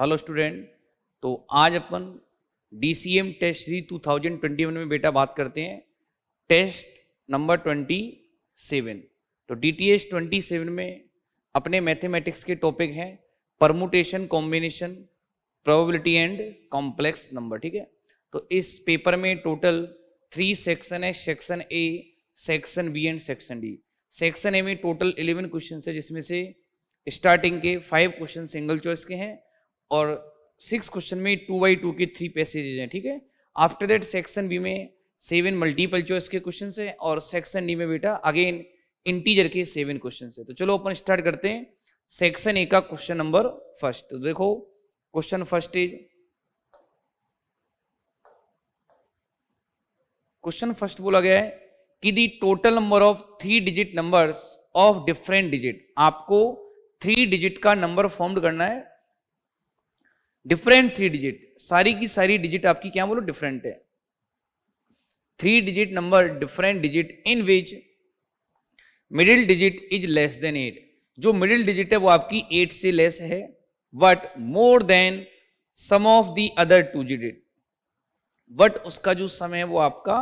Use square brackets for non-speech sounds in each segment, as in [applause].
Hello student तो आज अपन एम टेस्ट थ्री वन में बेटा बात करते हैं टेस्ट नंबर ट्वेंटी सेवन तो D T S twenty seven में अपने मैथमेटिक्स के टॉपिक हैं permutation combination probability and complex number ठीक है तो इस पेपर में टोटल थ्री सेक्शन है section A section B and section D section A में टोटल इलेवन क्वेश्चन है जिसमें से स्टार्टिंग के फाइव क्वेश्चन सिंगल चॉइस के हैं और सिक्स क्वेश्चन में टू बाई टू की थ्री पैसेजेज हैं ठीक है आफ्टर दैट सेक्शन बी में सेवन मल्टीपल चॉइस के क्वेश्चन है और सेक्शन डी में बेटा अगेन इंटीजर के सेवन क्वेश्चन है तो चलो अपन स्टार्ट करते हैं सेक्शन ए का क्वेश्चन नंबर फर्स्ट तो देखो question first is question first बोला गया है कि the total number of three digit numbers of different digit आपको थ्री डिजिट का नंबर फॉर्म करना है डिफरेंट थ्री डिजिट सारी की सारी डिजिट आपकी क्या बोलो डिफरेंट है three digit number different digit in which middle digit is less than eight जो मिडिल डिजिट है वो आपकी एट से लेस है but more than sum of the other two digit but उसका जो सम है वो आपका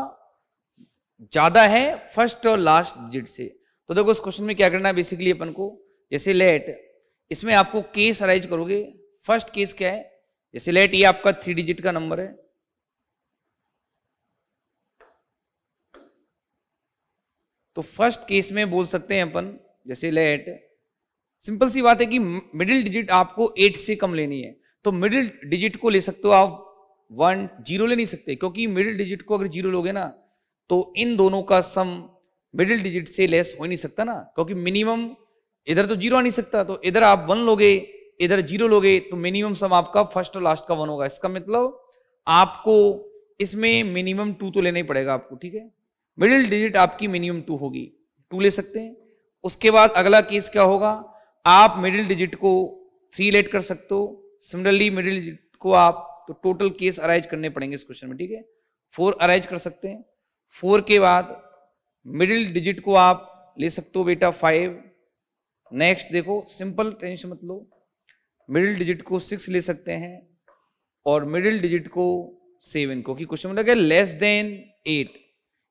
ज्यादा है फर्स्ट और लास्ट डिजिट से तो देखो इस क्वेश्चन में क्या करना है बेसिकली अपन को जैसे लेट इसमें आपको केस अराइज करोगे फर्स्ट केस क्या है जैसे लेट ये आपका थ्री डिजिट का नंबर है तो फर्स्ट केस में बोल सकते हैं अपन जैसे लेट सिंपल सी बात है कि मिडिल डिजिट आपको एट से कम लेनी है तो मिडिल डिजिट को ले सकते हो आप वन जीरो ले नहीं सकते क्योंकि मिडिल डिजिट को अगर जीरो लोगे ना तो इन दोनों का सम मिडिल डिजिट से लेस हो नहीं सकता ना क्योंकि मिनिमम इधर तो जीरो आ नहीं सकता तो इधर आप वन लोगे इधर जीरो लोगे तो मिनिमम सम आपका फर्स्ट और लास्ट का वन होगा इसका मतलब आपको इसमें मिनिमम टू तो लेना ही पड़ेगा आपको ठीक है मिडिल डिजिट आपकी मिनिमम टू होगी टू ले सकते हैं उसके बाद अगला केस क्या होगा आप मिडिल डिजिट को थ्री लेट कर सकते हो सिमिलरली मिडिल डिजिट को आप तो टोटल केस अराइज करने पड़ेंगे इस क्वेश्चन में ठीक है फोर अराइज कर सकते हैं फोर के बाद मिडिल डिजिट को आप ले सकते हो बेटा फाइव नेक्स्ट देखो सिंपल टेंशन मत लो मिडिल डिजिट को सिक्स ले सकते हैं और मिडिल डिजिट को सेवन को कि क्वेश्चन में लगे लेस देन एट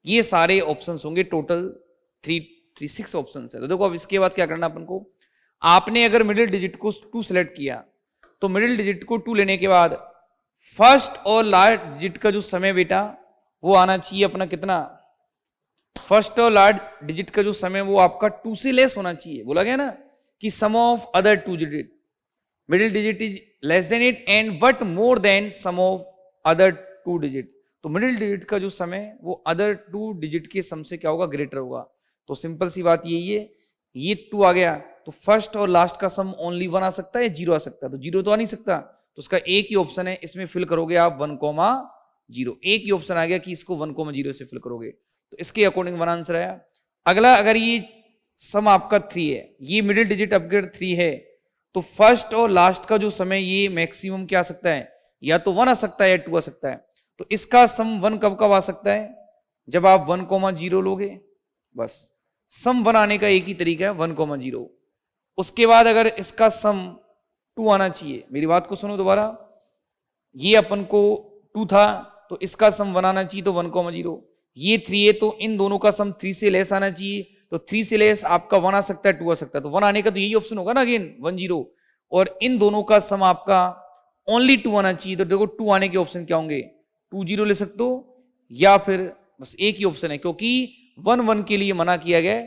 ये सारे ऑप्शन होंगे total three three six option है तो देखो अब इसके बाद क्या करना अपन को आपने अगर मिडिल डिजिट को टू सेलेक्ट किया तो मिडिल डिजिट को टू लेने के बाद फर्स्ट और लार्ज डिजिट का जो समय बेटा वो आना चाहिए अपना कितना फर्स्ट और लार्ज डिजिट का जो समय वो आपका टू से लेस होना चाहिए बोला गया ना कि sum of other two digit middle digit is less than it and what more than sum of other two digit तो मिडिल डिजिट का जो समय है वो अदर टू डिजिट के सम से क्या होगा ग्रेटर होगा तो सिंपल सी बात यही है ये टू आ गया तो फर्स्ट और लास्ट का सम ओनली वन आ सकता है या जीरो आ सकता है तो जीरो तो आ नहीं सकता तो उसका एक ही ऑप्शन है इसमें फिल करोगे आप वन कोमा जीरो एक ही ऑप्शन आ गया कि इसको वन कोमा जीरो से फिल करोगे तो इसके अकॉर्डिंग वन आंसर आया अगला अगर ये सम आपका थ्री है ये मिडिल डिजिट अपग्रेड थ्री है तो फर्स्ट और लास्ट का जो समय ये मैक्सिमम क्या आ सकता है या तो वन आ सकता है या टू आ सकता है तो इसका सम वन कब कब आ सकता है जब आप वन कोमा जीरो लोगे बस सम वन आने का एक ही तरीका है वन कोमा जीरो उसके बाद अगर इसका सम टू आना चाहिए मेरी बात को सुनो दोबारा ये अपन को टू था तो इसका सम वन आना चाहिए तो वन कोमा जीरो ये थ्री है तो इन दोनों का सम थ्री से लेस आना चाहिए तो थ्री से लेस आपका वन आ सकता है टू आ सकता है तो वन आने का तो यही ऑप्शन होगा ना अगेन वन जीरो और इन दोनों का सम आपका ओनली टू आना चाहिए तो देखो टू आने के ऑप्शन क्या होंगे टू जीरो ले सकते हो या फिर बस एक ही ऑप्शन है क्योंकि वन वन के लिए मना किया गया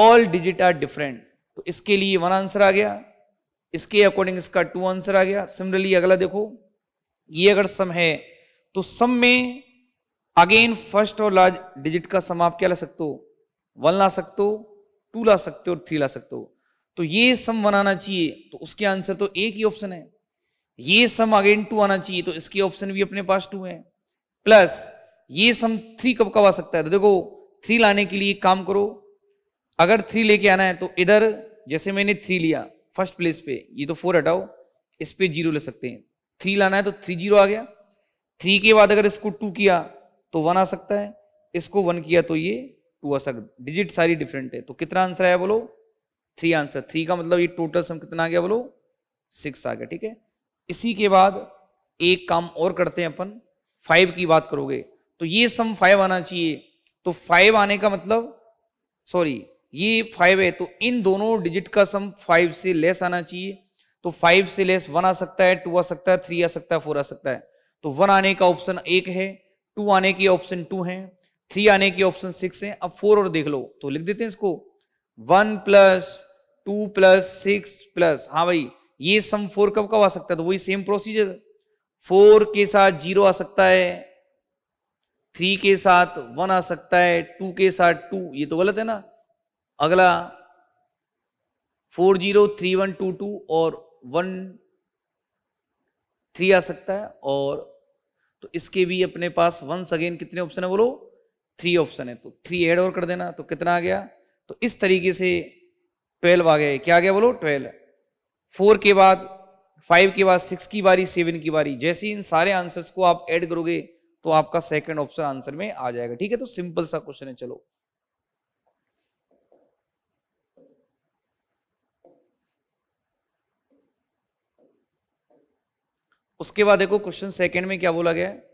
ऑल डिजिट आर डिफरेंट तो इसके लिए वन आंसर आ गया इसके अकॉर्डिंग इसका टू आंसर आ गया सिमिलरली अगला देखो ये अगर सम है तो सम में अगेन फर्स्ट और लार्ज डिजिट का सम आप क्या ले सकते हो वन ला सकते हो टू ला सकते हो और थ्री ला सकते हो तो ये सम वन आना चाहिए तो उसके आंसर तो एक ही ऑप्शन है ये सम अगेन टू आना चाहिए तो इसके ऑप्शन भी अपने पास टू है प्लस ये सम थ्री कब कब आ सकता है तो देखो थ्री लाने के लिए काम करो अगर थ्री लेके आना है तो इधर जैसे मैंने थ्री लिया फर्स्ट प्लेस पे ये तो फोर हटाओ इस पे जीरो ले सकते हैं थ्री लाना है तो थ्री जीरो आ गया थ्री के बाद अगर इसको टू किया तो वन आ सकता है इसको वन किया तो ये टू अ डिजिट सारी डिफरेंट है तो कितना आंसर आया बोलो थ्री आंसर थ्री का मतलब ये टोटल सम कितना आ गया बोलो सिक्स आ गया ठीक है इसी के बाद एक काम और करते हैं अपन फाइव की बात करोगे तो ये सम फाइव आना चाहिए तो फाइव आने का मतलब सॉरी ये फाइव है तो इन दोनों डिजिट का सम फाइव से लेस आना चाहिए तो फाइव से लेस वन आ सकता है टू आ सकता है थ्री आ सकता है फोर आ सकता है तो वन आने का ऑप्शन एक है टू आने की ऑप्शन टू है थ्री आने की ऑप्शन सिक्स है अब फोर और देख लो तो लिख देते हैं इसको one plus two plus six plus हाँ भाई ये सम फोर कब कब आ सकता है तो वही सेम प्रोसीजर फोर के साथ जीरो आ सकता है थ्री के साथ वन आ सकता है टू के साथ टू ये तो गलत है ना अगला four zero three one two two और वन थ्री आ सकता है और तो इसके भी अपने पास वंस अगेन कितने ऑप्शन है बोलो थ्री ऑप्शन है तो थ्री एड और कर देना तो कितना आ गया तो इस तरीके से ट्वेल्व आ गया क्या आ गया बोलो ट्वेल्व फोर के बाद फाइव के बाद सिक्स की बारी सेवन की बारी जैसे इन सारे आंसर्स को आप ऐड करोगे तो आपका सेकंड ऑप्शन आंसर में आ जाएगा ठीक है तो सिंपल सा क्वेश्चन है चलो उसके बाद देखो क्वेश्चन सेकंड में क्या बोला गया है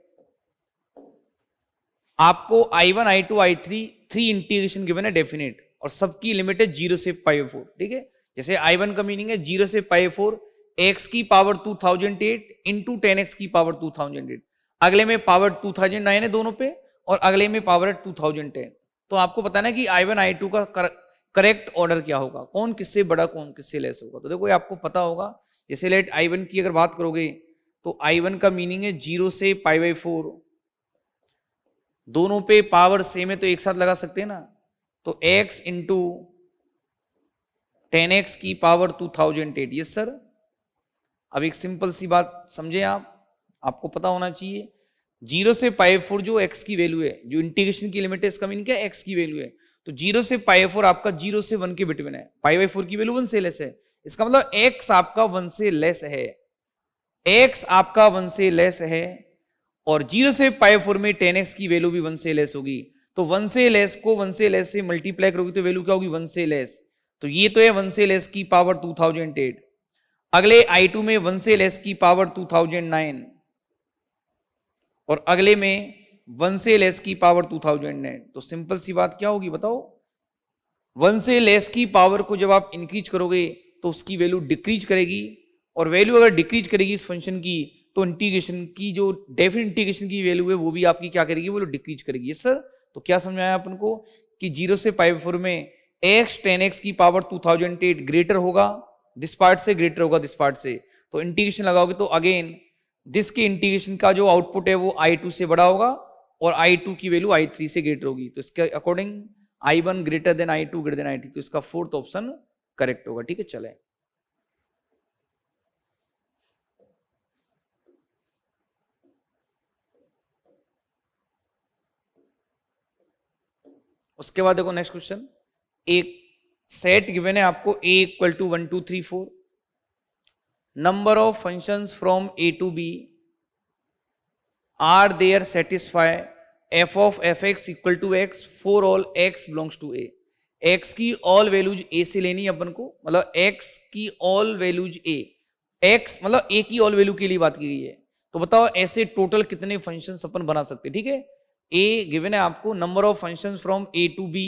आपको I one I two I three three integration given है डेफिनेट और सबकी लिमिट है जीरो से पाई फोर ठीक है जैसे आई वन का मीनिंग है जीरो से पाई फोर एक्स की power two thousand eight into ten x की पावर टू थाउजेंड एट अगले में पावर टू थाउजेंड नाइन है दोनों पे और अगले में पावर है टू थाउजेंड टेन तो आपको बताना है कि आई वन आई टू का करेक्ट ऑर्डर क्या होगा कौन किससे बड़ा कौन किससे लेस होगा तो देखो ये आपको पता होगा जैसे लेट आई वन की अगर बात करोगे तो आई वन का मीनिंग है जीरो से पाई बाई फोर दोनों पे पावर सेम है तो एक साथ लगा सकते हैं ना तो x इंटू टेन एक्स की power two thousand eight yes sir अब एक सिंपल सी बात समझे आप आपको पता होना चाहिए जीरो से पाई फोर जो एक्स की वैल्यू है जो इंटीग्रेशन की लिमिट है इसका मीन क्या एक्स की वैल्यू है तो जीरो से पाई फोर आपका जीरो से वन के बिटवीन है पाई बाई फोर की वैल्यू वन से लेस है इसका मतलब एक्स आपका वन से लेस है एक्स आपका वन से लेस है और जीरो से पाई फोर में टेन एक्स की वैल्यू भी वन से लेस होगी तो वन से लेस को वन से लेस से मल्टीप्लाई करोगे तो वैल्यू क्या होगी वन से लेस तो ये तो है वन से लेस की पावर टू थाउजेंड एट अगले आई टू में वन से लेस की पावर टू थाउजेंड नाइन और अगले में वन से लेस की पावर टू थाउजेंड नाइन तो सिंपल सी बात क्या होगी बताओ वन से लेस की पावर को जब आप इंक्रीज करोगे तो उसकी वैल्यू डिक्रीज करेगी और वैल्यू अगर डिक्रीज करेगी इस फंक्शन की तो इंटीग्रेशन की जो डेफिन इंटीग्रेशन की वैल्यू है वो भी आपकी क्या करेगी वो डिक्रीज करेगी सर तो क्या समझाया आया अपन को कि जीरो से पाइव फोर में एक्स टेन एक्स की power two thousand eight greater होगा दिस पार्ट से ग्रेटर होगा दिस पार्ट से तो इंटीग्रेशन लगाओगे तो अगेन दिस के इंटीग्रेशन का जो आउटपुट है वो आई टू से बड़ा होगा और आई टू की वैल्यू आई थ्री से ग्रेटर होगी तो इसके according I one greater than I two greater than I three तो इसका फोर्थ ऑप्शन करेक्ट होगा ठीक है चले उसके बाद देखो नेक्स्ट क्वेश्चन एक सेट गिवन है आपको A equal to one two three four number of function from A to B are they are satisfy f of f x equal to x for all x belongs to A x की all values A से लेनी है अपन को मतलब x की all values ए x मतलब ए की all value के लिए बात की गई है तो बताओ ऐसे टोटल कितने फंक्शन अपन बना सकते ठीक है थीके? ए गिवन है आपको number of function from A to B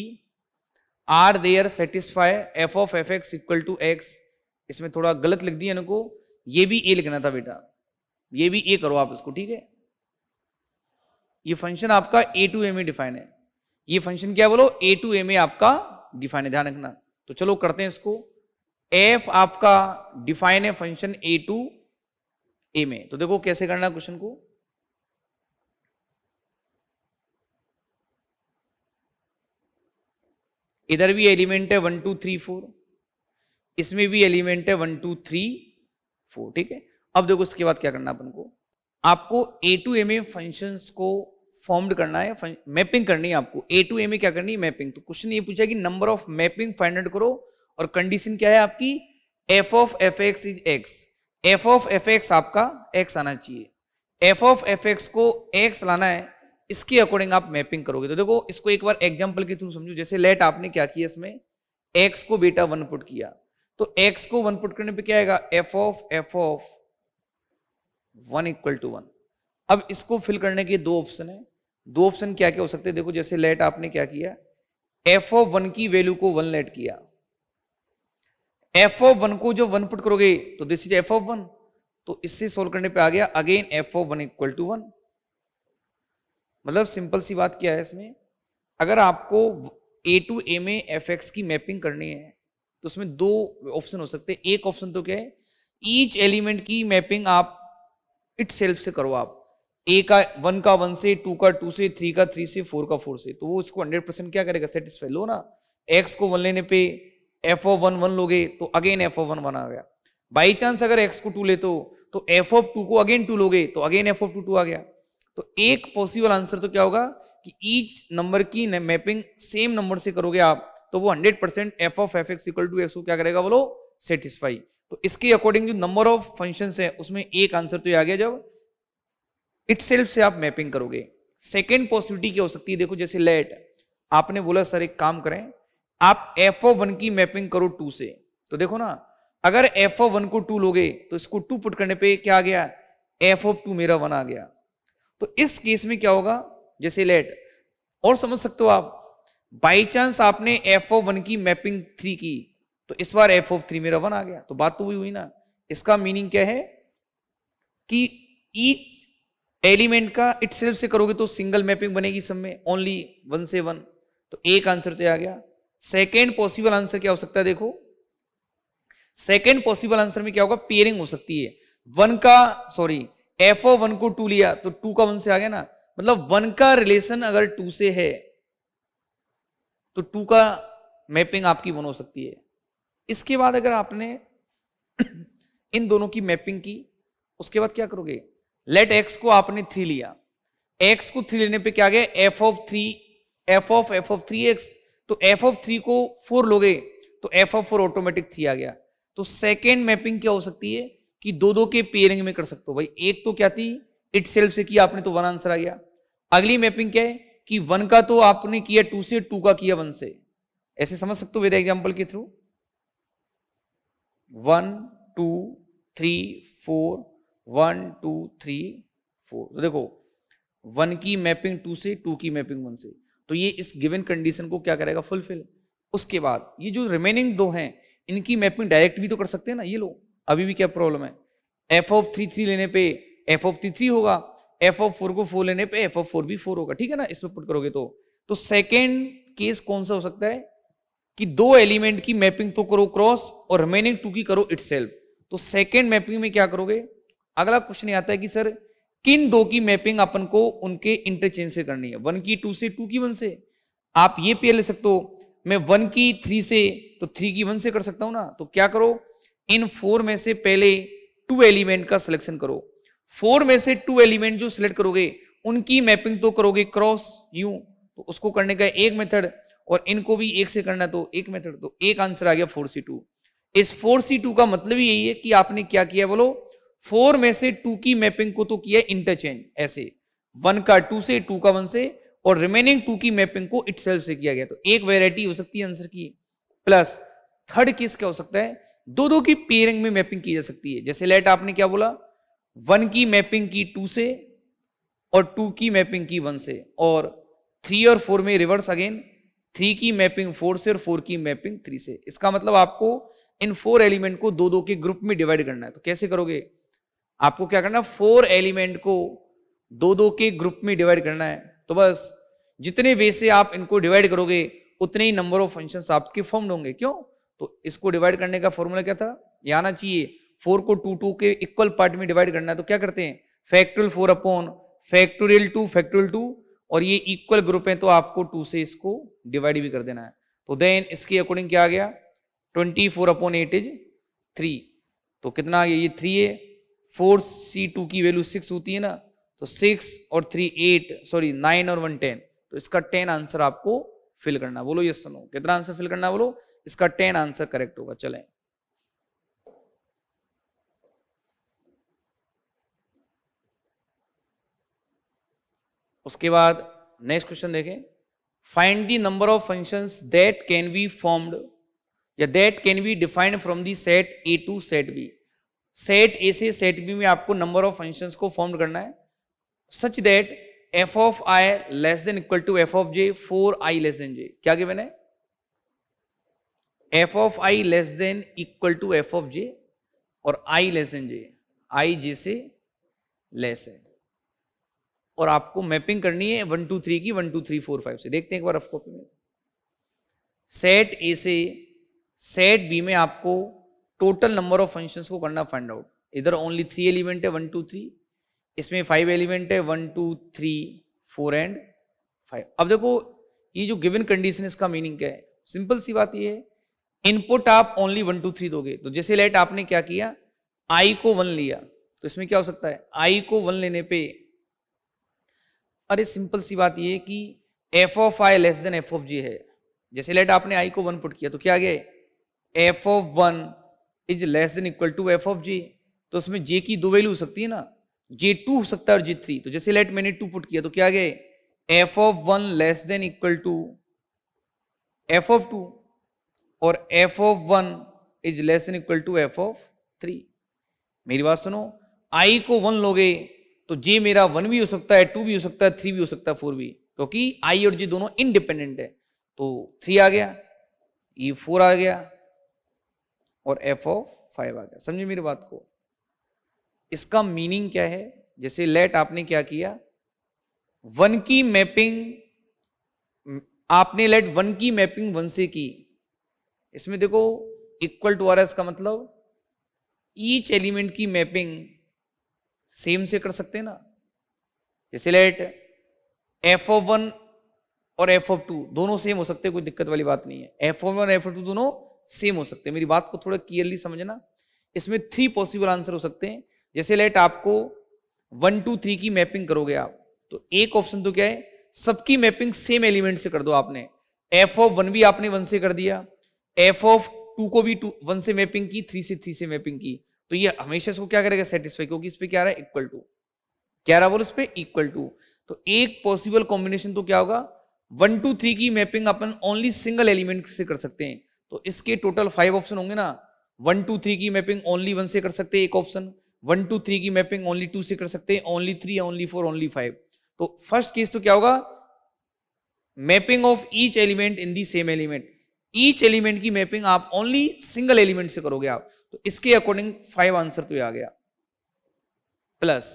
are they are satisfy f of f x equal to x इसमें थोड़ा गलत लिख दिया इनको ये भी ए लिखना था बेटा ये भी ए करो आप इसको ठीक है ये फंक्शन आपका ए टू ए में डिफाइन है ये फंक्शन क्या बोलो ए टू ए में आपका डिफाइन है ध्यान रखना तो चलो करते हैं इसको एफ आपका डिफाइन है फंक्शन ए टू ए में तो देखो कैसे करना क्वेश्चन को इधर भी एलिमेंट है वन टू थ्री फोर इसमें भी एलिमेंट है वन टू थ्री फोर ठीक है अब देखो इसके बाद क्या करना अपन को आपको A to M A function को फॉर्म्ड करना है मैपिंग करनी है आपको ए टू एम ए क्या करनी है मैपिंग तो क्वेश्चन ये पूछा कि number of mapping find out करो और कंडीशन क्या है आपकी f of f x is x f of f x आपका एक्स आना चाहिए एफ ऑफ एफ एक्स को एक्स लाना है इसके अकॉर्डिंग आप मैपिंग करोगे तो देखो इसको एक बार एग्जाम्पल के थ्रू समझो जैसे लेट आपने क्या किया इसमें एक्स को बेटा वन पुट किया तो एक्स को वन पुट करने पे क्या आएगा f of f of one equal to one अब इसको फिल करने के दो ऑप्शन है दो ऑप्शन क्या क्या हो सकते हैं देखो जैसे लेट आपने क्या किया एफ ऑफ वन की वैल्यू को वन लेट किया एफ ऑफ वन को जो वन पुट करोगे तो this is f of one तो इससे सोल्व करने पे आ गया again f of one equal to one मतलब सिंपल सी बात क्या है इसमें अगर आपको ए टू ए में एफ एक्स की मैपिंग करनी है तो उसमें दो ऑप्शन हो सकते हैं एक ऑप्शन तो क्या है ईच एलिमेंट की मैपिंग आप इट से करो आप ए का वन का वन से टू का टू से थ्री का थ्री से फोर का फोर से तो वो इसको हंड्रेड परसेंट क्या करेगा सेटिस्फाई लो ना एक्स को वन लेने पे एफ ओ वन वन लोगे तो again f o one one आ गया बाई चांस अगर एक्स को टू लेते हो तो एफ ऑफ टू को अगेन टू लोगे तो again f of two two आ गया तो एक पॉसिबल आंसर तो क्या होगा कि ईच नंबर की मैपिंग सेम नंबर से करोगे आप तो वो 100 percent f of f x equal to x को क्या करेगा बोलो सेटिस्फाई तो इसके अकॉर्डिंग जो नंबर ऑफ फंक्शन है उसमें एक आंसर तो ये आ गया जब इट से आप मैपिंग करोगे सेकेंड पॉसिबिलिटी क्या हो सकती है देखो जैसे लेट आपने बोला सर एक काम करें आप एफ ओ वन की मैपिंग करो टू से तो देखो ना अगर एफ ओ वन को टू लोगे तो इसको टू पुट करने पे क्या आ गया एफ ऑफ टू मेरा वन आ गया तो इस केस में क्या होगा जैसे लेट और समझ सकते हो आप बाई चांस आपने एफ ओ वन की मैपिंग थ्री की तो इस बार एफ ओ थ्री मेरा वन आ गया तो बात तो वही हुई ना इसका मीनिंग क्या है कि ईच एलिमेंट का इट से करोगे तो सिंगल मैपिंग बनेगी सब में ओनली वन से वन तो एक आंसर तो आ गया सेकेंड पॉसिबल आंसर क्या हो सकता है देखो सेकेंड पॉसिबल आंसर में क्या होगा पेयरिंग हो सकती है वन का सॉरी एफ ओ वन को टू लिया तो टू का वन से आ गया ना मतलब वन का रिलेशन अगर टू से है तो टू का मैपिंग आपकी वन हो सकती है इसके बाद अगर आपने [clears throat] इन दोनों की मैपिंग की उसके बाद क्या करोगे लेट एक्स को आपने थ्री लिया एक्स को थ्री लेने पे क्या गया f of three f of f of three x तो एफ ऑफ थ्री को फोर लोगे तो f of four automatic three आ गया तो सेकेंड मैपिंग क्या हो सकती है कि दो दो के पेयरिंग में कर सकते हो भाई एक तो क्या थी इट सेल्फ से किया आपने तो वन आंसर आ गया अगली मैपिंग क्या है कि वन का तो आपने किया टू से टू का किया वन से ऐसे समझ सकते हो विद एग्जाम्पल के through one two three four one two three four तो देखो वन की मैपिंग टू से टू की मैपिंग वन से तो ये इस गिवन कंडीशन को क्या करेगा फुलफिल उसके बाद ये जो रिमेनिंग दो हैं इनकी मैपिंग डायरेक्ट भी तो कर सकते हैं ना ये लोग अभी भी क्या प्रॉब्लम है एफ ऑफ थ्री थ्री लेने पे एफ ऑफ थ्री थ्री होगा एफ ऑफ फोर को फोर लेने पे एफ ऑफ फोर भी फोर होगा ठीक है ना इसमें पुट करोगे तो तो सेकेंड केस कौन सा हो सकता है कि दो एलिमेंट की मैपिंग तो करो क्रॉस और रिमेनिंग टू की करो इट तो सेकेंड मैपिंग में क्या करोगे अगला क्वेश्चन आता है कि सर किन दो की मैपिंग अपन को उनके इंटरचेंज से करनी है वन की टू से टू की वन से आप ये पेयर ले सकते हो मैं वन की थ्री से तो थ्री की वन से कर सकता हूं ना तो क्या करो इन फोर में से पहले टू एलिमेंट का सिलेक्शन करो फोर में से टू एलिमेंट जो सिलेक्ट करोगे उनकी मैपिंग तो करोगे क्रॉस यू तो उसको करने का एक मेथड और इनको भी एक से करना तो एक मेथड तो एक आंसर आ गया फोर सी टू इस फोर सी टू का मतलब यही है कि आपने क्या किया बोलो फोर में से टू की मैपिंग को तो किया इंटरचेंज ऐसे वन का टू से टू का वन से और रिमेनिंग टू की मैपिंग को इट से किया गया तो एक वेराइटी हो सकती है आंसर की प्लस थर्ड केस क्या हो सकता है दो दो की पेयरिंग में मैपिंग की जा सकती है जैसे लेट आपने क्या बोला वन की मैपिंग की टू से और टू की मैपिंग की वन से और थ्री और फोर में रिवर्स अगेन थ्री की मैपिंग फोर से और फोर की मैपिंग थ्री से इसका मतलब आपको इन फोर एलिमेंट को दो दो के ग्रुप में डिवाइड करना है तो कैसे करोगे आपको क्या करना फोर एलिमेंट को दो दो के ग्रुप में डिवाइड करना है तो बस जितने वे से आप इनको डिवाइड करोगे उतने ही नंबर ऑफ फंक्शंस आपके फॉर्म होंगे क्यों तो इसको डिवाइड करने का फॉर्मूला क्या था ये आना चाहिए फोर को टू टू के इक्वल पार्ट में डिवाइड करना है तो क्या करते हैं factorial four upon factorial two factorial two और ये इक्वल ग्रुप है तो आपको टू से इसको डिवाइड भी कर देना है तो देन इसके अकॉर्डिंग क्या आ गया twenty four upon eight is three तो कितना आ गया ये थ्री है फोर सी टू की वैल्यू सिक्स होती है ना तो सिक्स और थ्री एट सॉरी नाइन और वन टेन तो इसका टेन आंसर आपको फिल करना बोलो यस सुनो कितना आंसर फिल करना बोलो इसका टेन आंसर करेक्ट होगा चलें उसके बाद नेक्स्ट क्वेश्चन देखें find the number of functions that can be formed या that can be defined from the set A to set B set A से सेट बी में आपको नंबर ऑफ फंक्शंस को फॉर्म करना है such that f of i less than equal to f of j for i less than j क्या मैंने f of i less than equal to f of जे और i less than जे आई जे से less है और आपको mapping करनी है one two three की one two three four five से देखते हैं एक बार रफ कॉपी में सेट ए से सेट बी में आपको टोटल नंबर ऑफ फंक्शंस को करना फाइंड आउट इधर ओनली थ्री एलिमेंट है वन टू थ्री इसमें फाइव एलिमेंट है one two three four and five अब देखो ये जो गिवन कंडीशन इसका मीनिंग क्या है सिंपल सी बात ये है इनपुट आप ओनली वन टू थ्री दोगे तो जैसे लेट आपने क्या किया आई को वन लिया तो इसमें क्या हो सकता है आई को वन लेने पे अरे सिंपल सी बात ये कि f of i less than f of g है जैसे लेट आपने आई को वन पुट किया तो क्या आ गया f of one is less than equal to f of g तो उसमें जे की दो वैल्यू हो सकती है ना जे टू हो सकता है और जे थ्री तो जैसे लेट मैंने टू पुट किया तो क्या आ गया f of one less than equal to f of two और f of one is less than equal to f of three मेरी बात सुनो आई को वन लोगे तो जे मेरा वन भी हो सकता है टू भी हो सकता है थ्री भी हो सकता है फोर भी क्योंकि तो आई और जे दोनों इनडिपेंडेंट है तो थ्री आ गया ये e फोर आ गया और एफ ऑफ फाइव आ गया समझे मेरी बात को इसका मीनिंग क्या है जैसे लेट आपने क्या किया वन की मैपिंग आपने लेट वन की मैपिंग वन से की इसमें देखो इक्वल टू आर एस का मतलब ईच एलिमेंट की मैपिंग सेम से कर सकते हैं ना जैसे लेट एफ ऑफ वन और एफ ऑफ टू दोनों सेम हो सकते हैं कोई दिक्कत वाली बात नहीं है f of one f of two दोनों सेम हो सकते हैं मेरी बात को थोड़ा क्लियरली समझना इसमें थ्री पॉसिबल आंसर हो सकते हैं जैसे लेट आपको वन टू थ्री की मैपिंग करोगे आप तो एक ऑप्शन तो क्या है सबकी मैपिंग सेम एलिमेंट से कर दो आपने एफ ऑफ वन भी आपने वन से कर दिया एफ ऑफ टू को भी टू वन से मैपिंग की थ्री से थ्री से मैपिंग की तो ये हमेशा इसको क्या करेगा सेटिस्फाई क्योंकि इस पर क्या रहा है इक्वल टू क्या रहा बोल इस पर इक्वल टू तो एक पॉसिबल कॉम्बिनेशन तो क्या होगा वन टू थ्री की मैपिंग अपन ओनली सिंगल एलिमेंट से कर सकते हैं तो इसके टोटल फाइव ऑप्शन होंगे ना वन टू थ्री की मैपिंग ओनली वन से कर सकते हैं एक ऑप्शन वन टू थ्री की मैपिंग ओनली टू से कर सकते हैं only three only four only five तो फर्स्ट केस तो क्या होगा mapping of each element in the same element each element की मैपिंग आप ओनली सिंगल एलिमेंट से करोगे आप तो इसके अकॉर्डिंग फाइव आंसर तो ये आ गया प्लस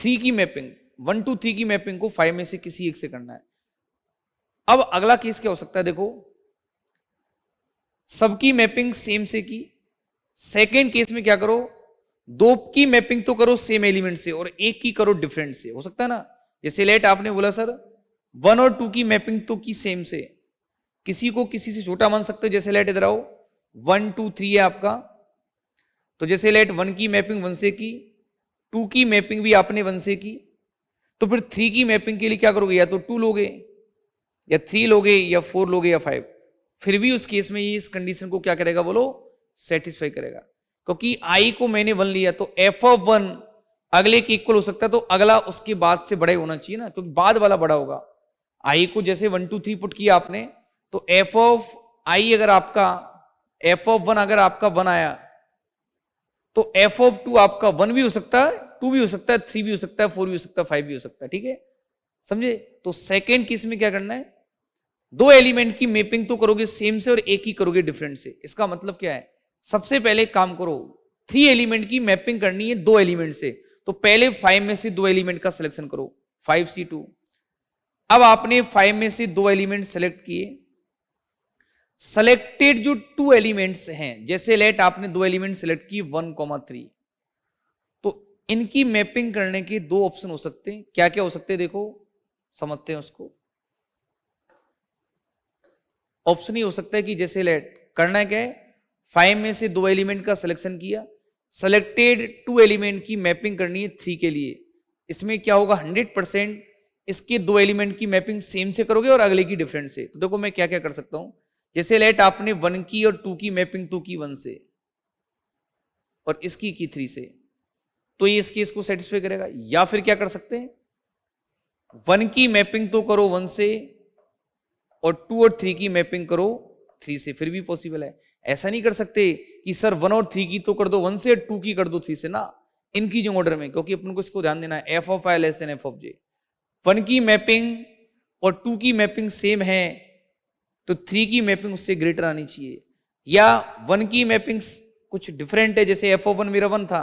थ्री की मैपिंग वन टू थ्री की मैपिंग को फाइव में से किसी एक से करना है अब अगला केस क्या हो सकता है देखो सबकी मैपिंग सेम से की सेकेंड केस में क्या करो दो की मैपिंग तो करो सेम एलिमेंट से और एक की करो डिफरेंट से हो सकता है ना जैसे लेट आपने बोला सर वन और टू की मैपिंग तो की सेम से किसी को किसी से छोटा मान सकते हो जैसे लेट इधर आओ वन टू थ्री है आपका तो जैसे लेट वन की मैपिंग वन से की टू की मैपिंग भी आपने वन से की तो फिर थ्री की मैपिंग के लिए क्या करोगे या तो टू लोगे या थ्री लोगे या फोर लोगे या फाइव फिर भी उस केस में ये इस कंडीशन को क्या करेगा बोलो सेटिस्फाई करेगा क्योंकि आई को मैंने वन लिया तो एफ ऑफ वन अगले के इक्वल हो सकता है तो अगला उसके बाद से बड़े होना चाहिए ना क्योंकि बाद वाला बड़ा होगा आई को जैसे वन टू थ्री पुट किया आपने तो एफ ऑफ आई अगर आपका एफ ऑफ वन अगर आपका वन आया तो एफ ऑफ टू आपका वन भी हो सकता है टू भी हो सकता है थ्री भी हो सकता है फोर भी हो सकता है फाइव भी हो सकता है ठीक है समझे तो सेकेंड केस में क्या करना है दो एलिमेंट की मैपिंग तो करोगे सेम से और एक ही करोगे डिफरेंट से इसका मतलब क्या है सबसे पहले काम करो थ्री एलिमेंट की मैपिंग करनी है दो एलिमेंट से तो पहले फाइव में से दो एलिमेंट का सिलेक्शन करो फाइव सी टू अब आपने फाइव में से दो एलिमेंट सेलेक्ट किए सेलेक्टेड जो टू एलिमेंट्स हैं जैसे लेट आपने दो एलिमेंट सेलेक्ट की वन कॉमा थ्री तो इनकी मैपिंग करने के दो ऑप्शन हो सकते हैं क्या क्या हो सकते हैं देखो समझते हैं उसको ऑप्शन ही हो सकता है कि जैसे लेट करना क्या है फाइव में से दो एलिमेंट का सिलेक्शन किया सेलेक्टेड टू एलिमेंट की मैपिंग करनी है थ्री के लिए इसमें क्या होगा हंड्रेड परसेंट इसके दो एलिमेंट की मैपिंग सेम से करोगे और अगले की डिफरेंट से तो देखो मैं क्या क्या कर सकता हूं जैसे लेट आपने वन की और टू की मैपिंग टू तो की वन से और इसकी की थ्री से तो ये इस केस को सेटिस्फाई करेगा या फिर क्या कर सकते हैं वन की मैपिंग तो करो वन से और टू और थ्री की मैपिंग करो थ्री से फिर भी पॉसिबल है ऐसा नहीं कर सकते कि सर वन और थ्री की तो कर दो वन से टू की कर दो थ्री से ना इनकी जो ऑर्डर में क्योंकि अपन को इसको ध्यान देना है f of i less than f of j one की मैपिंग और टू की मैपिंग सेम है तो थ्री की मैपिंग उससे ग्रेटर आनी चाहिए या वन की मैपिंग कुछ डिफरेंट है जैसे एफ ओ वन मेरा वन था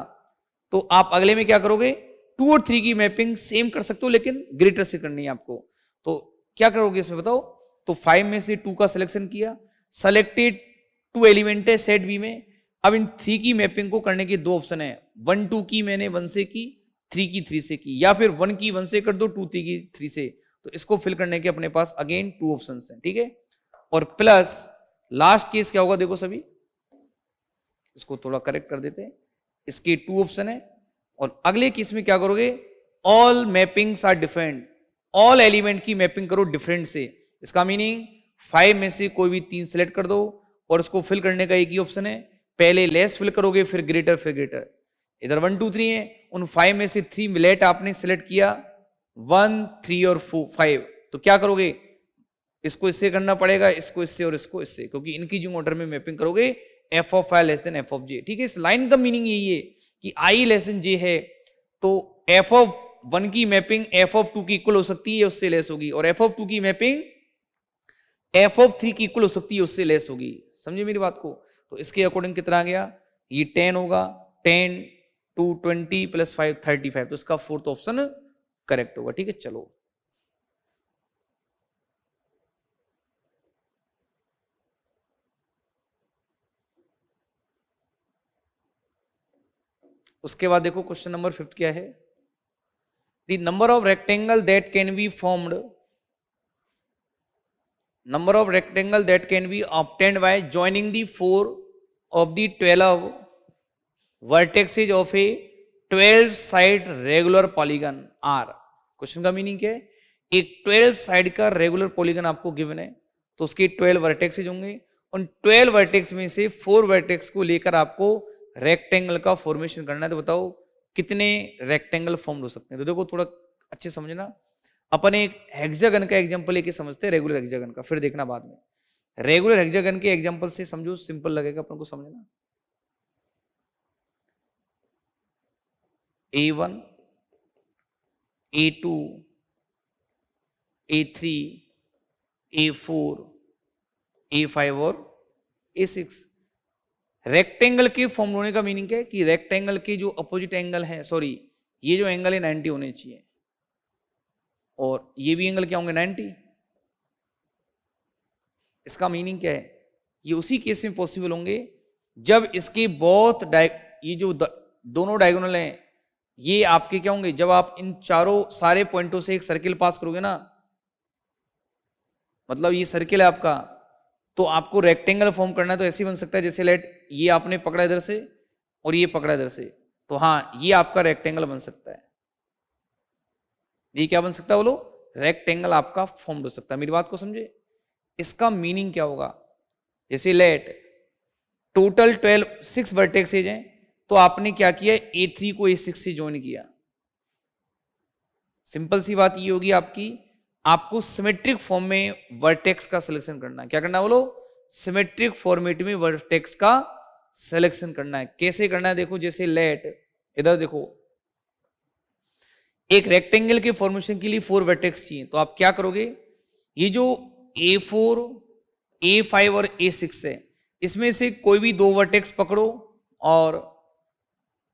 तो आप अगले में क्या करोगे टू और थ्री की मैपिंग सेम कर सकते हो लेकिन ग्रेटर से करनी है आपको तो क्या करोगे इसमें बताओ तो फाइव में से टू का सिलेक्शन किया सेलेक्टेड टू एलिमेंट है सेट बी में अब इन थ्री की मैपिंग को करने के दो ऑप्शन है वन टू की मैंने वन से की थ्री की थ्री से की या फिर वन की वन से कर दो टू थ्री की थ्री से तो इसको फिल करने के अपने पास अगेन टू ऑप्शन है ठीक है और प्लस लास्ट केस क्या होगा देखो सभी इसको थोड़ा करेक्ट कर देते हैं इसके टू ऑप्शन है और अगले केस में क्या करोगे all mappings are different all element की मैपिंग करो डिफरेंट से इसका मीनिंग फाइव में से कोई भी तीन सेलेक्ट कर दो और इसको फिल करने का एक ही ऑप्शन है पहले लेस फिल करोगे फिर ग्रेटर फिर ग्रेटर इधर वन टू थ्री है उन फाइव में से थ्री लेट आपने सेलेक्ट किया वन थ्री और फाइव तो क्या करोगे इसको इससे करना पड़ेगा इसको इससे और इसको इससे क्योंकि इनकी जो ऑर्डर में मैपिंग करोगे f of i less than f of j ठीक है इस लाइन का मीनिंग यही है कि आई लेस देन जे है तो एफ ऑफ वन की मैपिंग एफ ऑफ टू की इक्वल हो सकती है उससे लेस होगी और एफ ऑफ टू की मैपिंग एफ ऑफ थ्री की इक्वल हो सकती है उससे लेस होगी समझे मेरी बात को तो इसके अकॉर्डिंग कितना आ गया ये टेन होगा ten two twenty plus five thirty five तो इसका फोर्थ ऑप्शन करेक्ट होगा ठीक है चलो उसके बाद देखो क्वेश्चन नंबर फिफ्थ क्या है the number of rectangle that can be formed number of rectangle that can be obtained by joining the four of the twelve vertex is of a twelve side regular polygon are question का meaning क्या है एक twelve side का regular polygon आपको given है तो उसके twelve vertex होंगे उन ट्वेल्व वर्टेक्स में से फोर वर्टेक्स को लेकर आपको रेक्टेंगल का फॉर्मेशन करना है तो बताओ कितने रेक्टेंगल फॉर्म हो सकते हैं तो देखो थोड़ा अच्छे समझना अपन एक हेक्सागन का एग्जांपल लेके समझते हैं रेगुलर हेक्सागन का फिर देखना बाद में रेगुलर हेक्सागन के एग्जांपल से समझो सिंपल लगेगा अपन को समझना A one A two A three A four A five और ए सिक्स रेक्टेंगल के फॉर्म होने का मीनिंग क्या है कि रेक्टेंगल के जो अपोजिट एंगल है सॉरी ये जो एंगल है 90 होने चाहिए और ये भी एंगल क्या होंगे 90 इसका मीनिंग क्या है ये उसी केस में पॉसिबल होंगे जब इसके बहुत ये जो दोनों डायगोनल हैं ये आपके क्या होंगे जब आप इन चारों सारे पॉइंटों से एक सर्किल पास करोगे ना मतलब ये सर्किल है आपका तो आपको रेक्टेंगल फॉर्म करना है तो ऐसे बन सकता है जैसे लेट ये आपने पकड़ा इधर से और ये पकड़ा इधर से तो हाँ ये आपका रेक्टेंगल बन सकता है ये क्या बन सकता है बोलो रेक्टेंगल आपका फॉर्म हो सकता है मेरी बात को समझे इसका मीनिंग क्या होगा जैसे let total twelve six edge हैं तो आपने क्या किया ए थ्री को ए सिक्स से ज्वाइन किया सिंपल सी बात ये होगी आपकी आपको सिमेट्रिक फॉर्म में वर्टेक्स का सिलेक्शन करना है क्या करना है बोलो सिमेट्रिक फॉर्मेट में वर्टेक्स का सिलेक्शन करना है कैसे करना है देखो जैसे लेट इधर देखो एक रेक्टेंगल के फॉर्मेशन के लिए फोर वर्टेक्स चाहिए तो आप क्या करोगे ये जो ए फोर ए फाइव और ए सिक्स है इसमें से कोई भी दो वर्टेक्स पकड़ो और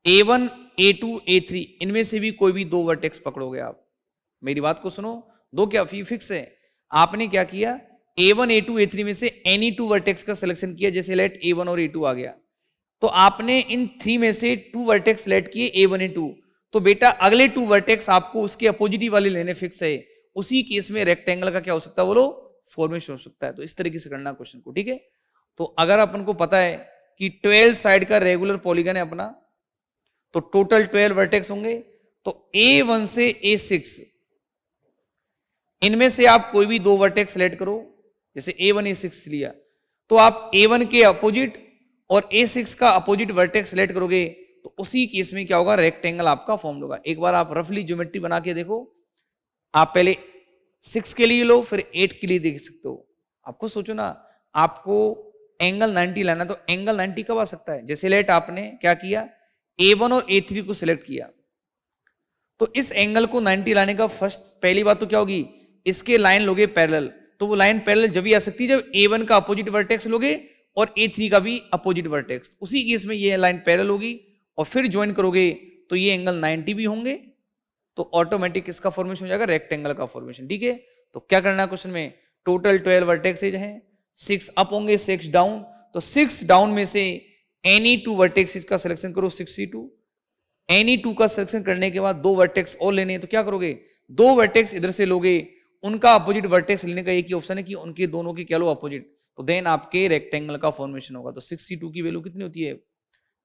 A one A two A three इनमें से भी कोई भी दो वर्टेक्स पकड़ोगे आप मेरी बात को सुनो दो क्या फी फिक्स है आपने क्या किया A one A two A three में से एनी टू वर्टेक्स का सिलेक्शन किया जैसे लेट ए वन और ए टू आ गया तो आपने इन थ्री में से टू वर्टेक्स सेलेक्ट किए ए वन ए टू तो बेटा अगले टू वर्टेक्स आपको उसके अपोजिट वाले लेने फिक्स है उसी केस में रेक्टेंगल का क्या हो सकता है बोलो फॉर्मेशन हो सकता है तो इस तरीके से करना क्वेश्चन को ठीक है तो अगर अपन को पता है कि ट्वेल्व साइड का रेगुलर पॉलीगन है अपना तो टोटल ट्वेल्व वर्टेक्स होंगे तो ए वन से ए सिक्स इनमें से आप कोई भी दो वर्टेक्स सेलेक्ट करो जैसे ए वन ए सिक्स लिया तो आप ए वन के अपोजिट और ए सिक्स का अपोजिट वर्टेक्स सेलेक्ट करोगे तो उसी केस में क्या होगा रेक्टेंगल आपका फॉर्म होगा एक बार आप रफली ज्योमेट्री बना के देखो आप पहले सिक्स के लिए लो फिर एट के लिए देख सकते हो आपको सोचो ना आपको एंगल 90 लाना तो एंगल 90 कब आ सकता है जैसे लेट आपने क्या किया ए वन और ए थ्री को सिलेक्ट किया तो इस एंगल को 90 लाने का फर्स्ट पहली बात तो क्या होगी इसके लाइन लोगे पैरेलल तो वो लाइन पैरेलल जब भी आ सकती है जब ए वन का अपोजिट वर्टेक्स लोगे और ए थ्री का भी अपोजिट वर्टेक्स उसी केस में ये लाइन पैरेलल होगी और फिर ज्वाइन करोगे तो ये एंगल 90 भी होंगे तो ऑटोमेटिक किसका फॉर्मेशन हो जाएगा रेक्टेंगल का फॉर्मेशन ठीक है तो क्या करना है क्वेश्चन में टोटल ट्वेल्व वर्टेक्स है सिक्स अप होंगे सिक्स डाउन तो सिक्स डाउन में से एनी टू वर्टेक्स का सिलेक्शन करो सिक्स टू एनी टू का सिलेक्शन करने के बाद दो वर्टेक्स और लेने हैं तो क्या करोगे दो वर्टेक्स इधर से लोगे उनका अपोजिट वर्टेक्स लेने का एक ही ऑप्शन है कि उनके दोनों के क्या लो अपोजिट तो देन आपके रेक्टेंगल का फॉर्मेशन होगा तो सिक्सटी की वैल्यू कितनी होती है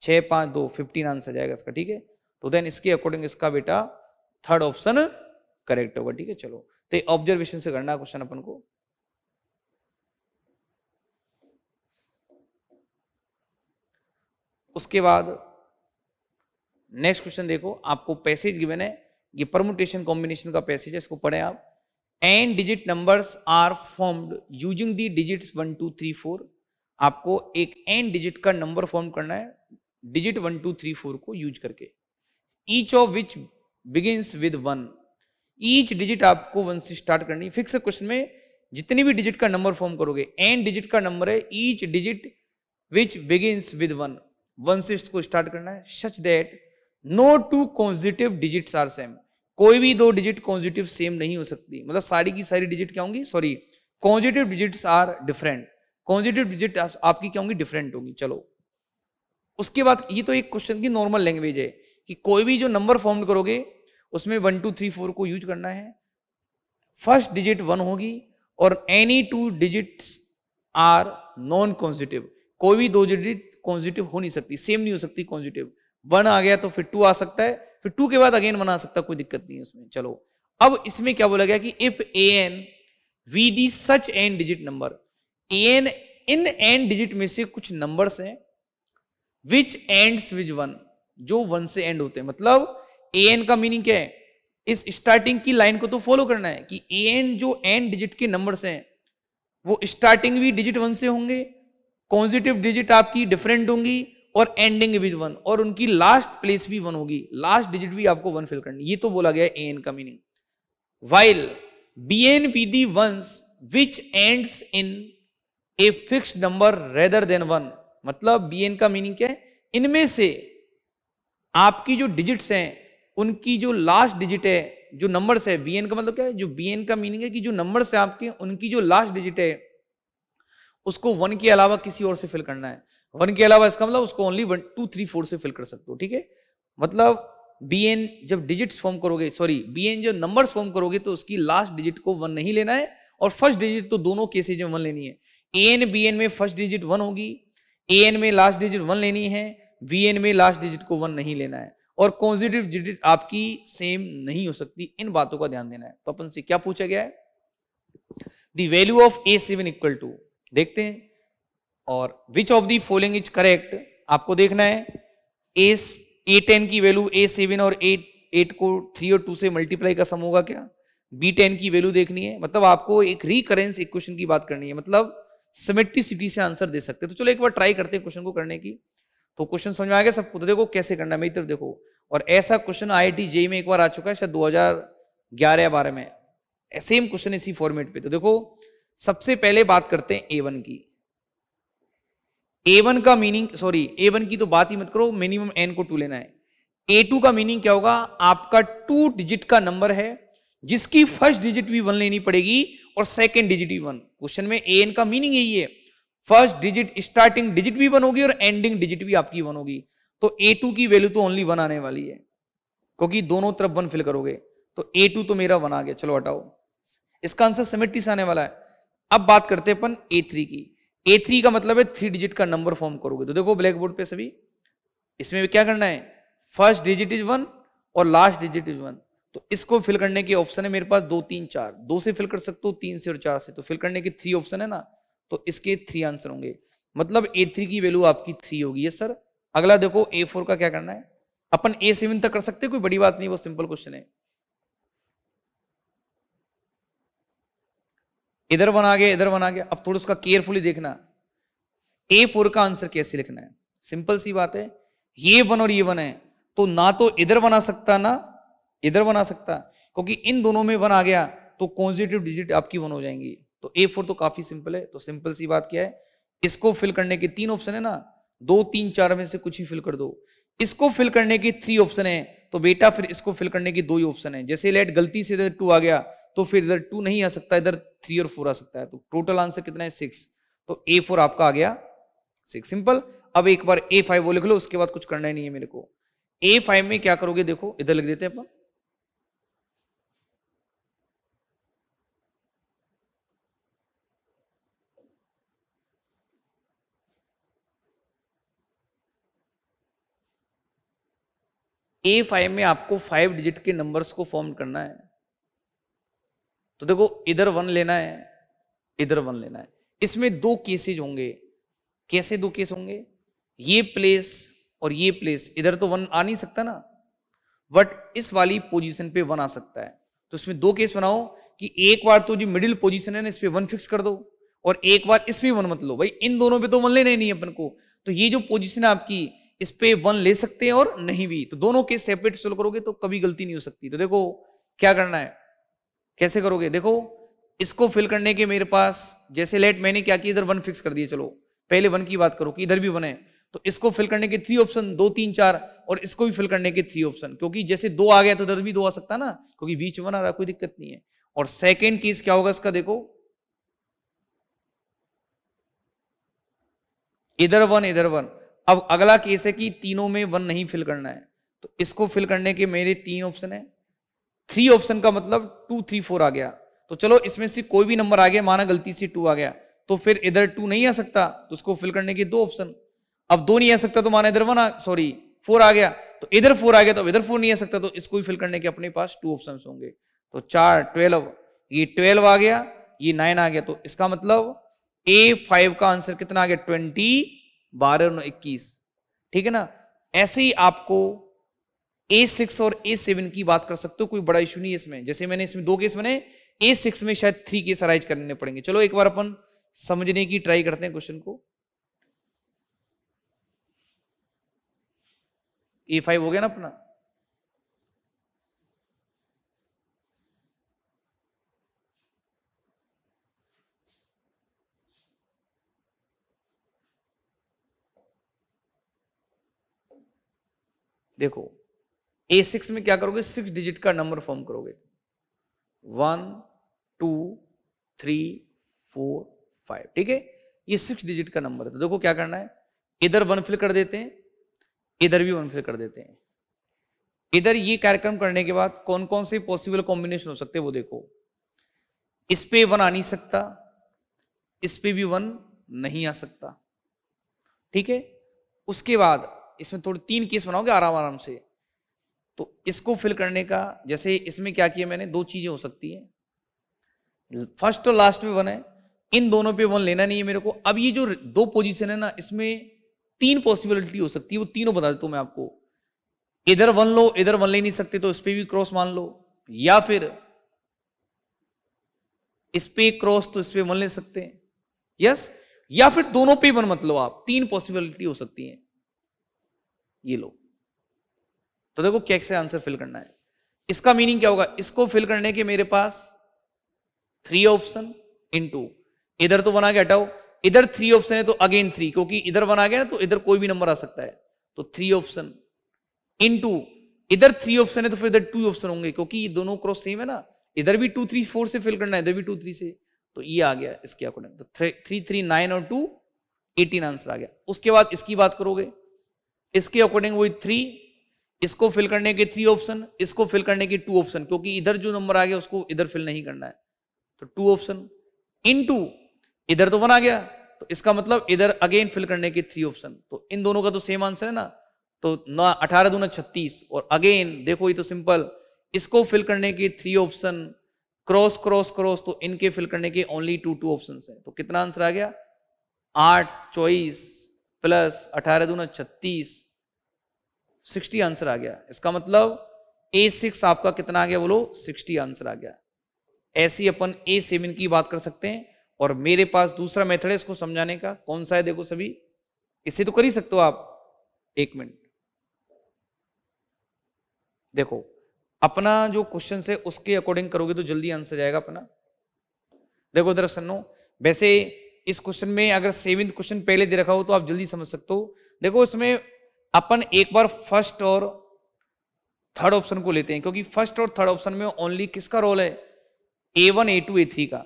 छः पाँच दो फिफ्टीन आंसर जाएगा इसका ठीक है तो देन इसके अकॉर्डिंग इसका बेटा थर्ड ऑप्शन करेक्ट होगा ठीक है चलो तो ऑब्जर्वेशन से करना क्वेश्चन अपन को उसके बाद नेक्स्ट क्वेश्चन देखो आपको पैसेज गिवन है ये परमुटेशन कॉम्बिनेशन का पैसेज है इसको पढ़े आप n digit numbers are formed using the digits one two three four आपको एक एन डिजिट का नंबर फॉर्म करना है digit one two three four को यूज करके each of which begins with one each digit आपको वन से start करनी है फिक्स क्वेश्चन में जितनी भी डिजिट का नंबर फॉर्म करोगे एन डिजिट का नंबर है each digit which begins with one one से इसको स्टार्ट करना है such that no two consecutive digits are same कोई भी दो डिजिट कॉन्जिटिव सेम नहीं हो सकती मतलब सारी की सारी डिजिट क्या होंगी sorry consecutive digits are different consecutive digit आपकी क्या होंगी डिफरेंट होंगी चलो उसके बाद ये तो एक क्वेश्चन की नॉर्मल लैंग्वेज है कि कोई भी जो नंबर फॉर्म करोगे उसमें वन टू थ्री फोर को यूज करना है फर्स्ट डिजिट वन होगी और any two digits are non consecutive कोई भी दो डिजिट कॉन्जिटिव हो नहीं सकती सेम नहीं हो सकती कॉन्जिटिव वन आ गया तो फिर टू आ सकता है फिर टू के बाद अगेन बना सकता कोई दिक्कत नहीं है उसमें चलो अब इसमें क्या बोला गया कि if a n be the such n digit number a n इन एन डिजिट में से कुछ नंबर हैं विच एंड्स विच वन जो वन से एंड होते हैं मतलब ए एन का मीनिंग क्या है इस स्टार्टिंग की लाइन को तो फॉलो करना है कि ए एन जो एन डिजिट के नंबर हैं वो स्टार्टिंग भी डिजिट वन से होंगे कॉन्जिटिव डिजिट आपकी डिफरेंट होंगी और एंडिंग विद वन और उनकी लास्ट प्लेस भी वन होगी लास्ट डिजिट भी आपको वन फिल करनी ये तो बोला गया ए एन का meaning while b n be the ones which ends in a fix number rather than one मतलब बी एन का मीनिंग क्या है इनमें से आपकी जो डिजिट्स हैं उनकी जो लास्ट डिजिट है जो नंबर्स है बी एन का मतलब क्या है जो बी एन का मीनिंग है कि जो नंबर्स है आपके उनकी जो लास्ट डिजिट है उसको वन के अलावा किसी और से फिल करना है वन के अलावा इसका मतलब उसको only one two three four से फिल कर सकते हो ठीक है मतलब बी एन जब डिजिट फॉर्म करोगे सॉरी बी एन जब नंबर फॉर्म करोगे तो उसकी लास्ट डिजिट को वन नहीं लेना है और फर्स्ट डिजिट तो दोनों केसेज में वन लेनी है ए एन बी एन में फर्स्ट डिजिट वन होगी ए एन में लास्ट डिजिट वन लेनी है बी एन में लास्ट डिजिट को वन नहीं लेना है और कॉन्जिटिव डिजिट आपकी सेम नहीं हो सकती इन बातों का ध्यान देना है तो अपन से क्या पूछा गया है the value of a seven equal to देखते हैं और which of the following is correct आपको देखना है एस ए टेन की वैल्यू ए सेवन और ए एट को थ्री और टू से मल्टीप्लाई का सम होगा क्या बी टेन की वैल्यू देखनी है मतलब आपको एक रिकरेंस इक्वेशन की बात करनी है मतलब सिमेट्रिसिटी से आंसर दे सकते हैं तो चलो एक बार ट्राई करते हैं क्वेश्चन को करने की तो क्वेश्चन समझ में आ गया सबको तो देखो कैसे करना है मेरी तरफ देखो और ऐसा क्वेश्चन आई आई जेई में एक बार आ चुका है शायद 2011 या बारह में सेम क्वेश्चन इसी फॉर्मेट पे तो देखो सबसे पहले बात करते हैं ए वन की ए वन का मीनिंग सॉरी ए वन की तो बात ही मत करो मिनिमम एन को टू लेना है ए टू का मीनिंग क्या होगा आपका टू डिजिट का नंबर है जिसकी फर्स्ट डिजिट भी वन लेनी पड़ेगी और सेकेंड डिजिट भी वन क्वेश्चन में ए एन का मीनिंग यही है फर्स्ट डिजिट स्टार्टिंग डिजिट भी वन होगी और एंडिंग डिजिट भी आपकी वन होगी तो ए टू की वैल्यू तो ओनली वन आने वाली है क्योंकि दोनों तरफ वन फिल करोगे तो ए टू तो मेरा वन आ गया चलो हटाओ इसका आंसर सिमेट्री से आने वाला है अब बात करते हैं अपन ए थ्री की ए थ्री का मतलब है थ्री डिजिट का नंबर फॉर्म करोगे तो देखो ब्लैक बोर्ड पे सभी इसमें क्या करना है फर्स्ट डिजिट इज वन और लास्ट डिजिट इज वन तो इसको फिल करने के ऑप्शन है मेरे पास दो तीन चार दो से फिल कर सकते हो तीन से और चार से तो फिल करने के थ्री ऑप्शन है ना तो इसके थ्री आंसर होंगे मतलब ए थ्री की वैल्यू आपकी थ्री होगी सर अगला देखो ए फोर का क्या करना है अपन ए सेवन तक कर सकते कोई बड़ी बात नहीं वो सिंपल क्वेश्चन है इधर वन आ गया इधर वन आ गया अब थोड़ा उसका केयरफुली देखना ए फोर का आंसर कैसे लिखना है सिंपल सी बात है ये वन और ये वन है तो ना तो इधर बना सकता ना इधर बना सकता क्योंकि इन दोनों में वन आ गया तो कॉन्जिटिव डिजिट आपकी वन हो जाएंगी तो ए फोर तो काफी सिंपल है तो सिंपल सी बात क्या है इसको फिल करने के तीन ऑप्शन है ना दो तीन चार में से कुछ ही फिल कर दो इसको फिल करने के थ्री ऑप्शन है तो बेटा फिर इसको फिल करने के दो ही ऑप्शन है जैसे लेट गलती से टू आ गया तो फिर इधर टू नहीं आ सकता इधर थ्री और फोर आ सकता है तो टोटल आंसर कितना है सिक्स तो ए फोर आपका आ गया सिक्स सिंपल अब एक बार ए फाइव वो लिख लो उसके बाद कुछ करना ही नहीं है मेरे को ए फाइव में क्या करोगे देखो इधर लिख देते हैं अपन ए फाइव में आपको फाइव डिजिट के नंबर्स को फॉर्म करना है तो देखो इधर वन लेना है इधर वन लेना है इसमें दो केसेज होंगे कैसे दो केस होंगे ये प्लेस और ये प्लेस इधर तो वन आ नहीं सकता ना बट इस वाली पोजीशन पे वन आ सकता है तो इसमें दो केस बनाओ कि एक बार तो जो मिडिल पोजीशन है ना इस पर वन फिक्स कर दो और एक बार इस पर वन मत लो भाई इन दोनों पे तो वन लेना ही नहीं अपन को तो ये जो पोजीशन है आपकी इस पे वन ले सकते हैं और नहीं भी तो दोनों केस सेपरेट सोल्व करोगे तो कभी गलती नहीं हो सकती तो देखो क्या करना है कैसे करोगे देखो इसको फिल करने के मेरे पास जैसे लेट मैंने क्या किया इधर वन फिक्स कर दिया चलो पहले वन की बात करो कि इधर भी वन है तो इसको फिल करने के थ्री ऑप्शन दो तीन चार और इसको भी फिल करने के थ्री ऑप्शन क्योंकि जैसे दो आ गया तो इधर भी दो आ सकता ना क्योंकि बीच वन आ रहा कोई दिक्कत नहीं है और सेकेंड केस क्या होगा इसका देखो इधर वन इधर वन अब अगला केस है कि तीनों में वन नहीं फिल करना है तो इसको फिल करने के मेरे तीन ऑप्शन है थ्री ऑप्शन का मतलब टू थ्री फोर आ गया तो चलो इसमें से कोई भी नंबर आ गया माना गलती से टू आ गया तो फिर इधर टू नहीं आ सकता तो उसको फिल करने के दो ऑप्शन अब दो नहीं आ सकता तो माना इधर वन सॉरी फोर आ गया तो इधर फोर आ गया तो इधर फोर नहीं आ सकता तो इसको ही फिल करने के अपने पास टू ऑप्शन होंगे तो चार ट्वेल्व ये ट्वेल्व आ गया ये नाइन आ गया तो इसका मतलब ए फाइव का आंसर कितना आ गया ट्वेंटी बारह इक्कीस ठीक है ना ऐसे ही आपको ए सिक्स और ए सेवन की बात कर सकते हो कोई बड़ा इशू नहीं है इसमें जैसे मैंने इसमें दो केस बनाए ए सिक्स में शायद थ्री केस अराइज करने पड़ेंगे चलो एक बार अपन समझने की ट्राई करते हैं क्वेश्चन को ए फाइव हो गया ना अपना देखो ए सिक्स में क्या करोगे सिक्स डिजिट का नंबर फॉर्म करोगे one two three four five ठीक है ये सिक्स डिजिट का नंबर है तो देखो क्या करना है इधर वन फिल कर देते हैं इधर भी वन फिल कर देते हैं इधर ये कार्यक्रम करने के बाद कौन कौन से पॉसिबल कॉम्बिनेशन हो सकते हैं वो देखो इस पे वन आ नहीं सकता इस पे भी वन नहीं आ सकता ठीक है उसके बाद इसमें थोड़े तीन केस बनाओगे आराम आराम से तो इसको फिल करने का जैसे इसमें क्या किया मैंने दो चीजें हो सकती है फर्स्ट और लास्ट में वन है इन दोनों पे वन लेना नहीं है मेरे को अब ये जो दो पोजीशन है ना इसमें तीन पॉसिबिलिटी हो सकती है वो तीनों बता देता हूं मैं आपको इधर वन लो इधर वन ले नहीं सकते तो इस पर भी क्रॉस मान लो या फिर इस पे क्रॉस तो इस पे वन ले सकते हैं यस या फिर दोनों पे वन मतलब आप तीन पॉसिबिलिटी हो सकती है ये लोग तो देखो कैसे आंसर फिल करना है इसका मीनिंग क्या होगा इसको फिल करने के मेरे पास थ्री ऑप्शन इन टू इधर तो बना के हटाओ इधर थ्री ऑप्शन है तो अगेन थ्री क्योंकि इधर बना गया ना तो इधर कोई भी नंबर आ सकता है तो थ्री ऑप्शन इन टू इधर थ्री ऑप्शन है तो फिर इधर टू ऑप्शन होंगे क्योंकि ये दोनों क्रॉस सेम है ना इधर भी टू थ्री फोर से फिल करना है इधर भी टू थ्री से तो ये आ गया इसके अकॉर्डिंग तो थ्री थ्री नाइन और टू एटीन आंसर आ गया उसके बाद इसकी बात करोगे इसके अकॉर्डिंग वही थ्री इसको फिल करने के थ्री ऑप्शन इसको फिल करने के टू ऑप्शन क्योंकि इधर जो नंबर आ गया उसको इधर फिल नहीं करना है तो टू ऑप्शन इन टू इधर तो वन आ गया तो इसका मतलब इधर अगेन फिल करने के थ्री ऑप्शन तो इन दोनों का तो सेम आंसर है ना तो ना अठारह दूना छत्तीस और अगेन देखो ये तो सिंपल इसको फिल करने के three option cross cross cross तो इनके फिल करने के ओनली टू टू ऑप्शन है तो कितना आंसर आ गया आठ चौबीस प्लस अठारह दूना छत्तीस सिक्सटी आंसर आ गया इसका मतलब ए सिक्स आपका कितना आ गया बोलो सिक्सटी आंसर आ गया ऐसी अपन ए सेवन की बात कर सकते हैं और मेरे पास दूसरा मेथड है इसको समझाने का कौन सा है देखो सभी इसे तो कर ही सकते हो आप एक मिनट देखो अपना जो क्वेश्चन है उसके अकॉर्डिंग करोगे तो जल्दी आंसर जाएगा अपना देखो जरा सन्नो वैसे इस क्वेश्चन में अगर सेवन क्वेश्चन पहले दे रखा हो तो आप जल्दी समझ सकते हो देखो इसमें अपन एक बार फर्स्ट और थर्ड ऑप्शन को लेते हैं क्योंकि फर्स्ट और थर्ड ऑप्शन में ओनली किसका रोल है a one A two A three का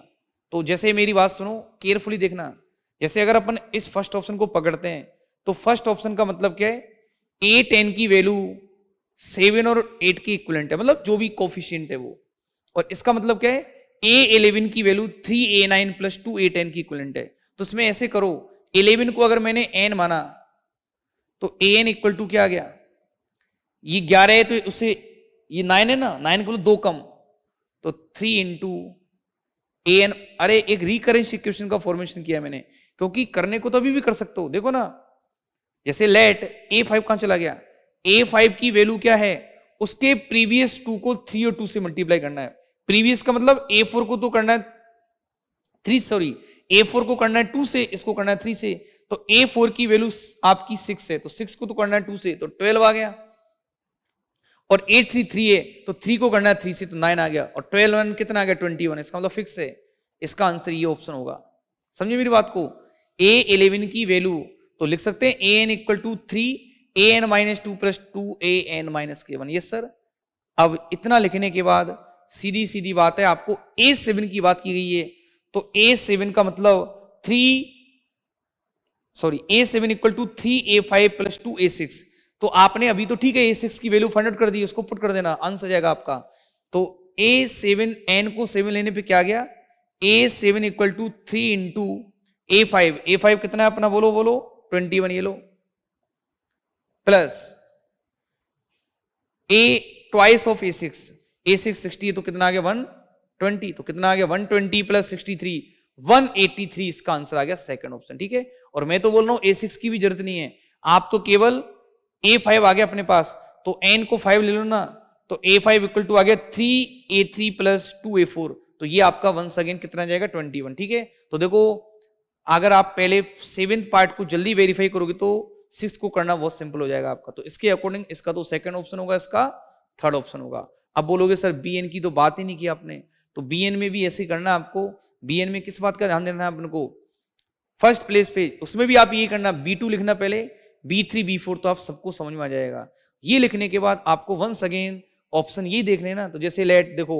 तो जैसे मेरी बात सुनो केयरफुली देखना जैसे अगर अपन इस फर्स्ट ऑप्शन को पकड़ते हैं तो फर्स्ट ऑप्शन का मतलब क्या है ए टेन की वैल्यू सेवन और एट की इक्वलेंट है मतलब जो भी कोफिशियंट है वो और इसका मतलब क्या है ए इलेवन की value three a nine plus two a ten की इक्वलेंट है तो इसमें ऐसे करो इलेवन को अगर मैंने एन माना तो ए एन इक्वल टू क्या आ गया ये ग्यारह है तो उसे ये नाइन है ना नाइन को दो कम तो थ्री इंटू ए एन अरे एक रिकरेंस इक्वेशन का फॉर्मेशन किया मैंने क्योंकि करने को तो अभी भी कर सकते हो देखो ना जैसे लेट ए फाइव कहां चला गया ए फाइव की वैल्यू क्या है उसके प्रीवियस टू को थ्री और टू से मल्टीप्लाई करना है प्रीवियस का मतलब ए फोर को तो करना है थ्री सॉरी ए फोर को करना है टू से इसको करना है थ्री से तो ए फोर की वैल्यू आपकी सिक्स है तो सिक्स को तो करना है टू से तो ट्वेल्व आ गया और ए थ्री थ्री है तो थ्री को करना है थ्री से तो नाइन आ गया और ट्वेल्व वन कितना आ गया ट्वेंटी वन इसका मतलब फिक्स है इसका आंसर ये ऑप्शन होगा समझे मेरी बात को ए इलेवन की वैल्यू तो लिख सकते हैं a n equal to three a n minus two plus two a n minus के वन यस सर अब इतना लिखने के बाद सीधी सीधी बात है आपको ए सेवन की बात की गई है तो ए सेवन का मतलब three sorry a seven equal to three a five plus two a six तो आपने अभी तो ठीक है ए सिक्स की वैल्यू फंड कर दी उसको पुट कर देना आंसर जाएगा आपका तो ए सेवन एन को सेवन लेने पे क्या गया a seven equal to three into a five a five कितना है अपना बोलो बोलो ट्वेंटी वन ये लो plus a twice of a six a six sixty तो कितना आ गया वन ट्वेंटी तो कितना आ गया one twenty plus sixty three one eighty three इसका आंसर आ गया सेकंड ऑप्शन ठीक है और मैं तो बोल रहा हूं ए सिक्स की भी जरूरत नहीं है आप तो केवल ए फाइव आ गया अपने पास तो एन को फाइव ले लो ना तो ए फाइव इक्वल टू आ गया three a three plus two a four तो ये आपका वंस अगेन कितना जाएगा ट्वेंटी वन ठीक है तो देखो अगर आप पहले सेवेंथ पार्ट को जल्दी वेरीफाई करोगे तो सिक्स को करना बहुत सिंपल हो जाएगा आपका तो इसके अकॉर्डिंग इसका तो सेकंड ऑप्शन होगा इसका थर्ड ऑप्शन होगा अब बोलोगे सर बी एन की तो बात ही नहीं की आपने तो बी एन में भी ऐसे करना आपको बी एन में किस बात का ध्यान देना है अपन को फर्स्ट प्लेस पे उसमें भी आप ये करना बी टू लिखना पहले बी थ्री बी फोर तो आप सबको समझ में आ जाएगा ये लिखने के बाद आपको वंस अगेन ऑप्शन ये देख लेना तो जैसे लेट देखो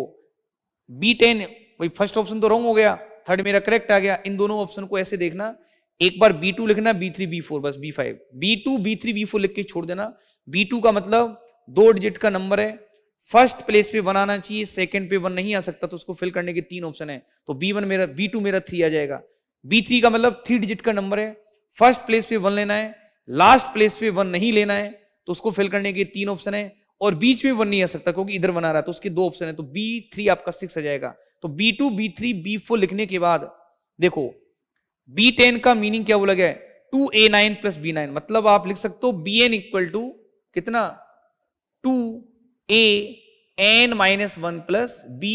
बी टेन भाई फर्स्ट ऑप्शन तो रॉन्ग हो गया थर्ड मेरा करेक्ट आ गया इन दोनों ऑप्शन को ऐसे देखना एक बार बी टू लिखना बी थ्री बी फोर बस b five b two b three b four लिख के छोड़ देना बी टू का मतलब दो डिजिट का नंबर है फर्स्ट प्लेस पे वन आना चाहिए सेकंड पे वन नहीं आ सकता तो उसको फिल करने के तीन ऑप्शन है तो बी वन मेरा बी टू मेरा थ्री आ जाएगा बी थ्री का मतलब थ्री डिजिट का नंबर है फर्स्ट प्लेस पे वन लेना है लास्ट प्लेस पे वन नहीं लेना है तो उसको फिल करने के तीन ऑप्शन है और बीच में वन नहीं आ सकता क्योंकि इधर बना रहा है तो उसके दो ऑप्शन है तो बी थ्री आपका सिक्स आ जाएगा तो b two b three b four लिखने के बाद देखो बी टेन का मीनिंग क्या बोला गया है two a nine plus b nine मतलब आप लिख सकते हो बी एन इक्वल टू कितना two a n minus one plus b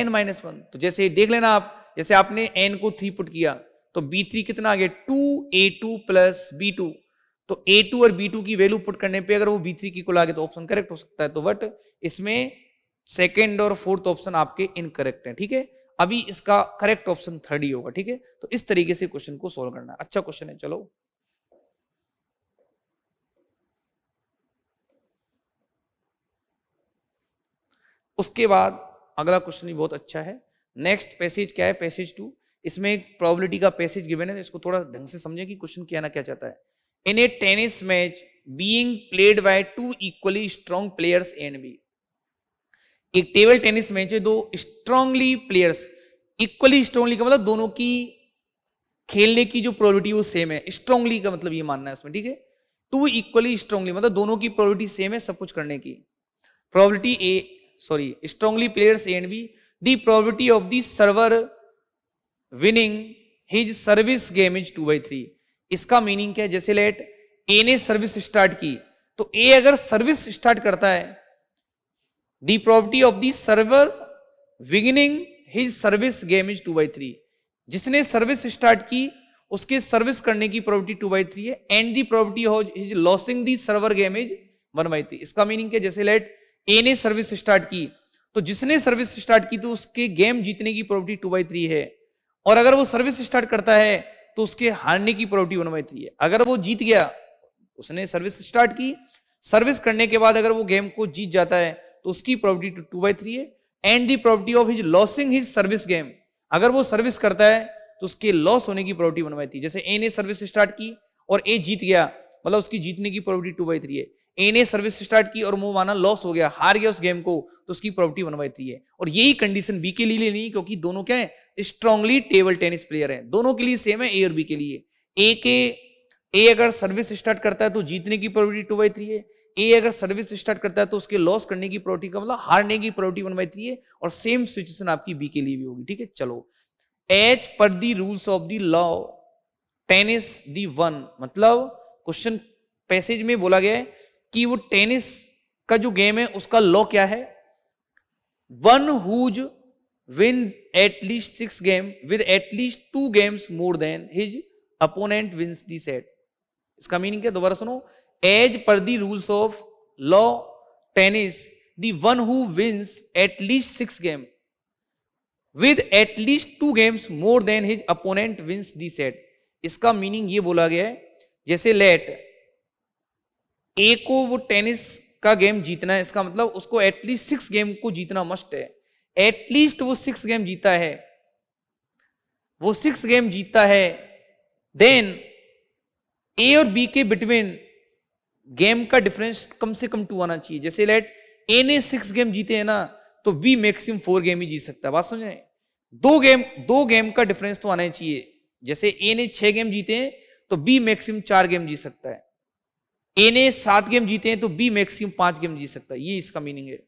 n minus one तो जैसे देख लेना आप जैसे आपने एन को थ्री पुट किया तो बी थ्री कितना आ गया two a two plus b two तो ए टू और बी टू की वैल्यू पुट करने पे अगर वो बी थ्री की कुल आ गया तो ऑप्शन करेक्ट हो सकता है तो बट इसमें सेकेंड और फोर्थ ऑप्शन आपके इनकरेक्ट है ठीक है अभी इसका करेक्ट ऑप्शन थर्ड ही होगा ठीक है तो इस तरीके से क्वेश्चन को सोल्व करना है अच्छा क्वेश्चन है चलो उसके बाद अगला क्वेश्चन भी बहुत अच्छा है नेक्स्ट पैसेज क्या है पैसेज टू इसमें एक प्रोबेबिलिटी का पैसेज गिवन है तो इसको थोड़ा ढंग से समझें कि क्वेश्चन क्या ना क्या चाहता है in a tennis match being played by two equally strong players and b एक टेबल टेनिस मैच है दो स्ट्रांगली प्लेयर्स इक्वली स्ट्रांगली का मतलब दोनों की खेलने की जो प्रोबेबिलिटी वो सेम है स्ट्रांगली का मतलब ये मानना है इसमें ठीक है टू इक्वली स्ट्रांगली मतलब दोनों की प्रोबेबिलिटी सेम है सब कुछ करने की probability a sorry strongly players a and b the probability of the server winning his service game is 2 by 3 इसका मीनिंग क्या है जैसे लेट ए ने सर्विस स्टार्ट की तो ए अगर सर्विस स्टार्ट करता है the property of the server beginning his service game is two by three जिसने सर्विस स्टार्ट की उसके सर्विस करने की प्रॉपर्टी टू बाई थ्री है and the property of his losing the server game is one by three इसका meaning क्या जैसे let ए ने सर्विस स्टार्ट की तो जिसने सर्विस स्टार्ट की तो उसके गेम जीतने की प्रॉपर्टी टू बाई थ्री है और अगर वो सर्विस स्टार्ट करता है तो उसके हारने की प्रॉपर्टी वन बाई थ्री है अगर वो जीत गया उसने सर्विस स्टार्ट की सर्विस करने के बाद अगर वो गेम को जीत जाता है तो उसकी प्रॉपर्टी टू बाई थ्री है and the property of his losing his service game अगर वो सर्विस करता है तो उसके लॉस होने की प्रॉपर्टी वन बाई थ्री जैसे ए ने सर्विस स्टार्ट की और ए जीत गया मतलब उसकी जीतने की प्रॉपर्टी टू बाई थ्री है ने सर्विस स्टार्ट की और आना लॉस हो गया हार गया उस गेम को तो उसकी प्रॉपर्टी बनवाती है और यही कंडीशन बी के लिए नहीं क्योंकि दोनों क्या है स्ट्रांगली टेबल टेनिस प्लेयर है दोनों के लिए सेम है ए और बी के लिए ए के ए अगर सर्विस स्टार्ट करता है तो जीतने की प्रॉपर्टी टू बाई थ्री है ए अगर सर्विस स्टार्ट करता है तो उसके लॉस करने की प्रॉपर्टी का मतलब हारने की प्रॉपर्टी वन बाई थ्री है और सेम सिचुएशन आपकी बी के लिए भी होगी ठीक है चलो एच पर the rules of the law tennis the one मतलब क्वेश्चन पैसेज में बोला गया है कि वो टेनिस का जो गेम है उसका लॉ क्या है one who win at least six game with at least two games more than his opponent wins the set इसका मीनिंग क्या दोबारा सुनो एज पर the rules of law tennis the one who wins at least six game with at least two games more than his opponent wins the set इसका meaning ये बोला गया है जैसे लेट ए को वो टेनिस का गेम जीतना है इसका मतलब उसको एटलीस्ट सिक्स गेम को जीतना मस्ट है एटलीस्ट वो सिक्स गेम जीता है वो सिक्स गेम जीतता है देन ए और बी के बिटवीन गेम का डिफरेंस कम से कम टू आना चाहिए जैसे लेट ए ने सिक्स गेम जीते हैं ना तो बी मैक्सिमम फोर गेम ही जीत सकता है बात समझे दो गेम दो गेम का डिफरेंस तो आना चाहिए जैसे ए ने छह गेम जीते हैं तो बी मैक्सिमम चार गेम जीत सकता है ए ने सात गेम जीते हैं तो बी मैक्सिमम पांच गेम जीत सकता है ये इसका मीनिंग है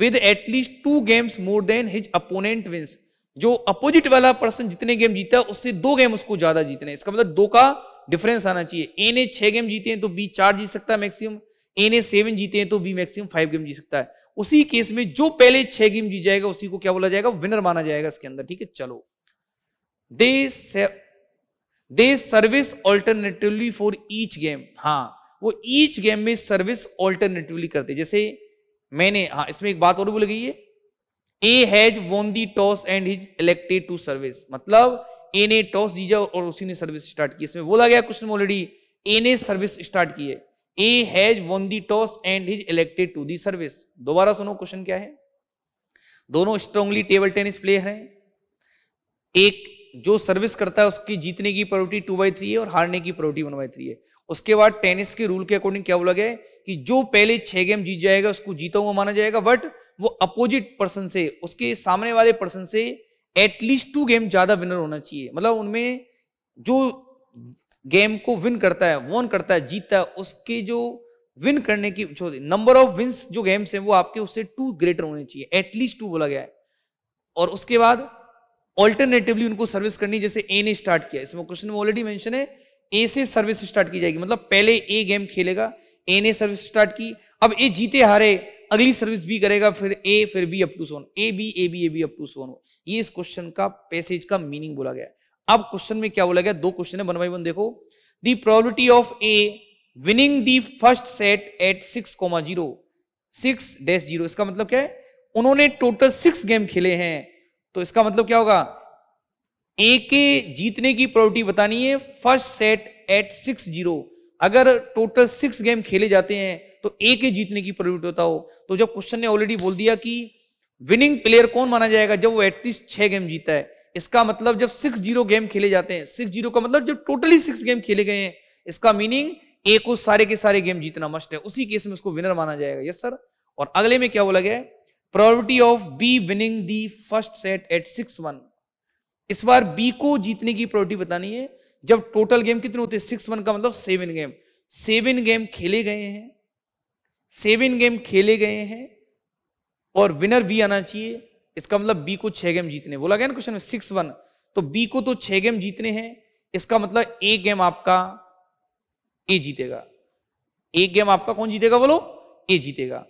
with at least two games more than his opponent wins जो अपोजिट वाला पर्सन जितने गेम जीता है उससे दो गेम उसको ज्यादा जीतने हैं इसका मतलब दो का डिफरेंस आना चाहिए ए ने छह गेम जीते हैं तो बी चार जीत सकता है मैक्सिमम ए ने सेवन जीते हैं तो बी मैक्सिमम फाइव गेम जीत सकता है उसी केस में जो पहले छह गेम जीत जाएगा उसी को क्या बोला जाएगा विनर माना जाएगा इसके अंदर ठीक है चलो they they service alternatively for each game हाँ वो ईच गेम में सर्विस ऑल्टरनेटिवली करते जैसे मैंने हाँ इसमें एक बात और भी लगी है a has won the toss and his elected to service मतलब ए ने टॉस दीजा और उसी ने सर्विस स्टार्ट की इसमें बोला गया क्वेश्चन ऑलरेडी ए ने सर्विस स्टार्ट की है a has won the toss and his elected to the service दोबारा सुनो क्वेश्चन क्या है दोनों स्ट्रॉन्गली टेबल टेनिस प्लेयर हैं एक जो सर्विस करता है उसकी जीतने की प्रोटी टू बाई थ्री है और हारने की प्रोटी वन बाई थ्री है उसके बाद टेनिस के रूल के अकॉर्डिंग क्या बोला गया कि जो पहले छह गेम जीत जाएगा उसको जीता हुआ माना जाएगा बट वो अपोजिट पर्सन से उसके सामने वाले पर्सन से एटलीस्ट टू गेम ज्यादा विनर होना चाहिए मतलब उनमें जो गेम को विन करता है वोन करता है जीतता है उसके जो विन करने की नंबर ऑफ विन्स जो गेम्स हैं वो आपके उससे टू ग्रेटर होने चाहिए एटलीस्ट टू बोला गया है और उसके बाद ऑल्टरनेटिवली उनको सर्विस करनी जैसे ए ने स्टार्ट किया इसमें क्वेश्चन में ऑलरेडी मेंशन है ए से सर्विस स्टार्ट की जाएगी मतलब पहले ए गेम खेलेगा ए ने सर्विस स्टार्ट की अब ए जीते हारे अगली सर्विस बी करेगा फिर ए फिर b up to so on a B A B A b up to so on ये इस क्वेश्चन का पैसेज का मीनिंग बोला गया अब क्वेश्चन में क्या बोला गया दो क्वेश्चन है वन बाई वन देखो the probability of a winning the first set at six comma zero six dash zero इसका मतलब क्या है उन्होंने टोटल सिक्स गेम खेले हैं तो इसका मतलब क्या होगा ए के जीतने की प्रॉपर्टी बतानी है first set at six zero अगर टोटल सिक्स गेम खेले जाते हैं तो ए के जीतने की प्रायोरिटी बताओ तो जब क्वेश्चन ने ऑलरेडी बोल दिया कि विनिंग प्लेयर कौन माना जाएगा जब वो एटलीस्ट छह गेम जीता है इसका मतलब जब सिक्स जीरो गेम खेले जाते हैं सिक्स जीरो का मतलब जब टोटली सिक्स गेम खेले गए हैं इसका मीनिंग ए को सारे के सारे गेम जीतना मस्ट है उसी केस में उसको विनर माना जाएगा यस सर और अगले में क्या बोला गया priority of b winning the first set at six one इस बार बी को जीतने की प्रायोरिटी बतानी है जब टोटल गेम कितने होते हैं सिक्स वन का मतलब सेवन गेम सेवन गेम खेले गए हैं सेवन गेम खेले गए हैं और विनर बी आना चाहिए इसका मतलब बी को छह गेम जीतने बोला गया ना क्वेश्चन में सिक्स वन तो बी को तो छह गेम जीतने हैं इसका मतलब एक गेम आपका ए जीतेगा एक गेम आपका कौन जीतेगा बोलो ए जीतेगा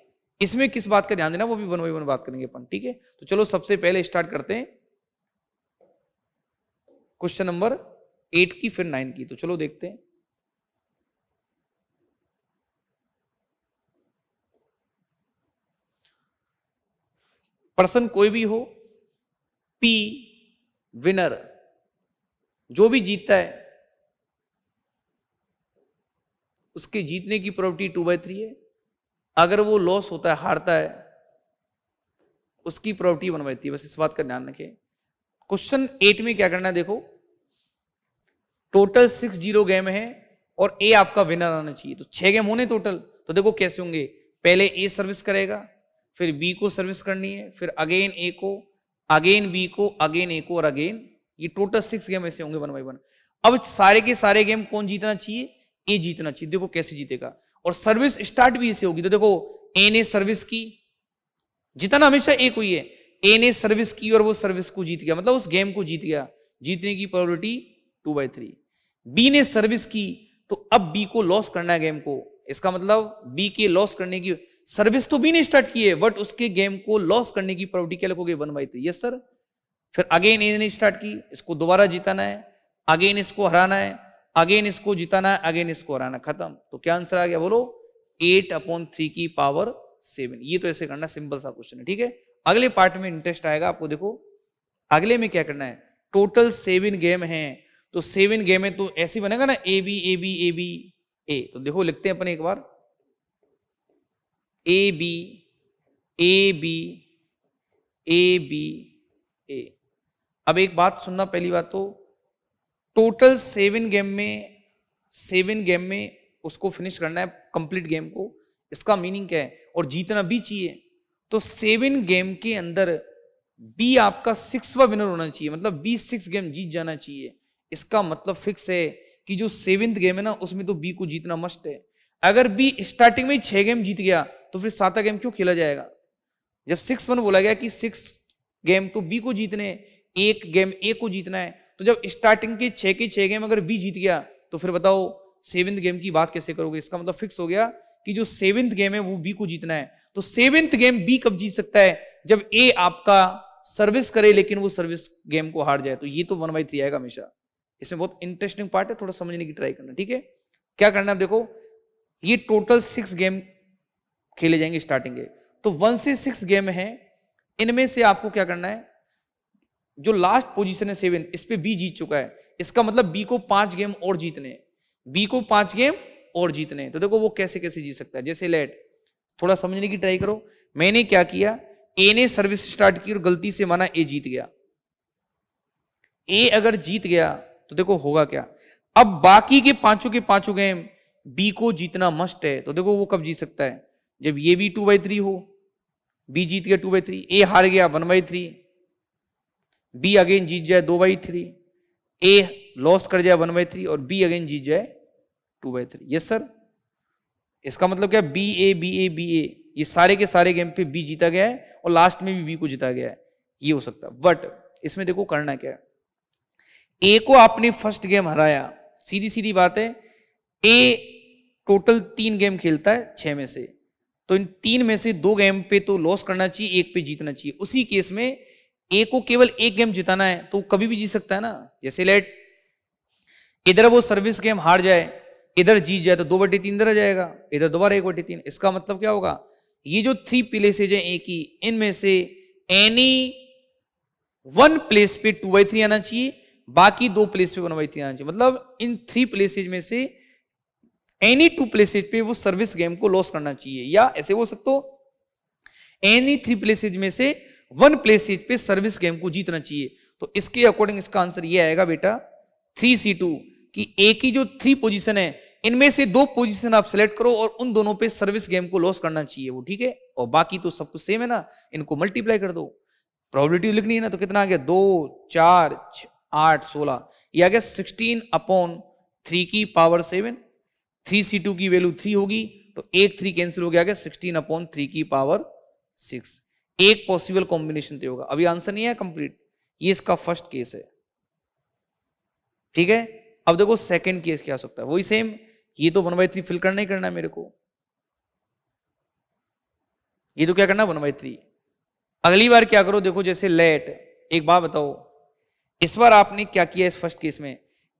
इसमें किस बात का ध्यान देना वो भी वन बाई वन बात करेंगे अपन ठीक है तो चलो सबसे पहले स्टार्ट करते हैं क्वेश्चन नंबर एट की फिर नाइन की तो चलो देखते हैं पर्सन कोई भी हो पी विनर जो भी जीतता है उसके जीतने की प्रॉपर्टी टू बाई थ्री है अगर वो लॉस होता है हारता है उसकी प्रॉपर्टी वन बाई थ्री बस इस बात का ध्यान रखें क्वेश्चन एट में क्या करना है देखो टोटल सिक्स जीरो गेम है और ए आपका विनर आना चाहिए तो छह गेम होने टोटल तो देखो कैसे होंगे पहले ए सर्विस करेगा फिर बी को सर्विस करनी है फिर अगेन ए को अगेन बी को अगेन ए को और अगेन ये टोटल सिक्स गेम ऐसे होंगे वन बाई वन अब सारे के सारे गेम कौन जीतना चाहिए ए जीतना चाहिए देखो कैसे जीतेगा और सर्विस स्टार्ट भी इसे होगी तो देखो ए ने सर्विस की जीतना हमेशा एक हुई है ए ने सर्विस की और वो सर्विस को जीत गया मतलब उस गेम को जीत गया जीतने की probability two by three B ने सर्विस की तो अब बी को लॉस करना है गेम को इसका मतलब बी के लॉस करने की सर्विस तो बी ने स्टार्ट की है बट उसके गेम को लॉस करने की प्रॉपर्टी क्या लगोगे one by three yes sir फिर अगेन ए ने स्टार्ट की इसको दोबारा जिताना है अगेन इसको हराना है अगेन इसको जिताना है अगेन इसको हराना खत्म तो क्या आंसर आ गया बोलो एट अपॉन थ्री की पावर सेवन ये तो ऐसे करना सिंपल सा क्वेश्चन है ठीक है अगले पार्ट में इंटरेस्ट आएगा आपको देखो अगले में क्या करना है टोटल सेवन गेम है तो सेवन गेम है तो ऐसे बनेगा ना A B A B A B A तो देखो लिखते हैं अपने एक बार A B A B A B A अब एक बात सुनना पहली बात तो टोटल सेवन गेम में सेवन गेम में उसको फिनिश करना है कंप्लीट गेम को इसका मीनिंग क्या है और जीतना भी चाहिए तो सेवन गेम के अंदर बी आपका सिक्सवा विनर होना चाहिए मतलब बी सिक्स गेम जीत जाना चाहिए इसका मतलब फिक्स है कि जो सेवेंथ गेम है ना उसमें तो बी को जीतना मस्ट है अगर बी स्टार्टिंग में ही छह गेम जीत गया तो फिर सातवा गेम क्यों खेला जाएगा जब सिक्स वन बोला गया कि सिक्स गेम तो बी को जीतने एक गेम ए को जीतना है तो जब स्टार्टिंग के छह के छह गेम अगर बी जीत गया तो फिर बताओ सेवेंथ गेम की बात कैसे करोगे इसका मतलब फिक्स हो गया कि जो सेवेंथ गेम है वो बी को जीतना है तो सेवेंथ गेम बी कब जीत सकता है जब ए आपका सर्विस करे लेकिन वो सर्विस गेम को हार जाए तो ये तो वन बाई थ्री आएगा हमेशा इसमें बहुत इंटरेस्टिंग पार्ट है थोड़ा समझने की ट्राई करना ठीक है क्या करना है देखो ये टोटल सिक्स गेम खेले जाएंगे स्टार्टिंग के तो वन से सिक्स गेम है इनमें से आपको क्या करना है जो लास्ट पोजीशन है सेवन इस पर बी जीत चुका है इसका मतलब बी को पांच गेम और जीतने बी को पांच गेम और जीतने तो देखो वो कैसे कैसे जीत सकता है जैसे लेट थोड़ा समझने की ट्राई करो मैंने क्या किया ए ने सर्विस स्टार्ट की और गलती से माना ए जीत गया ए अगर जीत गया तो देखो होगा क्या अब बाकी के पांचों के पांचों गेम बी को जीतना मस्ट है तो देखो वो कब जीत सकता है जब ये भी टू बाई थ्री हो बी जीत गया टू बाई थ्री ए हार गया one by three B again जीत जाए दो बाई थ्री ए लॉस कर जाए वन बाई थ्री और बी अगेन जीत जाए two by three yes sir इसका मतलब क्या B A B A B A ये सारे के सारे गेम पे बी जीता गया है और लास्ट में भी बी को जीता गया है ये हो सकता है बट इसमें देखो करना क्या है ए को आपने फर्स्ट गेम हराया सीधी सीधी बात है ए टोटल तीन गेम खेलता है छह में से तो इन तीन में से दो गेम पे तो लॉस करना चाहिए एक पे जीतना चाहिए उसी केस में ए को केवल एक गेम जिताना है तो कभी भी जीत सकता है ना जैसे लेट इधर वो सर्विस गेम हार जाए इधर जीत जाए तो दो बटे तीन इधर आ जाएगा इधर दोबारा एक बटे तीन इसका मतलब क्या होगा ये जो थ्री प्लेसेज है ए की इनमें से एनी वन प्लेस पे टू बाई थ्री आना चाहिए बाकी दो प्लेस पे बनवाई थी रांची मतलब इन थ्री प्लेसेज में से एनी टू प्लेसेज पे वो सर्विस गेम को लॉस करना चाहिए या ऐसे बोल सकते हो एनी थ्री प्लेसेज में से वन प्लेसेज पे सर्विस गेम को जीतना चाहिए तो इसके अकॉर्डिंग इसका आंसर ये आएगा बेटा थ्री सी टू की ए की जो थ्री पोजिशन है इनमें से दो पोजीशन आप सेलेक्ट करो और उन दोनों पे सर्विस गेम को लॉस करना चाहिए वो ठीक है और बाकी तो सब कुछ सेम है ना इनको मल्टीप्लाई कर दो प्रोबेबिलिटी तो लिखनी है ना तो कितना आ गया दो चार आठ सोलह ये आ गया सिक्सटीन अपॉन थ्री की power seven three C two की वैल्यू थ्री होगी तो एट थ्री कैंसिल हो गया सिक्सटीन अपॉन थ्री की पावर सिक्स एक पॉसिबल कॉम्बिनेशन तो होगा अभी आंसर नहीं है कंप्लीट ये इसका फर्स्ट केस है ठीक है अब देखो सेकंड केस क्या हो सकता है वही सेम ये तो वन बाई थ्री फिल करना ही करना है मेरे को ये तो क्या करना है वन बाई थ्री अगली बार क्या करो देखो जैसे लेट एक बार बताओ इस बार आपने क्या किया इस फर्स्ट केस में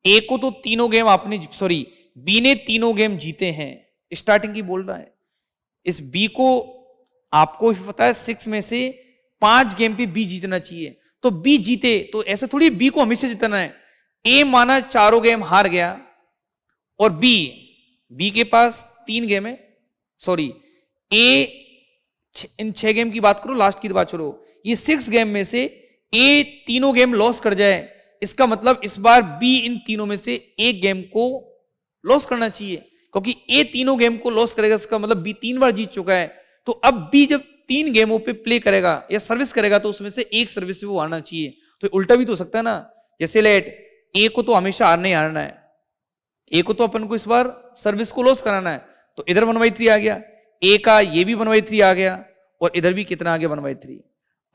ए को तो तीनों गेम आपने सॉरी बी ने तीनों गेम जीते हैं स्टार्टिंग की बोल रहा है इस बी को आपको पता है सिक्स में से पांच गेम पे बी जीतना चाहिए तो बी जीते तो ऐसे थोड़ी बी को हमेशा जीतना है ए माना चारों गेम हार गया और बी बी के पास तीन गेम है सॉरी ए इन छह गेम की बात करो लास्ट की बात छोड़ो ये सिक्स गेम में से ए तीनों गेम लॉस कर जाए इसका मतलब इस बार बी इन तीनों में से एक गेम को लॉस करना चाहिए क्योंकि ए तीनों गेम को लॉस करेगा इसका मतलब बी तीन बार जीत चुका है तो अब बी जब तीन गेमों पे प्ले करेगा या सर्विस करेगा तो उसमें से एक सर्विस वो आना चाहिए तो उल्टा भी तो हो सकता है ना जैसे लेट ए को तो हमेशा हारना ही हारना है ए को तो अपन को इस बार सर्विस को लॉस कराना है तो इधर वन बाई थ्री आ गया ए का ये भी वन बाई थ्री आ गया और इधर भी कितना आ गया वन बाई थ्री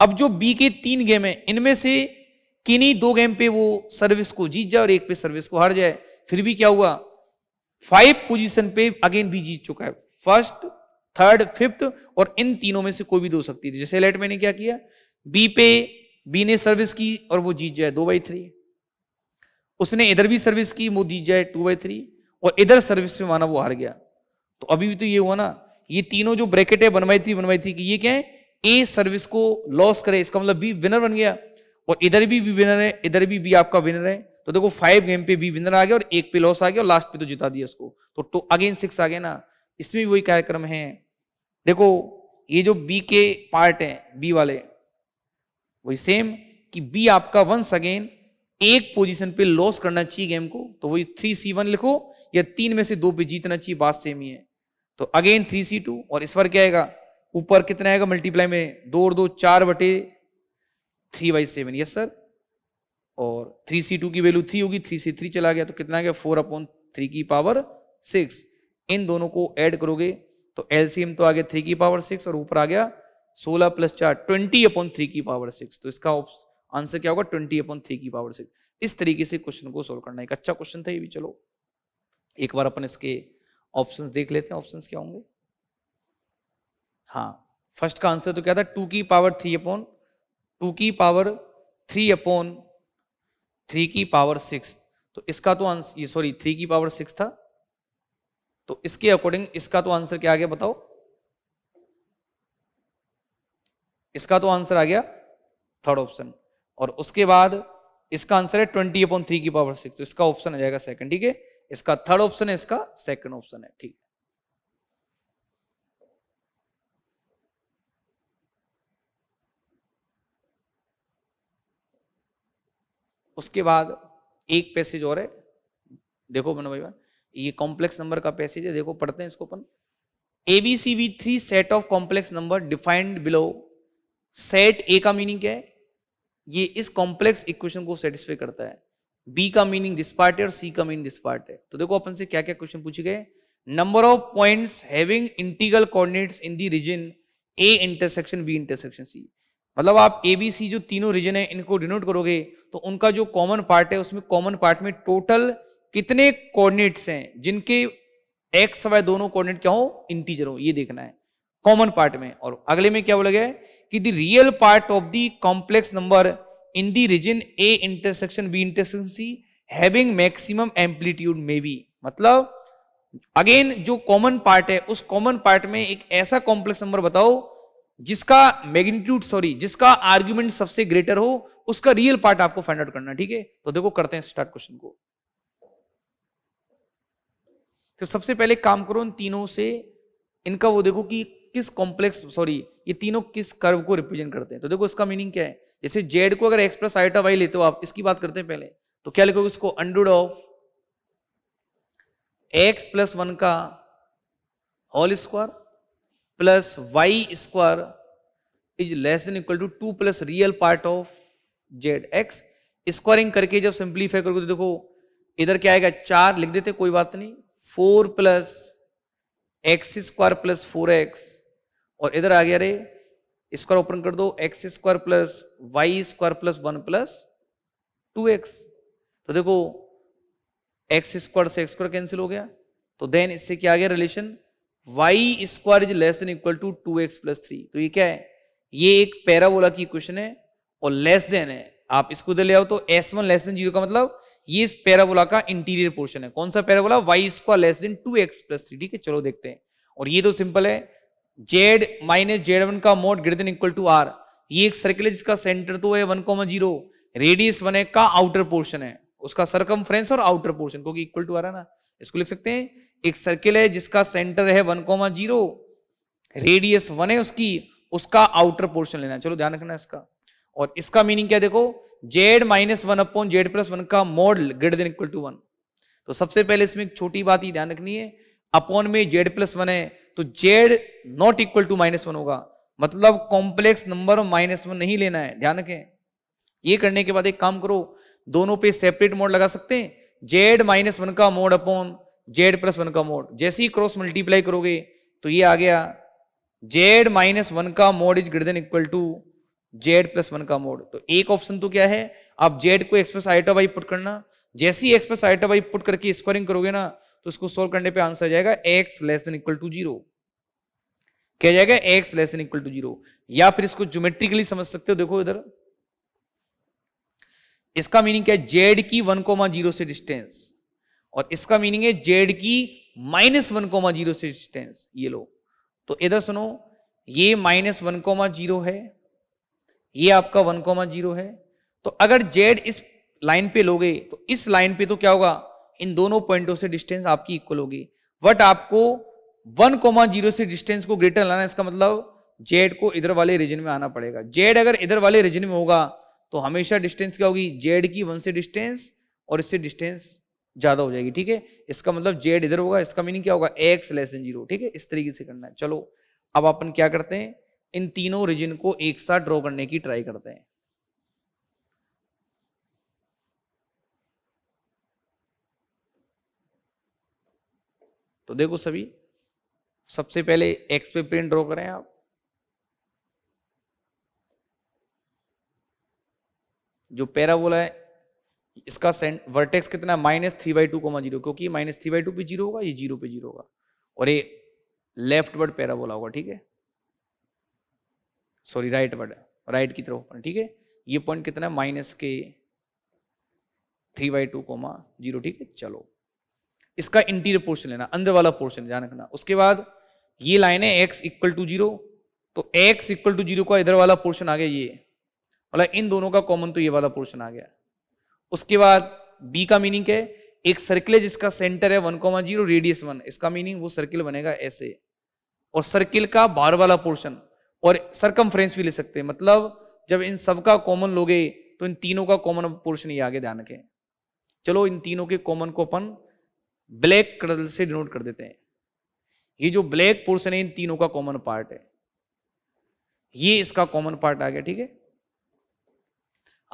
अब जो बी के तीन गेम है इनमें से किन्हीं दो गेम पे वो सर्विस को जीत जाए और एक पे सर्विस को हार जाए फिर भी क्या हुआ फाइव पोजीशन पे अगेन भी जीत चुका है फर्स्ट थर्ड फिफ्थ और इन तीनों में से कोई भी दो सकती थी जैसे लेट मैंने क्या किया बी पे बी ने सर्विस की और वो जीत जाए दो बाई थ्री उसने इधर भी सर्विस की वो जीत जाए टू बाई थ्री और इधर सर्विस में माना वो हार गया तो अभी भी तो ये हुआ ना ये तीनों जो ब्रैकेट है बनवाई थी बनवाई थी कि ये क्या है ए सर्विस को लॉस करे इसका मतलब बी विनर बन गया और इधर भी बी विनर है इधर भी बी आपका विनर है तो देखो फाइव गेम पे बी विनर आ गया और एक पे लॉस आ गया और लास्ट पे तो जिता दिया उसको तो, तो अगेन सिक्स आ गया ना इसमें भी वही कार्यक्रम है देखो ये जो बी के पार्ट है बी वाले वही सेम कि बी आपका वंस अगेन एक पोजीशन पे लॉस करना चाहिए गेम को तो वही थ्री सी वन लिखो या तीन में से दो पे जीतना चाहिए बात सेम ही है तो अगेन थ्री सी टू और इस बार क्या आएगा ऊपर कितना आएगा मल्टीप्लाई में दो और दो चार बटे three by seven yes sir और थ्री सी टू की वैल्यू थ्री होगी थ्री सी थ्री चला गया तो कितना गया फोर अपॉन थ्री की पावर सिक्स इन दोनों को ऐड करोगे तो एलसीएम तो आ गया थ्री की पावर सिक्स और ऊपर आ गया सोलह प्लस चार ट्वेंटी अपॉन थ्री की पावर सिक्स तो इसका आंसर क्या होगा ट्वेंटी अपॉन थ्री की पावर सिक्स इस तरीके से क्वेश्चन को सोल्व करना एक अच्छा क्वेश्चन था ये भी चलो एक बार अपन इसके ऑप्शन देख लेते हैं ऑप्शन क्या होंगे हाँ फर्स्ट का आंसर तो क्या था टू की पावर थ्री अपॉन टू की पावर थ्री अपॉन थ्री की पावर सिक्स तो इसका तो आंसर ये सॉरी थ्री की पावर सिक्स था तो इसके अकॉर्डिंग इसका तो आंसर क्या आ गया बताओ इसका तो आंसर आ गया थर्ड ऑप्शन और उसके बाद इसका आंसर है ट्वेंटी अपॉन थ्री की पावर सिक्स तो इसका ऑप्शन आ जाएगा सेकंड ठीक है इसका थर्ड ऑप्शन है इसका सेकंड ऑप्शन है ठीक है उसके बाद एक पैसेज और है देखो बनो भाई ये कॉम्प्लेक्स नंबर का पैसेज है देखो पढ़ते हैं इसको अपन A B C be three set of complex number defined below set A का मीनिंग क्या है ये इस कॉम्प्लेक्स इक्वेशन को सेटिस्फाई करता है बी का मीनिंग दिस पार्ट है और सी का मीनिंग दिस पार्ट है तो देखो अपन से क्या क्या क्वेश्चन पूछे गए number of points having integral coordinates in the region A intersection B intersection C मतलब आप ए बी सी जो तीनों रीजन है इनको डिनोट करोगे तो उनका जो कॉमन पार्ट है उसमें कॉमन पार्ट में टोटल कितने कोऑर्डिनेट्स हैं जिनके एक्स वाय दोनों कोऑर्डिनेट क्या हो इंटीजर हो ये देखना है कॉमन पार्ट में और अगले में क्या बोला गया है कि the real part of the complex number in the region A intersection B intersection C having maximum amplitude may be मतलब अगेन जो कॉमन पार्ट है उस कॉमन पार्ट में एक ऐसा कॉम्प्लेक्स नंबर बताओ जिसका मैग्नीट्यूड सॉरी जिसका आर्ग्यूमेंट सबसे ग्रेटर हो उसका रियल पार्ट आपको फाइंड आउट करना ठीक है तो देखो करते हैं स्टार्ट क्वेश्चन को तो सबसे पहले काम करो इन तीनों से इनका वो देखो कि किस कॉम्प्लेक्स सॉरी ये तीनों किस कर्व को रिप्रेजेंट करते हैं तो देखो इसका मीनिंग क्या है जैसे जेड को अगर एक्सप्रेस आइटा वाई लेते हो आप इसकी बात करते हैं पहले तो क्या लिखोगे इसको under root of X plus one का whole square plus Y square is less than equal to two plus real part of Z X squaring करके जब सिंप्लीफाई करोगे तो देखो इधर क्या आएगा चार लिख देते कोई बात नहीं four plus X square plus four X और इधर आ गया रे स्क्वायर ओपन कर दो X square plus Y square plus one plus two X तो देखो एक्स स्क्वायर से एक्स स्क्वायर कैंसिल हो गया तो देन इससे क्या आ गया relation Y square is less than equal to two X plus three तो ये क्या है ये एक पैराबोला की क्वेश्चन है और लेस देन है आप इसको उधर ले आओ तो S one less than zero का मतलब ये इस पैराबोला का इंटीरियर पोर्शन है कौन सा parabola Y square less than two X plus three ठीक है चलो देखते हैं और ये तो सिंपल है जेड माइनस जेड वन का mod greater than equal to R ये एक सर्कल है जिसका सेंटर तो है one comma zero radius one का आउटर पोर्शन है उसका सरकम और आउटर पोर्शन क्योंकि इक्वल टू आ रहा है ना इसको लिख सकते हैं एक सर्किल है जिसका सेंटर है one comma zero radius one है उसकी उसका आउटर पोर्शन लेना चलो ध्यान रखना इसका और इसका मीनिंग क्या देखो Z minus one upon Z plus one का model greater than equal to one तो सबसे पहले इसमें एक छोटी बात ही ध्यान रखनी है अपॉन में जेड प्लस वन है तो Z not equal to minus one होगा मतलब कॉम्प्लेक्स नंबर माइनस वन नहीं लेना है ध्यान रखें ये करने के बाद एक काम करो दोनों पे सेपरेट मोड लगा सकते हैं जेड माइनस वन का mod upon Z plus one का मोड जैसे ही क्रॉस मल्टीप्लाई करोगे तो ये आ गया जेड माइनस वन का mod is greater equal to Z plus one का मोड तो एक ऑप्शन तो क्या है आप जेड को एक्सप्रेस आइटा वाई पुट करना जैसे ही एक्सप्रेस आइटा वाई पुट करके स्क्वायरिंग करोगे ना तो उसको सोल्व करने पे आंसर आ जाएगा X less than equal to zero क्या जाएगा X less than equal to zero या फिर इसको ज्योमेट्रिकली समझ सकते हो देखो इधर इसका मीनिंग क्या है जेड की वन कोमा जीरो से डिस्टेंस और इसका मीनिंग है जेड की माइनस वन कोमा जीरो से डिस्टेंस ये लो तो इधर सुनो ये माइनस वन कोमा जीरो है ये आपका वन कोमा जीरो है तो अगर जेड इस लाइन पे लोगे तो इस लाइन पे तो क्या होगा इन दोनों पॉइंटों से डिस्टेंस आपकी इक्वल होगी बट आपको वन कोमा जीरो से डिस्टेंस को ग्रेटर लाना इसका मतलब जेड को इधर वाले रीजन में आना पड़ेगा जेड अगर इधर वाले रीजन में होगा तो हमेशा डिस्टेंस क्या होगी जेड की वन से डिस्टेंस और इससे डिस्टेंस ज्यादा हो जाएगी ठीक है इसका मतलब जेड इधर होगा इसका मीनिंग क्या होगा एक्स लेस देन जीरो ठीक है इस तरीके से करना है चलो अब अपन क्या करते हैं इन तीनों रीजन को एक साथ ड्रॉ करने की ट्राई करते हैं तो देखो सभी सबसे पहले एक्स पे पेन ड्रॉ करें आप जो पैराबोला है इसका सेंट वर्टेक्स कितना minus three by two comma zero क्योंकि माइनस थ्री बाई टू पे जीरो होगा ये जीरो पे जीरो होगा और ये लेफ्ट वर्ड पैरा बोला होगा ठीक है सॉरी राइट वर्ड राइट की तरफ ठीक है ये पॉइंट कितना है माइनस के three by two comma zero ठीक है चलो इसका इंटीरियर पोर्शन लेना अंदर वाला पोर्शन ध्यान रखना उसके बाद ये लाइन है एक्स इक्वल टू जीरो तो एक्स इक्वल टू जीरो का इधर वाला पोर्शन आ गया ये मतलब इन दोनों का कॉमन तो ये वाला पोर्शन आ गया उसके बाद बी का मीनिंग क्या है एक सर्किल है जिसका सेंटर है one comma zero radius one इसका मीनिंग वो सर्किल बनेगा ऐसे और सर्किल का बार वाला पोर्शन और सरकम भी ले सकते हैं मतलब जब इन सब का कॉमन लोगे तो इन तीनों का कॉमन पोर्शन ही आगे ध्यान रखें चलो इन तीनों के कॉमन को अपन ब्लैक कलर से डिनोट कर देते हैं ये जो ब्लैक पोर्शन है इन तीनों का कॉमन पार्ट है ये इसका कॉमन पार्ट आ गया ठीक है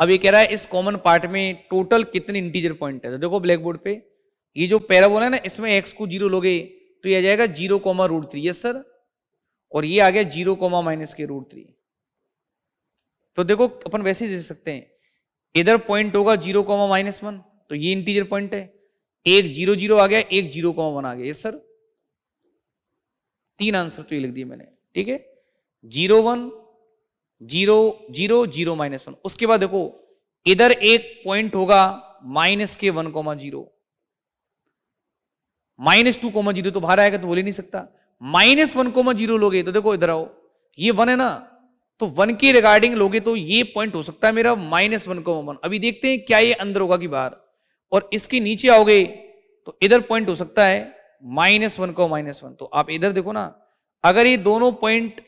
अब ये कह रहा है इस कॉमन पार्ट में टोटल कितने इंटीजर पॉइंट है तो देखो ब्लैक बोर्ड पे ये जो पैरा बोला है ना इसमें एक्स को जीरो लोगे तो ये आ जाएगा zero comma root three yes sir और ये आ गया जीरो कॉमा माइनस के रूट थ्री तो देखो अपन वैसे ही दे सकते हैं इधर पॉइंट होगा जीरो कॉमा माइनस वन तो ये इंटीजर पॉइंट है एक जीरो जीरो आ गया एक जीरो कॉमा वन आ गया यस सर तीन आंसर तो ये लिख दिए मैंने ठीक है zero one zero zero zero minus one उसके बाद देखो इधर एक पॉइंट होगा माइनस के one comma zero minus two comma zero तो बाहर आएगा तो बोल ही नहीं सकता माइनस वन कोमा जीरो लोगे तो देखो इधर आओ ये वन है ना तो वन के रिगार्डिंग लोगे तो ये पॉइंट हो सकता है मेरा माइनस वन कोमा वन अभी देखते हैं क्या ये अंदर होगा कि बाहर और इसके नीचे आओगे तो इधर पॉइंट हो सकता है माइनस वन को माइनस वन तो आप इधर देखो ना अगर ये दोनों पॉइंट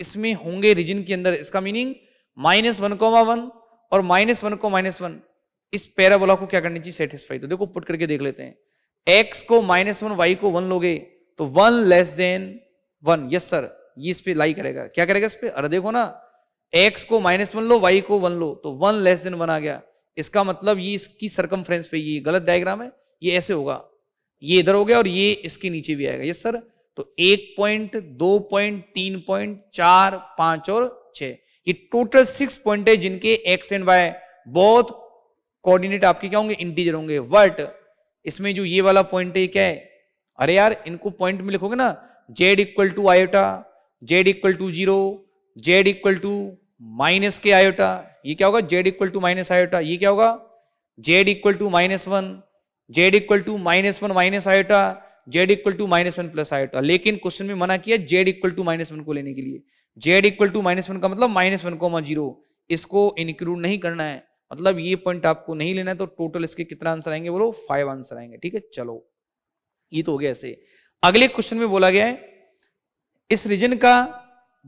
इसमें होंगे रीजन के अंदर इसका meaning minus one comma one और माइनस वन को माइनस वन इस पैराबोला को क्या करनी चाहिए सेटिस्फाई तो देखो पुट करके देख लेते हैं एक्स को माइनस वन वाई को वन लोगे तो one less than one yes sir ये इस पर लाई करेगा क्या करेगा इस पर अरे देखो ना एक्स को माइनस वन लो वाई को वन लो तो वन लेस देन वन आ गया इसका मतलब ये इसकी सरकम पे ये गलत डायग्राम है ये ऐसे होगा ये इधर हो गया और ये इसके नीचे भी आएगा यस सर तो एक पॉइंट दो पॉइंट तीन पॉइंट चार पांच और छ ये टोटल सिक्स पॉइंट है जिनके एक्स एंड वाई बहुत कोऑर्डिनेट आपके क्या होंगे इंटीजर होंगे वर्ट इसमें जो ये वाला पॉइंट है क्या है अरे यार इनको पॉइंट में लिखोगे ना Z equal to iota Z equal to zero Z equal to minus के आयोटा ये क्या होगा Z equal to minus iota ये क्या होगा Z equal to minus one Z equal to minus one minus iota Z equal to minus one plus iota लेकिन question में मना किया Z equal to minus one को लेने के लिए Z equal to minus one का मतलब माइनस वन कोमा जीरो इसको इंक्लूड नहीं करना है मतलब ये पॉइंट आपको नहीं लेना है तो टोटल इसके कितना आंसर आएंगे बोलो फाइव आंसर आएंगे ठीक है चलो ये तो हो गया ऐसे अगले क्वेश्चन में बोला गया है इस रीजन का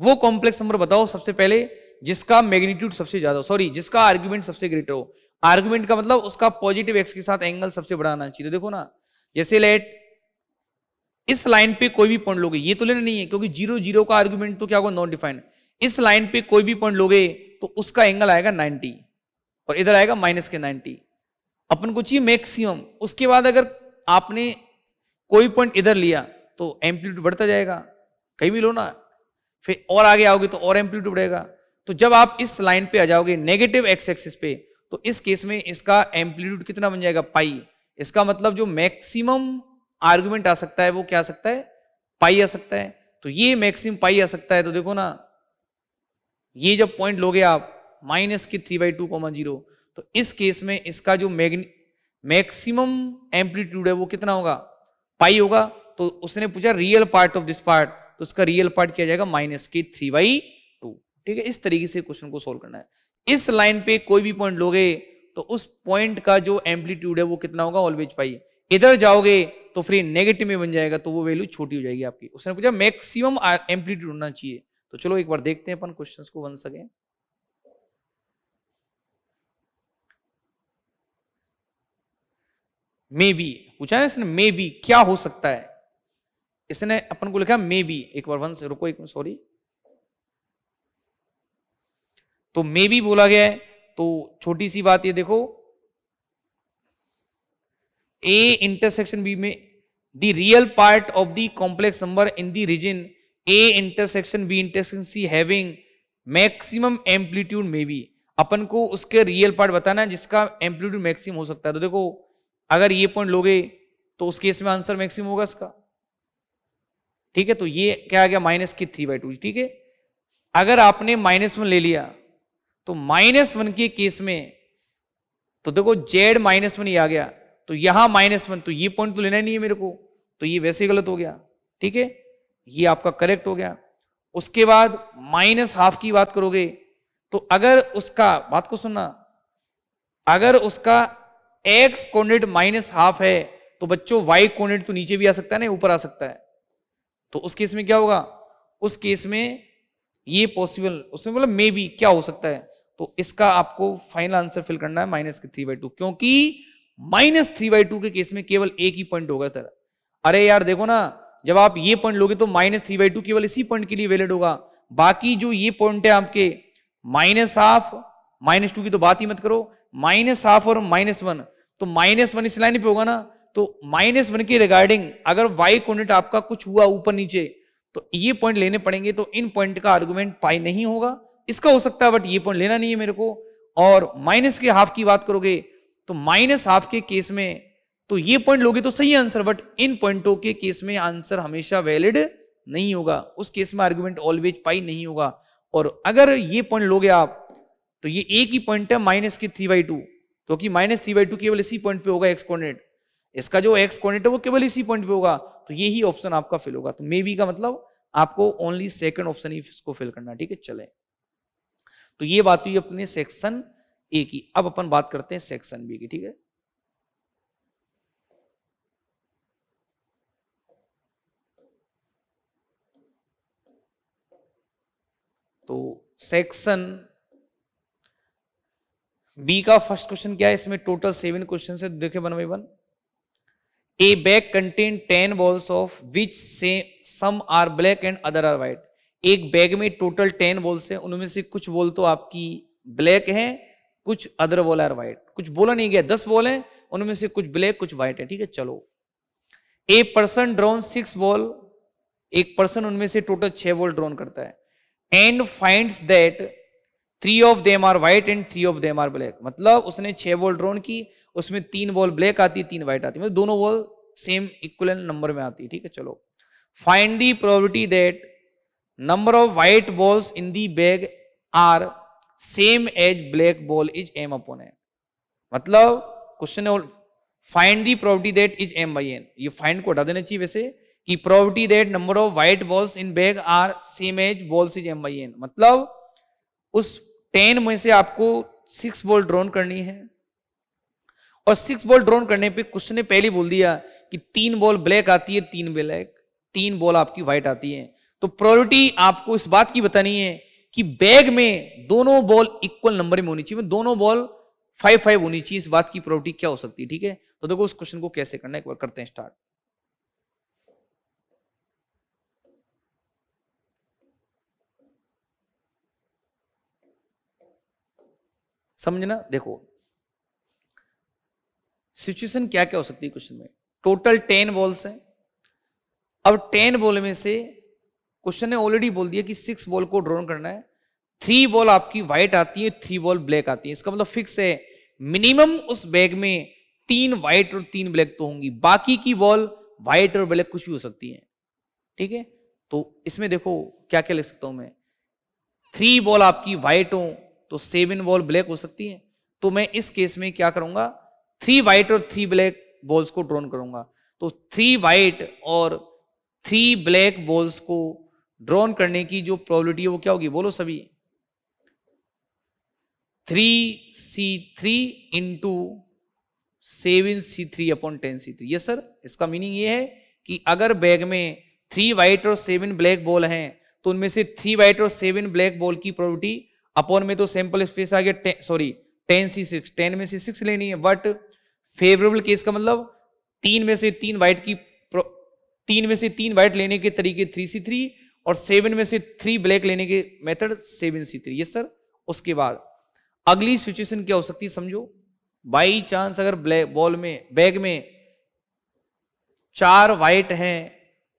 वो कॉम्प्लेक्स नंबर बताओ सबसे पहले जिसका मैग्नीट्यूड सबसे ज्यादा हो सॉरी जिसका आर्ग्यूमेंट सबसे ग्रेटर हो आर्ग्यूमेंट का मतलब उसका पॉजिटिव एक्स के साथ एंगल सबसे बड़ा आना चाहिए तो देखो ना जैसे लेट इस लाइन पे कोई भी पॉइंट लोगे ये तो लेना नहीं है क्योंकि जीरो जीरो का आर्ग्यूमेंट तो क्या होगा नॉन डिफाइंड इस लाइन पे कोई भी पॉइंट लोगे तो उसका एंगल आएगा 90 और इधर आएगा माइनस के 90 अपन को चाहिए मैक्सिमम उसके बाद अगर आपने कोई पॉइंट इधर लिया तो एम्पलीट्यूड बढ़ता जाएगा कहीं भी लो ना फिर और आगे आओगे तो और एम्पलीट्यूड बढ़ेगा तो जब आप इस लाइन पे आ जाओगे नेगेटिव एक्स एक्सिस पे तो इस केस में इसका एम्पलीट्यूड कितना बन जाएगा पाई इसका मतलब जो मैक्सिमम आर्ग्यूमेंट आ सकता है वो क्या आ सकता है पाई आ सकता है तो ये मैक्सिम पाई आ सकता है तो देखो ना ये जब पॉइंट लोगे आप माइनस की three by two comma zero तो इस केस में इसका जो मैक्सिमम एम्पलीट्यूड है वो कितना होगा पाई होगा तो उसने पूछा real part of this part तो उसका रियल पार्ट किया जाएगा माइनस की थ्री बाई टू ठीक है इस तरीके से क्वेश्चन को सोल्व करना है इस लाइन पे कोई भी पॉइंट लोगे तो उस पॉइंट का जो एम्पलीट्यूड है वो कितना होगा ऑलवेज पाई इधर जाओगे तो फिर नेगेटिव में बन जाएगा तो वो वैल्यू छोटी हो जाएगी आपकी उसने पूछा मैक्सिमम एम्पलीट्यूड होना चाहिए तो चलो एक बार देखते हैं अपन क्वेश्चन को बन सके मे बी पूछा है इसने मे बी क्या हो सकता है इसने अपन को लिखा मे बी एक बार वन से रुको एक सॉरी तो मे बी बोला गया है तो छोटी सी बात ये देखो ए इंटरसेक्शन बी में the real part of the complex number in the region A intersection B intersection C having maximum amplitude may be अपन को उसके रियल पार्ट बताना है जिसका एम्पलीट्यूड मैक्सिमम हो सकता है तो देखो अगर ये पॉइंट लोगे तो उस केस में आंसर मैक्सिमम होगा इसका ठीक है तो ये क्या आ गया माइनस की थ्री बाई टू ठीक है अगर आपने माइनस वन ले लिया तो माइनस वन के केस में तो देखो जेड माइनस वन ये आ गया तो यहां माइनस वन तो ये पॉइंट तो लेना ही नहीं है मेरे को तो ये वैसे गलत हो गया ठीक है ये आपका करेक्ट हो गया उसके बाद माइनस हाफ की बात करोगे तो अगर उसका बात को सुनना अगर उसका एक्स कोनेट माइनस हाफ है तो बच्चों वाई कोनेट तो नीचे भी आ सकता है ना ऊपर आ सकता है तो उस केस में क्या होगा उस केस में ये पॉसिबल उसमें मतलब मे बी क्या हो सकता है तो इसका आपको फाइनल आंसर फिल करना है माइनस के थ्री बाई टू क्योंकि माइनस थ्री बाई टू के केस में केवल एक ही पॉइंट होगा सर अरे यार देखो ना जब आप ये पॉइंट लोगे तो माइनस थ्री बाई टू केवल इसी पॉइंट के लिए वैलिड होगा बाकी जो ये पॉइंट है आपके माइनस हाफ माइनस टू की तो बात ही मत करो माइनस हाफ और माइनस वन तो माइनस वन इस लाइन पे होगा ना तो माइनस वन के रिगार्डिंग अगर वाई कोऑर्डिनेट आपका कुछ हुआ ऊपर नीचे तो ये पॉइंट लेने पड़ेंगे तो इन पॉइंट का आर्गूमेंट पाई नहीं होगा इसका हो सकता है बट ये पॉइंट लेना नहीं है मेरे को और माइनस के हाफ की बात करोगे तो माइनस हाफ के केस में तो ये पॉइंट लोगे तो सही आंसर बट इन पॉइंटों के केस में आंसर हमेशा वैलिड नहीं होगा उस केस में आर्ग्यूमेंट ऑलवेज पाई नहीं होगा और अगर ये पॉइंट लोगे आप तो ये एक ही पॉइंट है माइनस की थ्री बाई टू क्योंकि माइनस थ्री बाई टू केवल इसी पॉइंट पे होगा एक्स कॉर्डिनेट इसका जो एक्स कॉर्डिनेट है वो केवल इसी पॉइंट पे होगा तो ये ही ऑप्शन आपका फिल होगा तो मे बी का मतलब आपको ओनली सेकंड ऑप्शन ही इसको फिल करना ठीक है चले तो ये बात हुई अपने सेक्शन ए की अब अपन बात करते हैं सेक्शन बी की ठीक है तो सेक्शन बी का फर्स्ट क्वेश्चन क्या है इसमें टोटल सेवन क्वेश्चन है देखे one by one a bag contain ten balls of which से some are black and other are white एक बैग में टोटल टेन बॉल्स हैं उनमें से कुछ बॉल तो आपकी ब्लैक है कुछ अदर बॉल आर वाइट कुछ बोला नहीं गया दस बॉल है उनमें से कुछ ब्लैक कुछ व्हाइट है ठीक है चलो a person drawn six ball एक पर्सन उनमें से टोटल छह बॉल ड्रोन करता है and finds that three of them are white and three of them are black मतलब उसने छह बॉल ड्रोन की उसमें तीन बॉल ब्लैक आती तीन व्हाइट आती मतलब दोनों बॉल सेम इक्वल नंबर में आती ठीक है चलो find the probability that number of white balls in the bag are same as black ball is M upon N मतलब question find the probability that is M by N ये find को हटा देना चाहिए वैसे कि probability that number of white balls in bag are same as balls is M by N मतलब उस टेन में से आपको सिक्स बॉल ड्रोन करनी है और सिक्स बॉल ड्रोन करने पे क्वेश्चन ने पहले बोल दिया कि तीन बॉल ब्लैक आती है तीन ब्लैक तीन बॉल आपकी व्हाइट आती है तो प्रोरिटी आपको इस बात की बतानी है कि बैग में दोनों बॉल इक्वल नंबर में होनी चाहिए मतलब दोनों बॉल फाइव फाइव होनी चाहिए इस बात की प्रोरिटी क्या हो सकती है ठीक है तो देखो उस क्वेश्चन को कैसे करना है एक बार करते हैं स्टार्ट समझना देखो सिचुएशन क्या क्या हो सकती है क्वेश्चन में टोटल टेन बॉल्स हैं अब टेन बॉल में से क्वेश्चन ने ऑलरेडी बोल दिया कि सिक्स बॉल को ड्रॉन करना है थ्री बॉल आपकी व्हाइट आती है थ्री बॉल ब्लैक आती है इसका मतलब फिक्स है मिनिमम उस बैग में तीन व्हाइट और तीन ब्लैक तो होंगी बाकी की बॉल व्हाइट और ब्लैक कुछ भी हो सकती है ठीक है तो इसमें देखो क्या क्या लिख सकता हूं मैं थ्री बॉल आपकी व्हाइट हो तो सेम इन बॉल ब्लैक हो सकती है तो मैं इस केस में क्या करूंगा थ्री व्हाइट और थ्री ब्लैक बॉल्स को ड्रॉन करूंगा तो थ्री व्हाइट और थ्री ब्लैक बॉल्स को ड्रॉन करने की जो प्रोबेबिलिटी है वो क्या होगी बोलो सभी three C three into seven C three upon ten सी थ्री यस सर इसका मीनिंग ये है कि अगर बैग में थ्री व्हाइट और सेवन ब्लैक बॉल हैं तो उनमें से थ्री व्हाइट और सेवन ब्लैक बॉल की प्रोबेबिलिटी अपॉन में तो सैंपल स्पेस आ गया sorry ten C six ten में से सिक्स लेनी है बट फेवरेबल केस का मतलब तीन में से तीन वाइट की तीन में से तीन वाइट लेने के तरीके थ्री सी थ्री और सेवन में से थ्री ब्लैक लेने के method seven C three yes sir उसके बाद अगली सिचुएशन क्या हो सकती है समझो बाई चांस अगर ब्लैक बॉल में बैग में चार वाइट हैं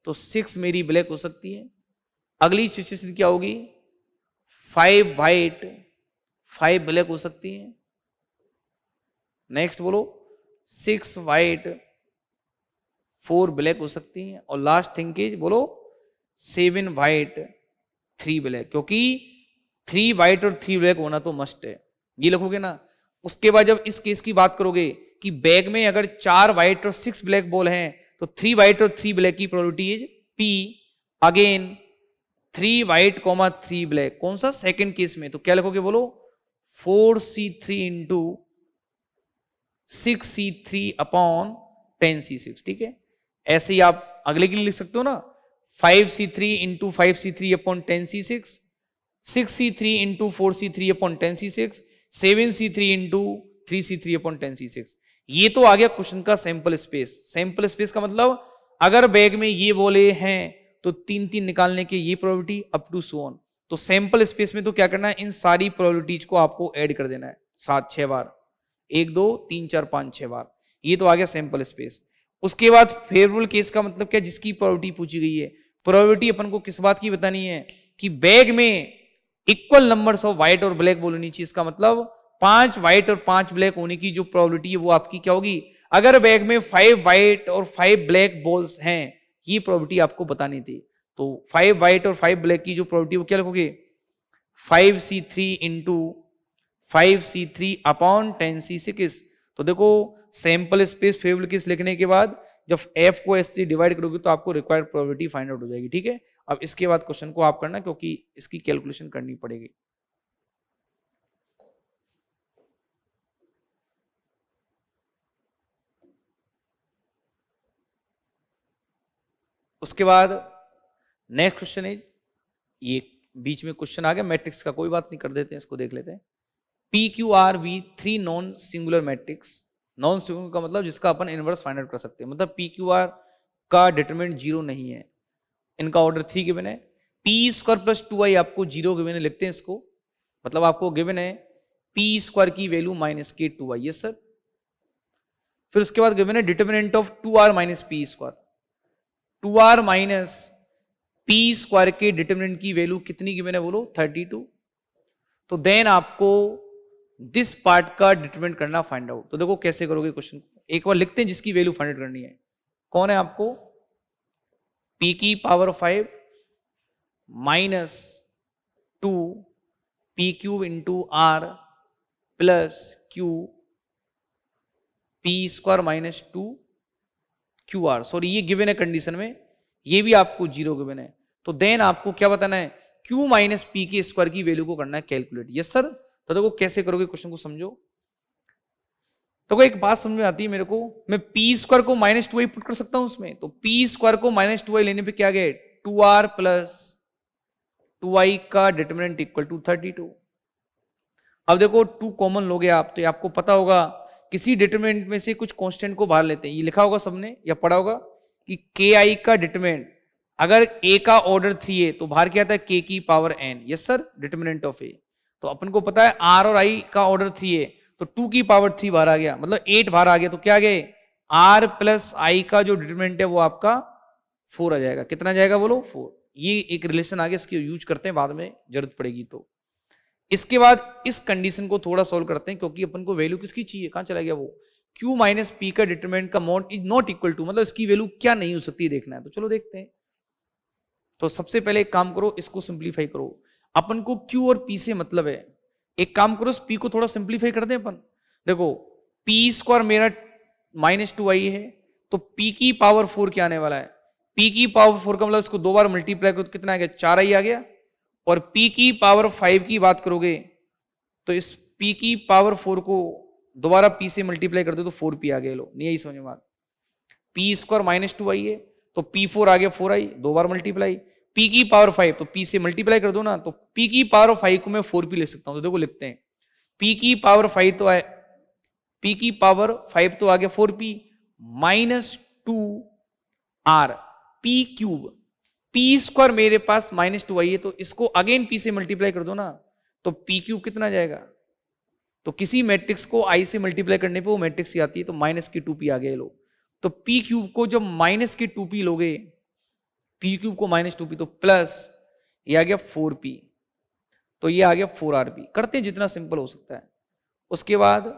तो सिक्स मेरी ब्लैक हो सकती है अगली सिचुएशन क्या होगी फाइव वाइट फाइव ब्लैक हो सकती हैं नेक्स्ट बोलो सिक्स वाइट फोर ब्लैक हो सकती हैं और लास्ट थिंग इज बोलो सेवन वाइट थ्री ब्लैक क्योंकि थ्री वाइट और थ्री ब्लैक होना तो मस्ट है ये लिखोगे ना उसके बाद जब इस केस की बात करोगे कि बैग में अगर चार व्हाइट और सिक्स ब्लैक बॉल हैं तो थ्री व्हाइट और थ्री ब्लैक की probability is P again three white comma three black कौन सा सेकंड केस में तो क्या लिखोगे बोलो four C three into six C three upon ten C six ठीक है ऐसे ही आप अगले के लिए लिख सकते हो ना five C three into five C three upon ten C six six C three into four C three upon ten C six seven C three into three C three upon ten C six ये तो आ गया question का sample space sample space का मतलब अगर bag में ये बोले हैं तो तीन तीन निकालने के ये probability up to so on तो सैंपल स्पेस में तो क्या करना है इन सारी प्रोबेबिलिटीज को आपको ऐड कर देना है सात छह बार एक दो तीन चार पांच छह बार ये तो आ गया सैंपल स्पेस उसके बाद फेवरेबल केस का मतलब क्या जिसकी प्रोबेबिलिटी पूछी गई है प्रोबेबिलिटी अपन को किस बात की बतानी है कि बैग में इक्वल नंबर ऑफ व्हाइट और ब्लैक बोल होनी चाहिए इसका मतलब पांच व्हाइट और पांच ब्लैक होने की जो प्रोबेबिलिटी है वो आपकी क्या होगी अगर बैग में फाइव व्हाइट और फाइव ब्लैक बॉल्स हैं ये प्रॉपर्टी आपको बतानी थी तो फाइव व्हाइट और फाइव ब्लैक की जो प्रॉपर्टी वो क्या लिखोगे five C three into five C three upon ten C six तो देखो सैंपल स्पेस फेवल किस लिखने के बाद जब एफ को एस से डिवाइड करोगे तो आपको रिक्वायर्ड प्रॉपर्टी फाइंड आउट हो जाएगी ठीक है अब इसके बाद क्वेश्चन को आप करना क्योंकि इसकी कैलकुलेशन करनी पड़ेगी उसके बाद नेक्स्ट क्वेश्चन इज ये बीच में क्वेश्चन आ गया मैट्रिक्स का कोई बात नहीं कर देते हैं इसको देख लेते हैं P Q R V three non singular matrix non singular का मतलब जिसका अपन इनवर्स फाइंड आउट कर सकते हैं मतलब पी क्यू आर का डिटरमिनेंट जीरो नहीं है इनका ऑर्डर थ्री गिवन है P square plus two I आपको जीरो गिवन है लिखते हैं इसको मतलब आपको गिवन है पी स्क्वायर की वैल्यू माइनस के टू आई यस सर फिर उसके बाद गिवन है determinant of two R minus P square two R minus P square के डिटर्मिनेंट की वैल्यू कितनी की मैंने बोलो थर्टी टू तो देन आपको दिस पार्ट का डिटर्मिनेंट करना फाइंड आउट तो देखो कैसे करोगे क्वेश्चन एक बार लिखते हैं जिसकी वैल्यू फाइंड आउट करनी है कौन है आपको पी की power five minus two P cube into R plus Q P square minus two Q R sorry ये गिवन है कंडीशन में ये भी आपको जीरो गिवन है तो देन आपको क्या बताना है क्यू माइनस पी के स्क्वायर की वैल्यू को करना है कैलकुलेट यस सर तो देखो कैसे करोगे क्वेश्चन को समझो तो एक बात समझ में आती है मेरे को मैं पी स्क्वायर को माइनस टू आई पुट कर सकता हूं उसमें तो पी स्क्वायर को माइनस टू आई लेने पे क्या गए two R plus two I का determinant equal to thirty two अब देखो टू कॉमन लोगे आप तो आपको पता होगा किसी डिटर्मिनेंट में से कुछ कॉन्स्टेंट को बाहर लेते हैं ये लिखा होगा सबने या पढ़ा होगा कि के आई का डिटर्मिनेंट अगर ए का ऑर्डर थ्री है तो बाहर क्या आता है के की power N yes sir determinant of A तो अपन को पता है आर और आई का ऑर्डर थ्री है तो टू की पावर थ्री बाहर आ गया मतलब एट बाहर आ गया तो क्या गए आर प्लस आई का जो डिटर्मिनेंट है वो आपका फोर आ जाएगा कितना जाएगा बोलो फोर ये एक रिलेशन आ गया इसकी यूज करते हैं बाद में जरूरत पड़ेगी तो इसके बाद इस कंडीशन को थोड़ा सोल्व करते हैं क्योंकि अपन को वैल्यू किसकी चाहिए कहां चला गया वो क्यू माइनस पी का डिटरमिनेंट का mod is not equal to मतलब इसकी वैल्यू क्या नहीं हो सकती देखना है तो चलो देखते हैं तो सबसे पहले एक काम करो इसको सिंप्लीफाई करो अपन को क्यू और पी से मतलब है एक काम करो इस पी को थोड़ा सिंप्लीफाई कर दें अपन देखो पी स्क्वायर मेरा माइनस टू आई है तो पी की पावर फोर क्या आने वाला है पी की पावर फोर का मतलब इसको दो बार मल्टीप्लाई करो तो कितना आ गया चार आई आ गया और p की पावर फाइव की बात करोगे तो इस p की पावर फोर को दोबारा p से मल्टीप्लाई कर दो तो फोर पी आ गया लो नहीं आई समझ बात P square minus two I है तो पी फोर आगे फोर आई दो बार मल्टीप्लाई पी की पावर फाइव तो पी से मल्टीप्लाई कर दो ना तो पी की पावर फाइव को मैं फोर पी ले सकता हूं तो देखो लिखते हैं पी की पावर फाइव तो आए पी की पावर फाइव तो आगे four P minus two R P cube P square मेरे पास माइनस टू आई है तो इसको अगेन पी से मल्टीप्लाई कर दो ना तो पी क्यूब कितना जाएगा तो किसी मैट्रिक्स को आई से मल्टीप्लाई करने पे वो मैट्रिक्स ही आती है तो माइनस की टू पी आ गए लोग तो पी क्यूब को जब माइनस की टू पी लोगे पी क्यूब को माइनस टू पी तो प्लस ये आ गया फोर पी तो ये आ गया फोर आर पी करते हैं जितना सिंपल हो सकता है उसके बाद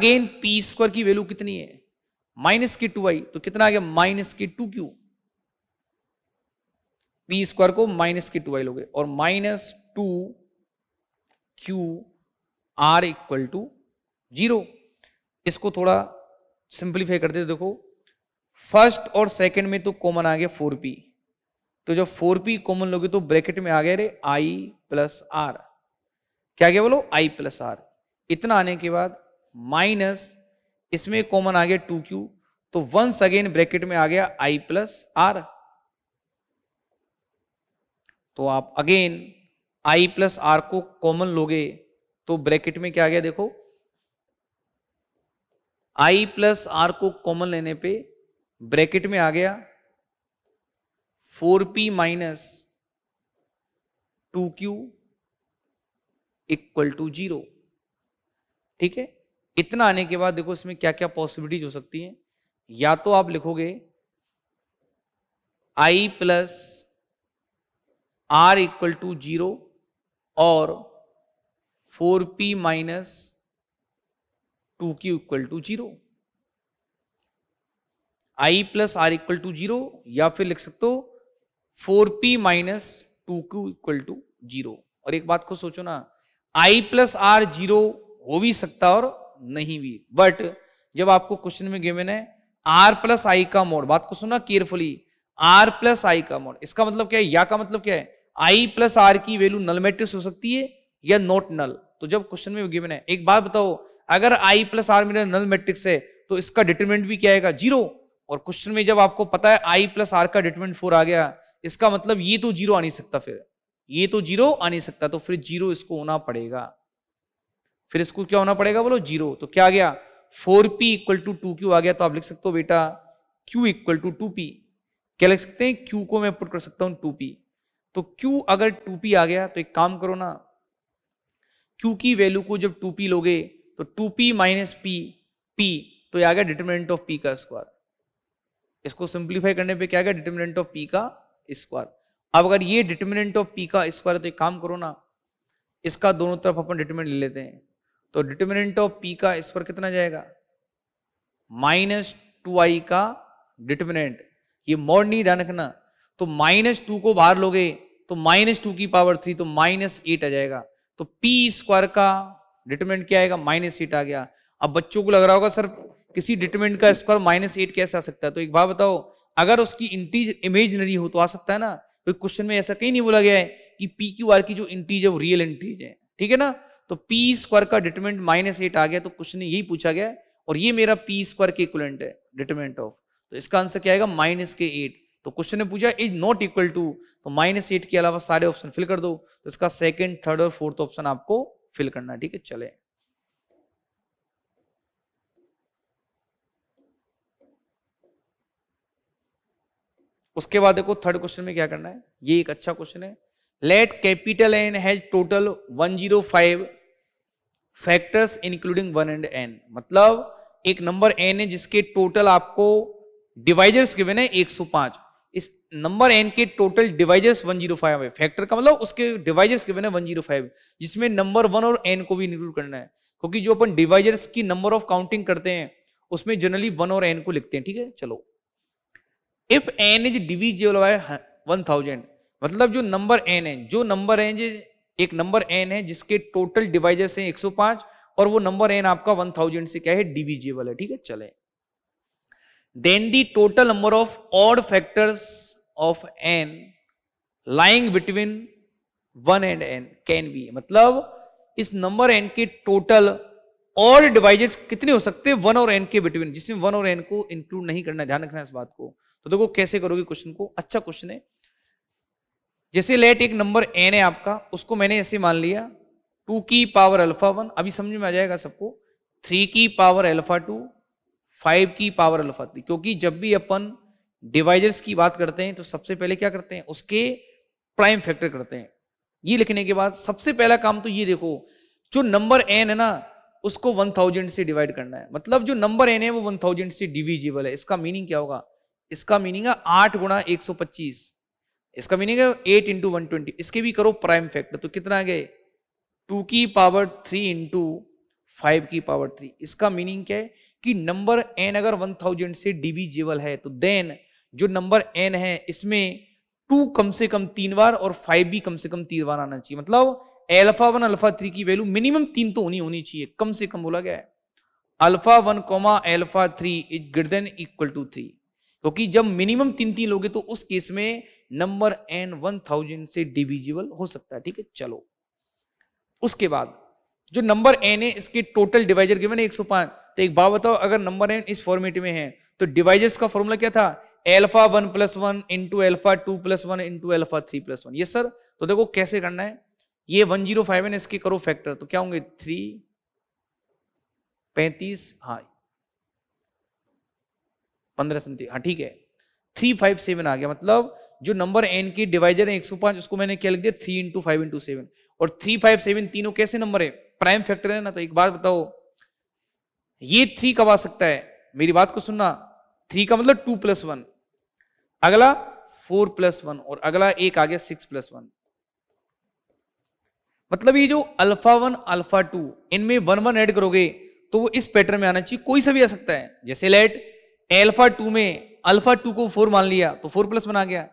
अगेन पी स्क्वायर की वैल्यू कितनी है माइनस की टू आई तो कितना आ गया माइनस की टू क्यूब पी स्क्वायर को माइनस के टू आई लोगे और minus two Q R equal to zero इसको थोड़ा सिंप्लीफाई करते देखो फर्स्ट और सेकंड में तो कॉमन आ गया फोर पी तो जब फोर पी कॉमन लोगे तो ब्रैकेट में आ गया रे आई प्लस आर क्या गया बोलो आई प्लस आर इतना आने के बाद माइनस इसमें कॉमन आ गया टू क्यू तो वंस अगेन ब्रैकेट में आ गया आई प्लस आर तो आप अगेन आई प्लस आर को कॉमन लोगे तो ब्रैकेट में क्या आ गया देखो आई प्लस आर को कॉमन लेने पे ब्रैकेट में आ गया four P minus two Q equal to zero ठीक है इतना आने के बाद देखो इसमें क्या क्या पॉसिबिलिटीज हो सकती हैं या तो आप लिखोगे I plus R equal to zero और four P minus two Q equal to zero I plus R equal to zero या फिर लिख सकते हो four P minus two Q equal to zero और एक बात को सोचो ना आई प्लस आर जीरो हो भी सकता और नहीं भी बट जब आपको क्वेश्चन में गिवन है आर प्लस आई का मोड बात को सुना केयरफुली आर प्लस आई का मॉड इसका मतलब क्या है या का मतलब क्या है आई प्लस आर की वैल्यू नल मैट्रिक्स हो सकती है या नॉट नल तो जब क्वेश्चन में गिवन है एक बात बताओ अगर आई प्लस आर मेरा नल मैट्रिक्स है तो इसका डिटरमिनेंट भी क्या आएगा जीरो और क्वेश्चन में जब आपको पता है आई प्लस आर का डिटरमिनेंट फोर आ गया इसका मतलब ये तो जीरो आ नहीं सकता फिर ये तो जीरो आ नहीं सकता तो फिर जीरो इसको होना पड़ेगा फिर इसको क्या होना पड़ेगा बोलो जीरो तो क्या आ गया four P equal to two Q आ गया तो आप लिख सकते हो बेटा Q equal to two P क्या लिख सकते हैं क्यू को मैं पुट कर सकता हूं टू पी तो क्यू अगर टू पी आ गया तो एक काम करो ना क्यू की वैल्यू को जब टू पी लोगे तो two P minus P P तो ये आ गया डिटर्मिनेंट ऑफ पी का स्क्वायर इसको सिंप्लीफाई करने पे क्या आ गया डिटर्मिनेंट ऑफ पी का स्क्वायर अब अगर ये डिटर्मिनेंट ऑफ पी का स्क्वायर तो एक काम करो ना इसका दोनों तरफ अपन डिटर्मिनेंट ले लेते हैं तो डिटर्मिनेंट ऑफ पी का स्क्वायर कितना जाएगा माइनस टू आई का डिटर्मिनेंट ये मोड नहीं ध्यान रखना तो माइनस टू को बाहर लोगे तो माइनस टू की पावर थ्री तो माइनस एट आ जाएगा तो पी स्क्वायर का डिटरमिनेंट क्या आएगा माइनस एट आ गया अब बच्चों को लग रहा होगा सर किसी डिटरमिनेंट का स्क्वायर माइनस एट कैसे आ सकता है तो एक बात बताओ अगर उसकी इंटीज इमेजनरी हो तो आ सकता है ना तो क्वेश्चन में ऐसा कहीं नहीं बोला गया है कि पी क्यू आर की जो इंटीज है वो रियल इंटीज है ठीक है ना तो पी स्क्वायर का डिटरमिनेंट माइनस एट आ गया तो क्वेश्चन यही पूछा गया और ये मेरा पी स्क्वायर के इक्वलेंट है डिटरमिनेंट ऑफ तो इसका आंसर क्या आएगा माइनस के एट तो क्वेश्चन ने पूछा इज नॉट इक्वल टू तो माइनस एट के अलावा सारे ऑप्शन फिल कर दो तो इसका सेकंड थर्ड और फोर्थ ऑप्शन आपको फिल करना ठीक है चले उसके बाद देखो थर्ड क्वेश्चन में क्या करना है ये एक अच्छा क्वेश्चन है let capital N has total 105 factors including one and N मतलब एक नंबर एन है जिसके टोटल आपको डिवाइजर्स गिवन है 105 इस नंबर एन के टोटल डिवाइजर्स 105 है फैक्टर का मतलब उसके डिवाइजर्स गिवन है 105 जिसमें नंबर वन और एन को भी इंक्लूड करना है क्योंकि जो अपन डिवाइजर्स की नंबर ऑफ काउंटिंग करते हैं उसमें जनरली वन और एन को लिखते हैं ठीक है चलो if N is divisible by one thousand मतलब जो नंबर एन है जो नंबर एन एक नंबर एन है जिसके टोटल डिवाइजर्स हैं 105 और वो नंबर एन आपका 1000 से क्या है डिविजिबल है ठीक है चले then the total number of odd factors of n lying between 1 and n can be मतलब इस नंबर n के टोटल और डिवाइजेस कितने हो सकते हैं वन और एन के बिटवीन जिसमें वन और एन को इंक्लूड नहीं करना ध्यान रखना इस बात को तो देखो कैसे करोगे क्वेश्चन को अच्छा क्वेश्चन है जैसे लेट एक नंबर एन है आपका उसको मैंने ऐसे मान लिया टू की पावर अल्फा वन अभी समझ में आ जाएगा सबको थ्री की पावर अल्फा टू फाइव की पावर अल्फा थ्री क्योंकि जब भी अपन डिवाइजर्स की बात करते हैं तो सबसे पहले क्या करते हैं उसके प्राइम फैक्टर करते हैं ये लिखने के बाद सबसे पहला काम तो ये देखो जो नंबर एन है ना उसको वन थाउजेंड से डिवाइड करना है मतलब जो नंबर एन है वो वन थाउजेंड से डिविजिबल है इसका मीनिंग क्या होगा इसका मीनिंग है आठ गुणा एक सौ पच्चीस इसका मीनिंग है एट इंटू वन ट्वेंटी इसके भी करो प्राइम फैक्टर तो कितना आ गए टू की पावर थ्री इंटू फाइव की पावर थ्री इसका मीनिंग क्या है कि नंबर एन अगर वन थाउजेंड से डिविजिबल है तो देन जो नंबर एन है इसमें टू कम से कम तीन बार और फाइव भी कम से कम तीन बार आना चाहिए मतलब एल्फा वन अल्फा थ्री की वैल्यू मिनिमम तीन तो होनी होनी चाहिए कम से कम बोला गया है alpha one comma alpha three is greater than equal to three क्योंकि जब मिनिमम तीन तीन लोगे तो उस केस में नंबर एन वन थाउजेंड से डिविजिबल हो सकता है ठीक है चलो उसके बाद जो नंबर एन है इसके टोटल डिवाइजर गिवन है एक सौ पांच तो एक बात बताओ अगर नंबर एन इस फॉर्मेट में है तो डिवाइजेस का फॉर्मूला क्या था alpha one plus one into alpha two plus one into alpha three plus one ये सर तो देखो कैसे करना है ये वन जीरो फाइव एन इसके करो फैक्टर तो क्या होंगे थ्री पैंतीस हाँ पंद्रह सन्ती हाँ ठीक है थ्री फाइव सेवन आ गया मतलब जो नंबर एन की डिवाइजर है एक सौ पांच उसको मैंने क्या लिख दिया three into five into seven और थ्री फाइव सेवन तीनों कैसे नंबर है प्राइम फैक्टर है ना तो एक बात बताओ ये थ्री कब आ सकता है मेरी बात को सुनना थ्री का मतलब टू प्लस वन अगला फोर प्लस वन और अगला एक आ गया सिक्स प्लस वन मतलब ये जो अल्फा वन अल्फा टू इनमें वन वन ऐड करोगे तो वो इस पैटर्न में आना चाहिए कोई सा भी आ सकता है जैसे लेट एल्फा टू में अल्फा टू को फोर मान लिया तो फोर प्लस वन आ गया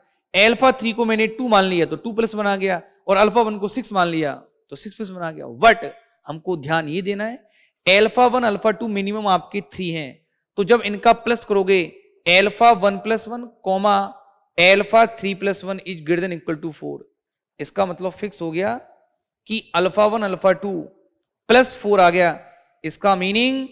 एल्फा थ्री को मैंने टू मान लिया तो टू प्लस वन आ गया और अल्फा वन को सिक्स मान लिया तो सिक्स प्लस वन आ गया बट हमको ध्यान ये देना है alpha one alpha two minimum आपके थ्री हैं तो जब इनका प्लस करोगे alpha one plus one comma alpha three plus one is greater than equal to four इसका मतलब फिक्स हो गया कि alpha one alpha two plus four आ गया इसका मीनिंग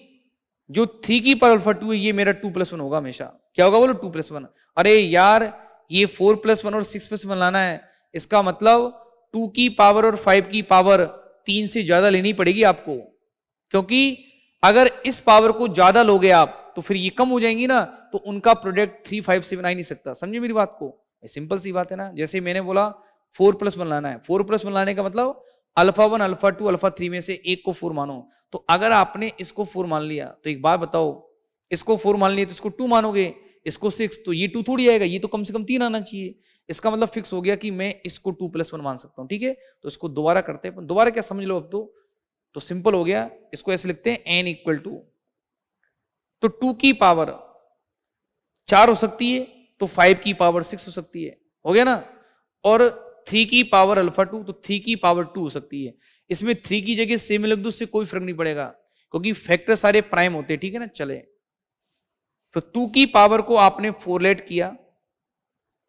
जो थ्री की पर अल्फा टू है ये मेरा टू प्लस वन होगा हमेशा क्या होगा बोलो टू प्लस वन अरे यार ये फोर प्लस वन और सिक्स प्लस वन लाना है इसका मतलब टू की पावर और फाइव की पावर तीन से ज्यादा लेनी पड़ेगी आपको क्योंकि अगर इस पावर को ज्यादा लोगे आप तो फिर ये कम हो जाएंगी ना तो उनका प्रोडक्ट थ्री फाइव सेवन आ नहीं सकता समझे मेरी बात को सिंपल सी बात है ना जैसे मैंने बोला फोर प्लस वन लाना है फोर प्लस वन लाने का मतलब alpha one alpha two alpha three में से एक को फोर मानो तो अगर आपने इसको फोर मान लिया तो एक बात बताओ इसको फोर मान लिया तो इसको टू मानोगे इसको सिक्स तो ये टू थोड़ी आएगा ये तो कम से कम तीन आना चाहिए इसका मतलब फिक्स हो गया कि मैं इसको टू प्लस वन मान सकता हूँ ठीक है तो इसको दोबारा करते हैं दोबारा क्या समझ लो अब तो तो सिंपल हो गया इसको ऐसे लिखते हैं एन इक्वल टू तो टू की पावर चार हो सकती है तो फाइव की पावर सिक्स हो सकती है हो गया ना और थ्री की पावर अल्फा टू तो थ्री की पावर टू हो सकती है इसमें थ्री की जगह सेम लग दो कोई फर्क नहीं पड़ेगा क्योंकि फैक्टर सारे प्राइम होते हैं ठीक है ना चले तो टू की पावर को आपने फोर लेट किया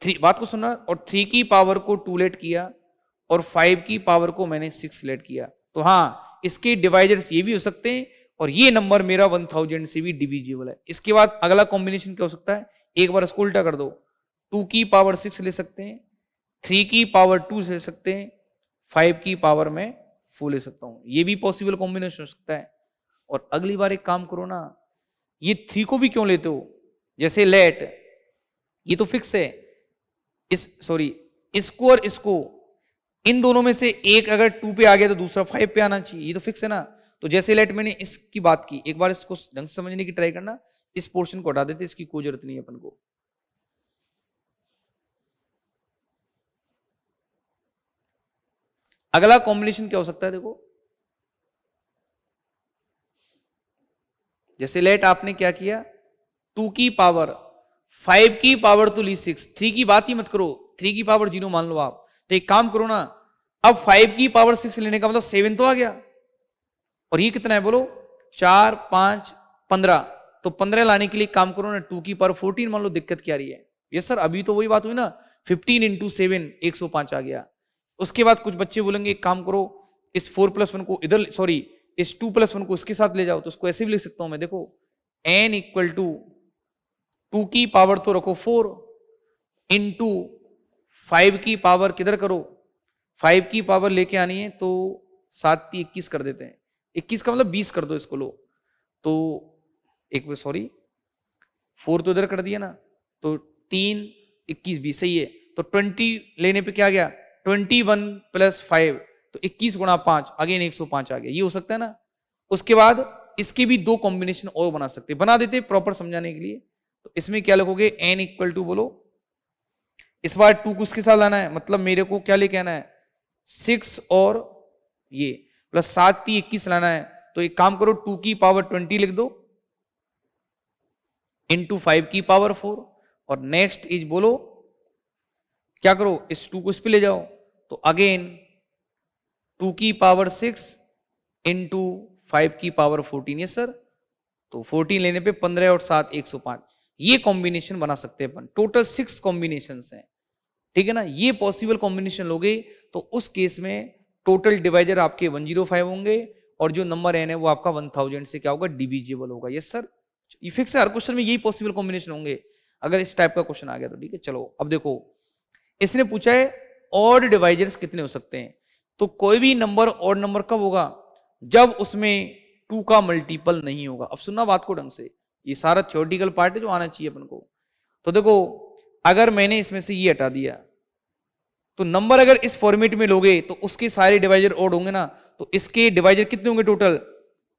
थ्री बात को सुनना और थ्री की पावर को टू लेट किया और फाइव की पावर को मैंने सिक्स लेट किया तो हाँ इसके डिवाइजर्स ये भी हो सकते हैं और ये नंबर मेरा वन थाउजेंड से भी डिविजिबल है इसके बाद अगला कॉम्बिनेशन क्या हो सकता है एक बार इसको उल्टा कर दो टू की पावर सिक्स ले सकते हैं थ्री की पावर टू ले सकते हैं फाइव की पावर में फोर ले सकता हूँ ये भी पॉसिबल कॉम्बिनेशन हो सकता है और अगली बार एक काम करो ना ये थ्री को भी क्यों लेते हो जैसे लेट ये तो फिक्स है इस सॉरी इसको और इसको इन दोनों में से एक अगर टू पे आ गया तो दूसरा फाइव पे आना चाहिए ये तो फिक्स है ना तो जैसे लेट मैंने इसकी बात की एक बार इसको ढंग से समझने की ट्राई करना इस पोर्शन को हटा देते इसकी कोई जरूरत नहीं है अपन को अगला कॉम्बिनेशन क्या हो सकता है देखो जैसे लेट आपने क्या किया टू की पावर फाइव की पावर तो ली सिक्स थ्री की बात ही मत करो थ्री की पावर जीरो मान लो आप तो एक काम करो ना अब फाइव की पावर सिक्स लेने का मतलब सेवन तो आ गया और ये कितना है बोलो चार पांच पंद्रह तो पंद्रह लाने के लिए काम करो ना टू की पावर फोर्टीन मान लो दिक्कत क्या रही है ये सर अभी तो वही बात हुई ना फिफ्टीन इंटू सेवन एक सौ पांच आ गया उसके बाद कुछ बच्चे बोलेंगे एक काम करो इस फोर प्लस वन को इधर सॉरी इस टू प्लस वन को इसके साथ ले जाओ तो उसको ऐसे भी लिख सकता हूं मैं देखो एन इक्वल टू टू की पावर तो रखो फोर इन टू फाइव की पावर किधर करो फाइव की पावर लेके आनी है तो सात ती इक्कीस कर देते हैं इक्कीस का मतलब बीस कर दो इसको लो तो एक सॉरी फोर तो इधर कर दिया ना तो तीन इक्कीस बीस सही है तो ट्वेंटी लेने पे क्या गया ट्वेंटी वन प्लस फाइव तो इक्कीस गुणा पांच अगेन एक सौ पांच आ गया ये हो सकता है ना उसके बाद इसके भी दो कॉम्बिनेशन और बना सकते बना देते प्रॉपर समझाने के लिए तो इसमें क्या लिखोगे एन इक्वल टू बोलो इस बार टू कुछ के साथ लाना है मतलब मेरे को क्या लेके आना है सिक्स और ये प्लस सात ती इक्कीस लाना है तो एक काम करो टू की पावर ट्वेंटी लिख दो इंटू फाइव की पावर फोर और नेक्स्ट इज बोलो क्या करो इस टू को इस पे ले जाओ तो अगेन टू की पावर सिक्स इंटू फाइव की पावर फोर्टीन ये सर तो फोर्टीन लेने पे पंद्रह और सात एक सौ पांच ये कॉम्बिनेशन बना सकते हैं अपन टोटल सिक्स कॉम्बिनेशन हैं ठीक है ना ये पॉसिबल कॉम्बिनेशन लोगे तो उस केस में टोटल डिवाइजर आपके 105 होंगे और जो नंबर एन है वो आपका 1000 से क्या होगा डिविजिबल होगा यस सर ये फिक्स है हर क्वेश्चन में यही पॉसिबल कॉम्बिनेशन होंगे अगर इस टाइप का क्वेश्चन आ गया तो ठीक है चलो अब देखो इसने पूछा है ऑड डिवाइजर्स कितने हो सकते हैं तो कोई भी नंबर ऑड नंबर कब होगा जब उसमें टू का मल्टीपल नहीं होगा अब सुनना बात को ढंग से ये सारा थियोटिकल पार्ट है जो आना चाहिए अपन को तो देखो अगर मैंने इसमें से ये हटा दिया तो नंबर अगर इस फॉर्मेट में लोगे तो उसके सारे डिवाइजर ओड होंगे ना तो इसके डिवाइजर कितने होंगे टोटल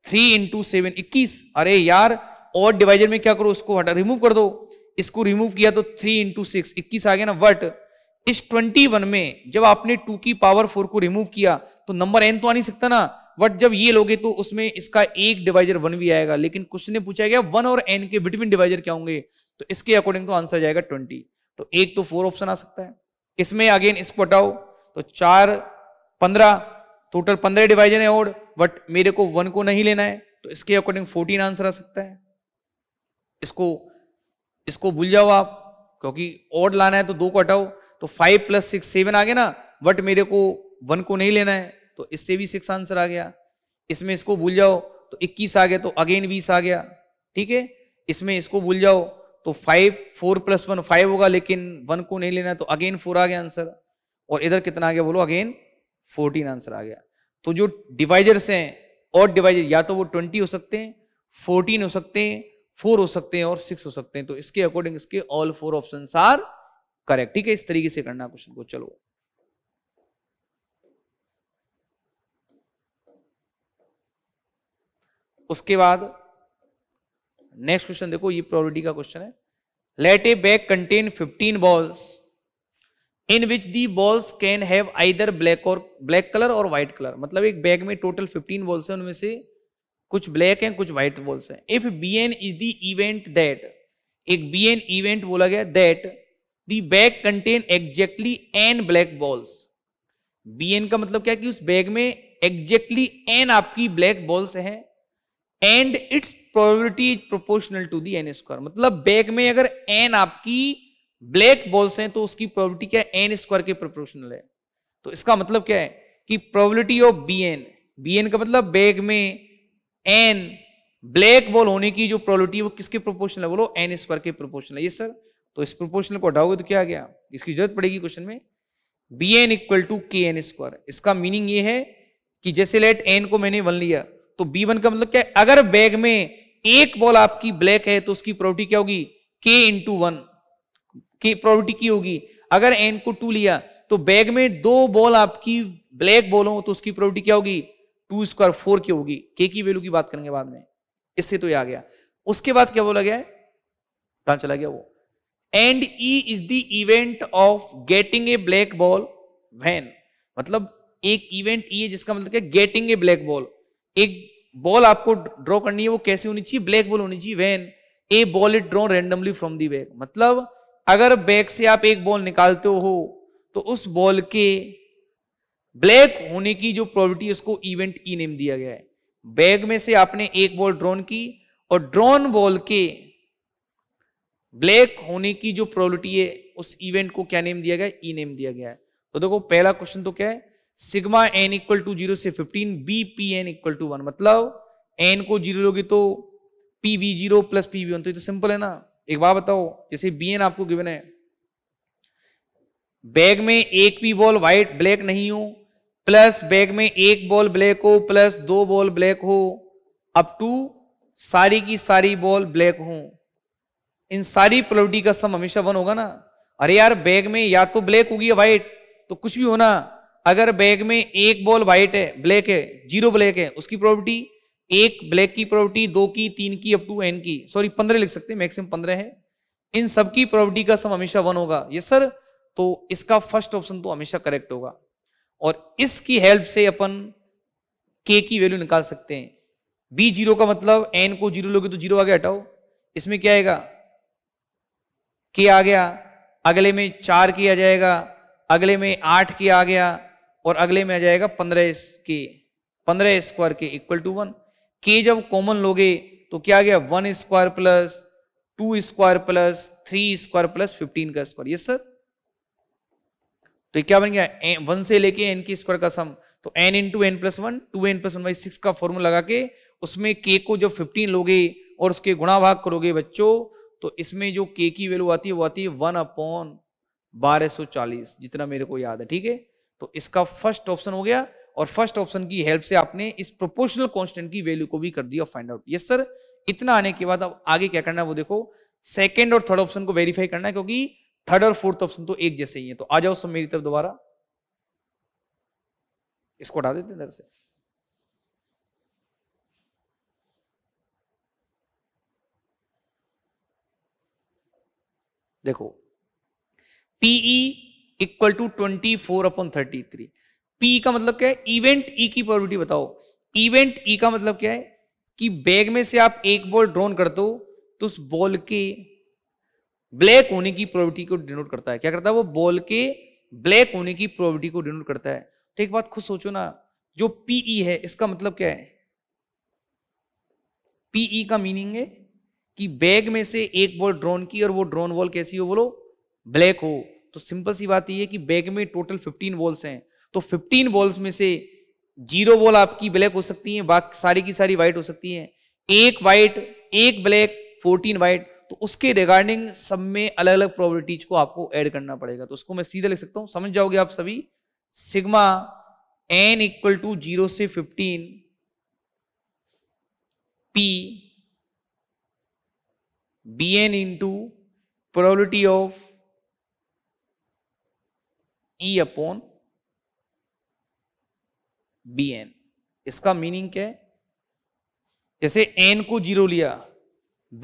थ्री इंटू सेवन इक्कीस अरे यार और डिवाइजर में क्या करो उसको हटा रिमूव कर दो इसको रिमूव किया तो थ्री इंटू सिक्स इक्कीस आ गया ना वट इस ट्वेंटी वन में जब आपने टू की पावर फोर को रिमूव किया तो नंबर एन तो आ नहीं सकता ना बट जब ये लोगे तो उसमें इसका एक डिवाइजर वन भी आएगा लेकिन क्वेश्चन ने पूछा गया वन और एन के बिटवीन डिवाइजर क्या होंगे तो इसके अकॉर्डिंग तो आंसर जाएगा ट्वेंटी तो एक तो फोर ऑप्शन आ सकता है इसमें अगेन इसको हटाओ तो चार पंद्रह टोटल पंद्रह डिवाइजन है और बट मेरे को वन को नहीं लेना है तो इसके अकॉर्डिंग फोर्टीन आंसर आ सकता है इसको इसको भूल जाओ आप क्योंकि और लाना है तो दो को हटाओ तो फाइव प्लस सिक्स सेवन आ गया ना बट मेरे को वन को नहीं लेना है तो इससे भी सिक्स आंसर आ गया इसमें इसको भूल जाओ तो इक्कीस आ गया तो अगेन बीस आ गया ठीक है इसमें इसको भूल जाओ तो five four plus one five होगा लेकिन वन को नहीं लेना तो अगेन फोर आ गया आंसर और इधर कितना आ गया बोलो अगेन फोर्टीन आंसर आ गया तो जो डिवाइजर्स हैं और डिवाइजर या तो वो ट्वेंटी हो सकते हैं फोर्टीन हो सकते हैं फोर हो सकते हैं और सिक्स हो सकते हैं तो इसके अकॉर्डिंग इसके all four option are correct ठीक है इस तरीके से करना क्वेश्चन को चलो उसके बाद नेक्स्ट क्वेश्चन देखो ये प्रोबेबिलिटी का क्वेश्चन है let a bag contain 15 balls in which the balls can have either black or black colour और व्हाइट कलर मतलब एक बैग में टोटल 15 बॉल्स हैं उनमें से कुछ ब्लैक हैं कुछ व्हाइट बॉल्स हैं if B n is the event that एक बी एन इवेंट बोला गया that the bag contain exactly n black balls B n का मतलब क्या कि उस बैग में एग्जैक्टली एन आपकी ब्लैक बॉल्स हैं and its probability is proportional to the n square मतलब बैग में अगर एन आपकी ब्लैक बॉल्स हैं तो उसकी प्रोबेबिलिटी क्या एन स्क्वायर के प्रोपोर्शनल है तो इसका मतलब क्या है कि probability of B n B n का मतलब बैग में एन ब्लैक बॉल होने की जो प्रोबेबिलिटी है वो किसके प्रोपोर्शनल है बोलो एन स्क्वायर के प्रोपोर्शनल है ये सर तो इस प्रोपोर्शनल को हटाओगे तो क्या आ गया इसकी जरूरत पड़ेगी क्वेश्चन में B n equal to k n square इसका मीनिंग ये है कि जैसे लेट एन को मैंने वन लिया तो बी वन का मतलब क्या है अगर बैग में एक बॉल आपकी ब्लैक है तो उसकी प्रॉपर्टी क्या होगी के इंटू वन की प्रॉपर्टी की होगी अगर एन को टू लिया तो बैग में दो बॉल आपकी ब्लैक बॉल हो तो उसकी प्रॉपर्टी क्या होगी टू स्क्वायर फोर की होगी के की वैल्यू की बात करेंगे बाद में इससे तो ये आ गया उसके बाद क्या बोला गया है कहा चला गया वो and E is the event of getting a black ball when मतलब एक इवेंट ई e है जिसका मतलब क्या गेटिंग ए ब्लैक बॉल एक बॉल आपको ड्रॉ करनी है वो कैसे होनी चाहिए ब्लैक बॉल होनी चाहिए when a ball it draw randomly from the bag मतलब अगर बैग से आप एक बॉल निकालते हो तो उस बॉल के ब्लैक होने की जो प्रॉबिलिटी उसको इवेंट ई नेम दिया गया है बैग में से आपने एक बॉल ड्रॉन की और ड्रॉन बॉल के ब्लैक होने की जो प्रोबेबिलिटी है उस इवेंट को क्या नेम दिया गया ई नेम e दिया गया है तो देखो पहला क्वेश्चन तो क्या है sigma n equal to zero से fifteen B P n equal to one मतलब एन को जीरो लोगे तो P V zero plus P V one तो ये तो सिंपल है ना एक बात बताओ जैसे बी एन आपको गिवन है बैग में एक भी बॉल व्हाइट ब्लैक नहीं हो प्लस बैग में एक बॉल ब्लैक हो प्लस दो बॉल ब्लैक हो अप टू सारी की सारी बॉल ब्लैक हो इन सारी प्रोबेबिलिटी का सम हमेशा वन होगा ना अरे यार बैग में या तो ब्लैक होगी या व्हाइट तो कुछ भी होना अगर बैग में एक बॉल व्हाइट है ब्लैक है जीरो ब्लैक है उसकी प्रॉपर्टी एक ब्लैक की प्रॉपर्टी दो की तीन की अप टू एन की सॉरी पंद्रह लिख सकते हैं मैक्सिमम पंद्रह है इन सबकी प्रॉपर्टी का सम हमेशा वन होगा ये सर तो इसका फर्स्ट ऑप्शन तो हमेशा करेक्ट होगा और इसकी हेल्प से अपन के की वैल्यू निकाल सकते हैं बी जीरो का मतलब एन को जीरो लोगे तो जीरो आगे हटाओ इसमें क्या आएगा के आ गया अगले में चार की आ जाएगा अगले में आठ की आ गया और अगले में आ जाएगा पंद्रह के पंद्रह स्क्वायर के इक्वल टू वन के जब कॉमन लोगे तो क्या आ गया one square plus two square plus three square plus fifteen का स्क्वायर यस सर तो क्या बन गया वन से लेके एन के स्क्वायर का सम तो n into n plus one two n plus one by six का फॉर्मूला लगा के उसमें के को जब फिफ्टीन लोगे और उसके गुणा भाग करोगे बच्चों तो इसमें जो के की वैल्यू आती है वो आती है वन अपॉन बारह सौ चालीस जितना मेरे को याद है ठीक है तो इसका फर्स्ट ऑप्शन हो गया और फर्स्ट ऑप्शन की हेल्प से आपने इस प्रोपोर्शनल कांस्टेंट की वैल्यू को भी कर दिया फाइंड आउट यस सर इतना आने के बाद अब आगे क्या करना है वो देखो सेकेंड और थर्ड ऑप्शन को वेरीफाई करना है क्योंकि थर्ड और फोर्थ ऑप्शन तो एक जैसे ही है तो आ जाओ सब मेरी तरफ दोबारा इसको हटा देते इधर से देखो P E equal to twenty four upon thirty three P का मतलब क्या है इवेंट ई e की प्रोबेबिलिटी बताओ इवेंट ई e का मतलब क्या है कि बैग में से आप एक बॉल ड्रोन कर दो तो उस बॉल के ब्लैक होने की प्रोबेबिलिटी को डिनोट करता है क्या करता है वो बॉल के ब्लैक होने की प्रोबेबिलिटी को डिनोट करता है तो एक बात खुद सोचो ना जो पीई e है इसका मतलब क्या है पीई का मीनिंग है कि बैग में से एक बॉल ड्रोन की और वो ड्रोन बॉल कैसी हो बोलो ब्लैक हो तो सिंपल सी बात यह है कि बैग में टोटल 15 बॉल्स हैं तो 15 बॉल्स में से जीरो बॉल आपकी ब्लैक हो सकती है बाकी सारी की सारी व्हाइट हो सकती है एक व्हाइट एक ब्लैक 14 व्हाइट तो उसके रिगार्डिंग सब में अलग अलग प्रोबेबिलिटीज को आपको ऐड करना पड़ेगा तो उसको मैं सीधा लिख सकता हूं समझ जाओगे आप सभी sigma n equal to zero से fifteen P B n into probability of E upon B n इसका मीनिंग क्या है जैसे एन को जीरो लिया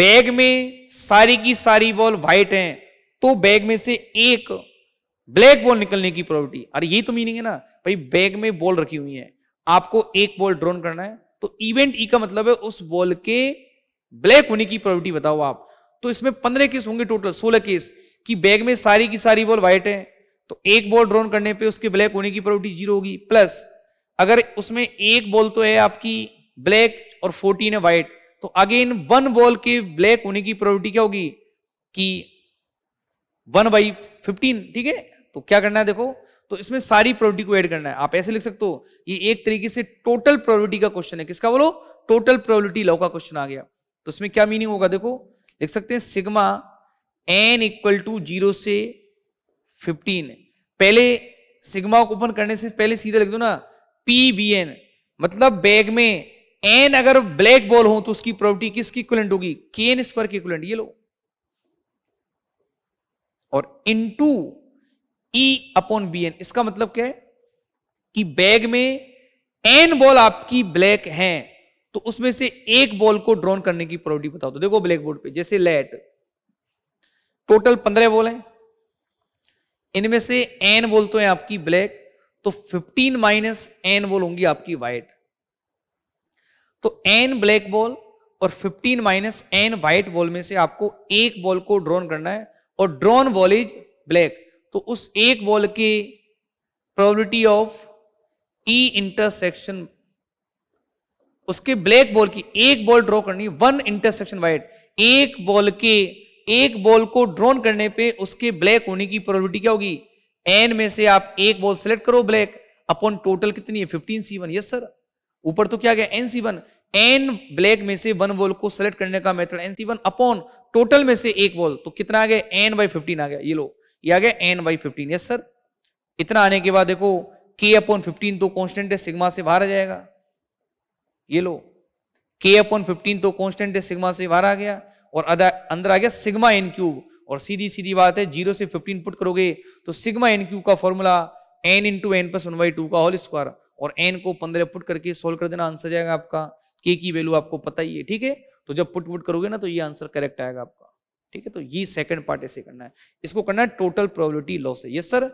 बैग में सारी की सारी वॉल व्हाइट है तो बैग में से एक ब्लैक बॉल निकलने की प्रॉपर्टी अरे यही तो मीनिंग है ना भाई बैग में बॉल रखी हुई है आपको एक बॉल ड्रोन करना है तो इवेंट ई e का मतलब है उस बॉल के ब्लैक होने की प्रॉपर्टी बताओ आप तो इसमें पंद्रह केस होंगे टोटल सोलह केस कि बैग में सारी की सारी बॉल व्हाइट है तो एक बॉल ड्रॉन करने पे उसके ब्लैक होने की प्रोबेबिलिटी जीरो होगी प्लस अगर उसमें एक बॉल तो है आपकी ब्लैक और फोर्टीन है व्हाइट तो अगेन वन बॉल के ब्लैक होने की प्रोबेबिलिटी क्या होगी कि वन बाई फिफ्टीन ठीक है तो क्या करना है देखो तो इसमें सारी प्रोबेबिलिटी को ऐड करना है आप ऐसे लिख सकते हो ये एक तरीके से टोटल प्रोबेबिलिटी का क्वेश्चन है किसका बोलो टोटल प्रोबेबिलिटी लॉ का क्वेश्चन आ गया तो इसमें क्या मीनिंग होगा देखो लिख सकते हैं sigma n equal to zero से फिफ्टीन पहले सिग्मा को ओपन करने से पहले सीधा लिख दो ना पी बी एन मतलब बैग में एन अगर ब्लैक बॉल हो तो उसकी प्रॉपर्टी किसकी इक्वलेंट होगी के एन स्क्वायर की इक्वलेंट ये लो और two E upon B n इसका मतलब क्या है कि बैग में एन बॉल आपकी ब्लैक है तो उसमें से एक बॉल को ड्रॉन करने की प्रॉपर्टी बताओ तो देखो ब्लैक बोर्ड पे जैसे लेट टोटल पंद्रह बॉल है इनमें से एन बोलते तो है आपकी ब्लैक तो 15 माइनस एन बोल होंगी आपकी वाइट तो एन ब्लैक बॉल और 15 माइनस एन व्हाइट बॉल में से आपको एक बॉल को ड्रॉन करना है और ड्रॉन बॉल इज ब्लैक तो उस एक बॉल की प्रोबेबिलिटी ऑफ ई इंटरसेक्शन उसके ब्लैक बॉल की एक बॉल ड्रॉ करनी वन इंटरसेक्शन वाइट एक बॉल के एक बॉल को ड्रोन करने पे उसके ब्लैक होने की प्रोबेबिलिटी क्या होगी एन में से आप एक बॉल सेलेक्ट करो ब्लैक अपॉन टोटल कितनी है फिफ्टीन सी यस सर ऊपर तो क्या गया n C one n black में से वन बॉल को सेलेक्ट करने का method n C one upon total में से एक बॉल तो कितना आ गया एन बाई फिफ्टीन आ गया ये लो ये आ गया n by fifteen yes sir इतना आने के बाद देखो के अपॉन फिफ्टीन तो कॉन्स्टेंट है सिग्मा से बाहर आ जाएगा ये लो के अपॉन फिफ्टीन तो कॉन्स्टेंट है सिग्मा से बाहर आ गया और अंदर आ गया सिग्मा एन क्यूब और सीधी सीधी बात है जीरो से फिफ्टीन पुट करोगे तो सिग्मा एन क्यूब का formula n into n plus one by two का होल स्क्वायर और एन को पंद्रह पुट करके सोल्व कर देना आंसर जाएगा आपका के की वैल्यू आपको पता ही है ठीक है तो जब पुट पुट करोगे ना तो ये आंसर करेक्ट आएगा आपका ठीक है तो ये सेकंड पार्ट ऐसे करना है इसको करना है टोटल प्रोबेबिलिटी लॉस है यस सर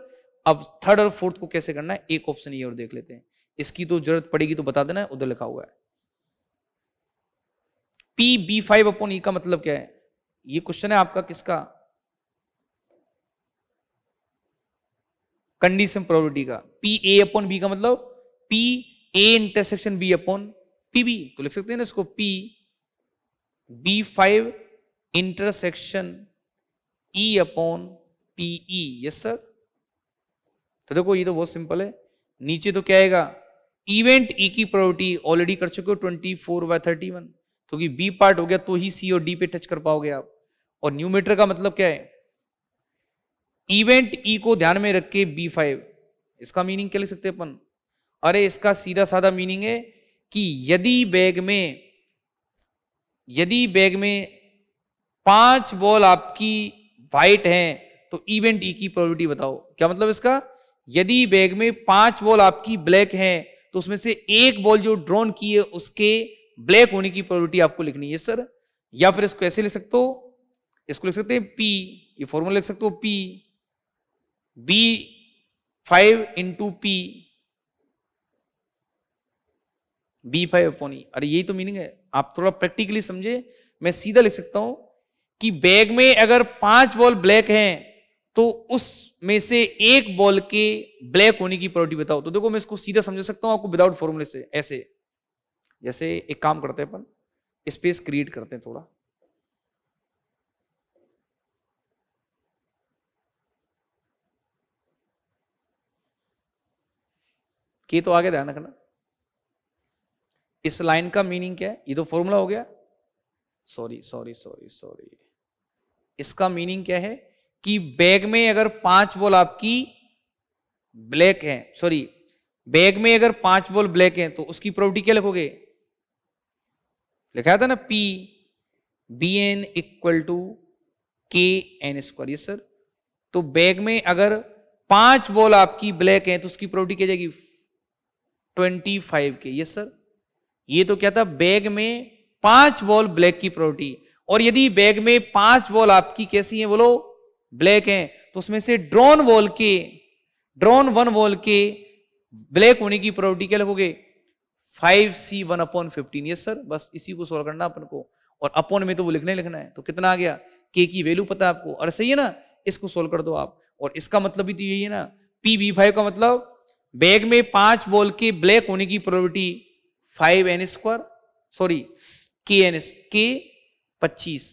अब थर्ड और फोर्थ को कैसे करना है एक ऑप्शन ये और देख लेते हैं इसकी तो जरूरत पड़ेगी तो बता देना उधर लिखा हुआ है P B five upon E का मतलब क्या है ये क्वेश्चन है आपका किसका कंडीशन प्रोबेबिलिटी का पी ए अपॉन बी का मतलब पी ए intersection B upon P B तो लिख सकते हैं ना इसको P B five intersection E upon P E yes sir तो देखो ये तो बहुत सिंपल है नीचे तो क्या आएगा इवेंट ई e की प्रोबेबिलिटी ऑलरेडी कर चुके हो twenty four by thirty one क्योंकि बी पार्ट हो गया तो ही सी और डी पे टच कर पाओगे आप और न्यूमीटर का मतलब क्या है इवेंट ई e को ध्यान में रख के बी फाइव इसका मीनिंग क्या लिख सकते अपन अरे इसका सीधा साधा मीनिंग है कि यदि बैग में यदि बैग में पांच बॉल आपकी वाइट हैं तो इवेंट ई e की प्रोबेबिलिटी बताओ क्या मतलब इसका यदि बैग में पांच बॉल आपकी ब्लैक हैं तो उसमें से एक बॉल जो ड्रॉन की है उसके ब्लैक होने की प्रोबेबिलिटी आपको लिखनी है सर या फिर इसको ऐसे लिख सकते हो इसको लिख सकते हैं पी ये फॉर्मूला लिख सकते हो P B five into P B five upon अरे यही तो मीनिंग है आप थोड़ा प्रैक्टिकली समझे मैं सीधा लिख सकता हूं कि बैग में अगर पांच बॉल ब्लैक हैं तो उसमें से एक बॉल के ब्लैक होने की प्रॉपर्टी बताओ तो देखो मैं इसको सीधा समझा सकता हूं आपको विदाउट फॉर्मूले से ऐसे जैसे एक काम करते हैं अपन स्पेस क्रिएट करते हैं थोड़ा कि तो आगे ध्यान रखना इस लाइन का मीनिंग क्या है ये तो फॉर्मूला हो गया सॉरी सॉरी सॉरी सॉरी इसका मीनिंग क्या है कि बैग में अगर पांच बॉल आपकी ब्लैक है सॉरी बैग में अगर पांच बॉल ब्लैक है तो उसकी प्रॉपर्टी क्या लिखोगे लिखा था ना P B n equal to k n square ये सर तो बैग में अगर पांच बॉल आपकी ब्लैक है तो उसकी प्रॉपर्टी क्या जाएगी twenty five k yes sir ये तो क्या था बैग में पांच बॉल ब्लैक की प्रॉपर्टी और यदि बैग में पांच बॉल आपकी कैसी है बोलो ब्लैक है तो उसमें से ड्रोन बॉल के ड्रोन वन बॉल के ब्लैक होने की प्रॉपर्टी क्या लगोगे five C one upon fifteen yes sir बस इसी को सोल्व करना अपन को और अपॉन में तो वो लिखना ही लिखना है तो कितना आ गया के की वैल्यू पता है आपको और सही है ना इसको सोल्व कर दो आप और इसका मतलब भी तो यही है ना पी बी फाइव का मतलब बैग में पांच बॉल के ब्लैक होने की probability five n square sorry k n के पच्चीस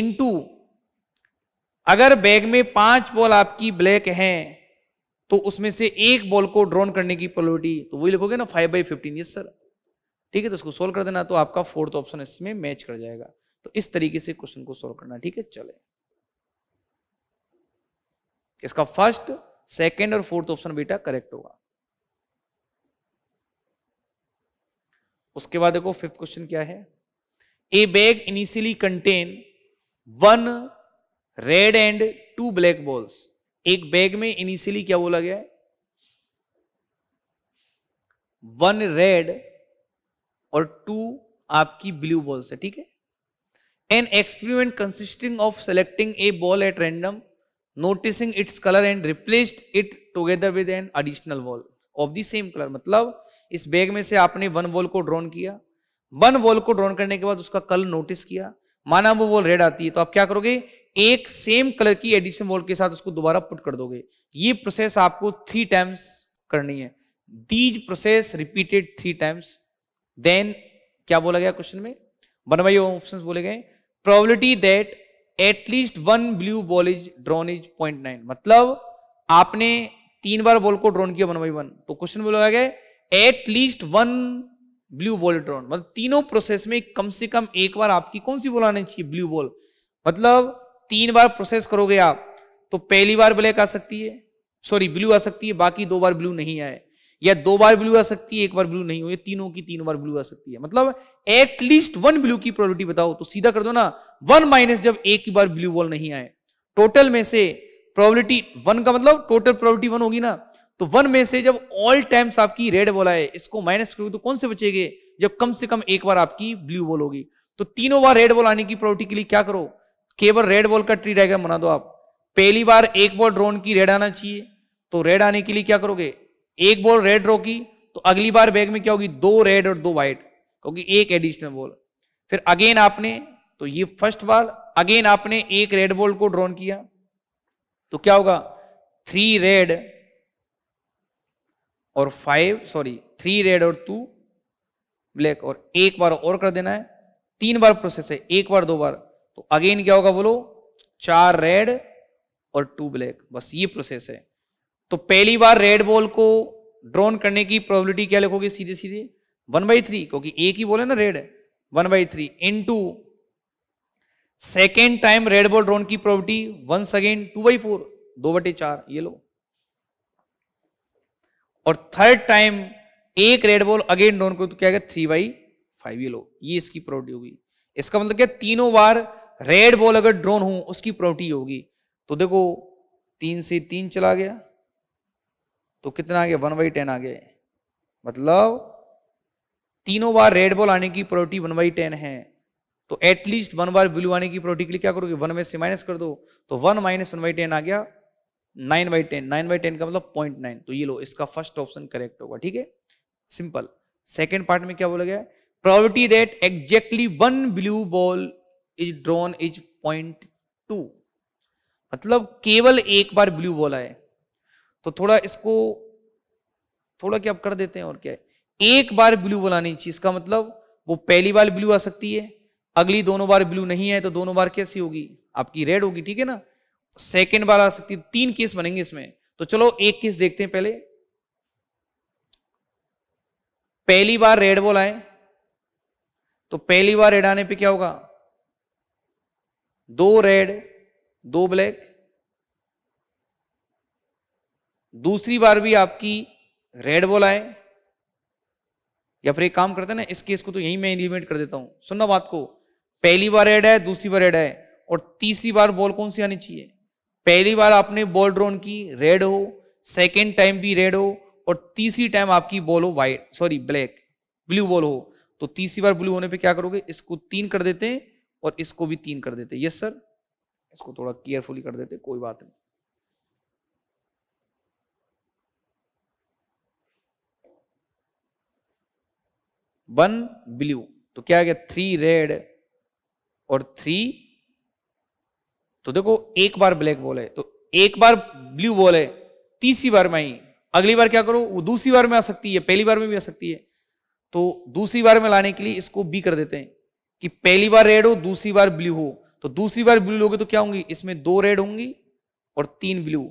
इंटू अगर बैग में पांच बॉल आपकी ब्लैक हैं तो उसमें से एक बॉल को ड्रॉन करने की प्रोबेबिलिटी तो वही लिखोगे ना five by fifteen yes sir ठीक है तो उसको सोल्व कर देना तो आपका फोर्थ ऑप्शन इसमें मैच कर जाएगा तो इस तरीके से क्वेश्चन को सोल्व करना ठीक है चले इसका फर्स्ट सेकेंड और फोर्थ ऑप्शन बेटा करेक्ट होगा उसके बाद देखो फिफ्थ क्वेश्चन क्या है a bag initially contain one red and two black balls एक बैग में इनिशियली क्या बोला गया है वन रेड और टू आपकी ब्लू बॉल्स है ठीक है an experiment consisting of selecting a ball at random noticing its colour and replaced it together with an additional ball of the same colour मतलब इस बैग में से आपने वन बॉल को ड्रॉन किया वन बॉल को ड्रॉन करने के बाद उसका कलर नोटिस किया माना वो बॉल रेड आती है तो आप क्या करोगे एक सेम कलर की एडिशन वॉल के साथ उसको दोबारा पुट कर दोगे ये प्रोसेस आपको थ्री टाइम्स करनी है these process repeated three times then क्या बोला गया क्वेश्चन में वन बाई ऑप्शन बोले गए probability that at least one blue ball is drawn is point nine मतलब आपने तीन बार बॉल को ड्रॉन किया वन बाई वन तो क्वेश्चन में लगाया गया at least one blue ball drawn मतलब तीनों प्रोसेस में कम से कम एक बार आपकी कौन सी बोल आनी चाहिए ब्लू बॉल मतलब तीन बार प्रोसेस करोगे आप तो पहली बार ब्लैक आ सकती है सॉरी ब्लू आ सकती है बाकी दो बार ब्लू नहीं आए या दो बार ब्लू आ सकती है एक बार ब्लू नहीं हो ये तीनों की तीन बार ब्लू आ सकती है मतलब एटलीस्ट वन ब्लू की प्रोबेबिलिटी बताओ तो सीधा कर दो ना वन माइनस जब एक ही बार ब्लू बॉल नहीं आए टोटल में से प्रोबेबिलिटी वन का मतलब टोटल प्रोबेबिलिटी वन होगी ना तो वन में से जब ऑल टाइम्स आपकी रेड बॉल आए इसको माइनस करोगे तो कौन से बचेगे जब कम से कम एक बार आपकी ब्लू बॉल होगी तो तीनों बार रेड बॉल आने की प्रोबेबिलिटी के लिए क्या करो केवल रेड बॉल का ट्री डायग्राम बना दो आप पहली बार एक बॉल ड्रोन की रेड आना चाहिए तो रेड आने के लिए क्या करोगे एक बॉल रेड रोकी तो अगली बार बैग में क्या होगी दो रेड और दो व्हाइट क्योंकि एक एडिशनल बॉल फिर अगेन आपने तो ये फर्स्ट बॉल अगेन आपने एक रेड बॉल को ड्रोन किया तो क्या होगा थ्री रेड और फाइव सॉरी थ्री रेड और टू ब्लैक और एक बार और कर देना है तीन बार प्रोसेस है एक बार दो बार तो अगेन क्या होगा बोलो चार रेड और टू ब्लैक बस ये प्रोसेस है तो पहली बार रेड बॉल को ड्रोन करने की प्रोबेबिलिटी क्या लिखोगे सीधे सीधे वन बाई थ्री क्योंकि एक ही बोले ना red one by three into second time red ball drawn की probability one second two by four दो बटे चार ये लो और थर्ड टाइम एक रेड बॉल अगेन ड्रोन करो तो क्या थ्री बाई फाइव ये लो ये इसकी प्रोबेबिलिटी होगी इसका मतलब क्या तीनों बार रेड बॉल अगर ड्रोन हो उसकी प्रॉपर्टी होगी तो देखो तीन से तीन चला गया तो कितना आ गया वन बाई टेन आ गया मतलब तीनों बार रेड बॉल आने की प्रॉपर्टी वन बाई टेन है तो एटलीस्ट वन बार ब्लू आने की प्रॉपर्टी के लिए क्या करोगे वन में से माइनस कर दो तो one minus one by ten आ गया nine by ten nine by ten का मतलब पॉइंट नाइन तो ये लो इसका फर्स्ट ऑप्शन करेक्ट होगा ठीक है सिंपल सेकेंड पार्ट में क्या बोला गया property that exactly one blue ball is drawn is point two मतलब केवल एक बार ब्लू बॉल आए तो थोड़ा इसको थोड़ा क्या कर देते हैं और क्या है एक बार ब्लू आनी चाहिए इसका मतलब वो पहली बार ब्लू आ सकती है अगली दोनों बार ब्लू नहीं है तो दोनों बार कैसी होगी आपकी रेड होगी ठीक है ना सेकेंड बार आ सकती है तीन केस बनेंगे इसमें तो चलो एक केस देखते हैं पहले पहली बार रेड बॉल आए तो पहली बार रेड आने पे क्या होगा दो रेड दो ब्लैक दूसरी बार भी आपकी रेड बॉल आए या फिर एक काम करते हैं ना इस केस को तो यही मैं एलिमिनेट कर देता हूं सुनना बात को पहली बार रेड है दूसरी बार रेड है और तीसरी बार बॉल कौन सी आनी चाहिए पहली बार आपने बॉल ड्रोन की रेड हो सेकेंड टाइम भी रेड हो और तीसरी टाइम आपकी बॉल हो white sorry black blue ball हो तो तीसरी बार ब्लू होने पे क्या करोगे इसको तीन कर देते हैं और इसको भी तीन कर देते यस सर इसको थोड़ा केयरफुली कर देते कोई बात नहीं वन ब्लू तो क्या आ गया थ्री रेड और थ्री तो देखो एक बार ब्लैक बोले तो एक बार ब्लू बोले तीसरी बार में आई अगली बार क्या करो वो दूसरी बार में आ सकती है पहली बार में भी आ सकती है तो दूसरी बार में लाने के लिए इसको बी कर देते हैं कि पहली बार रेड हो दूसरी बार ब्लू हो तो दूसरी बार ब्लू लोगे तो क्या होंगी इसमें दो रेड होंगी और तीन ब्लू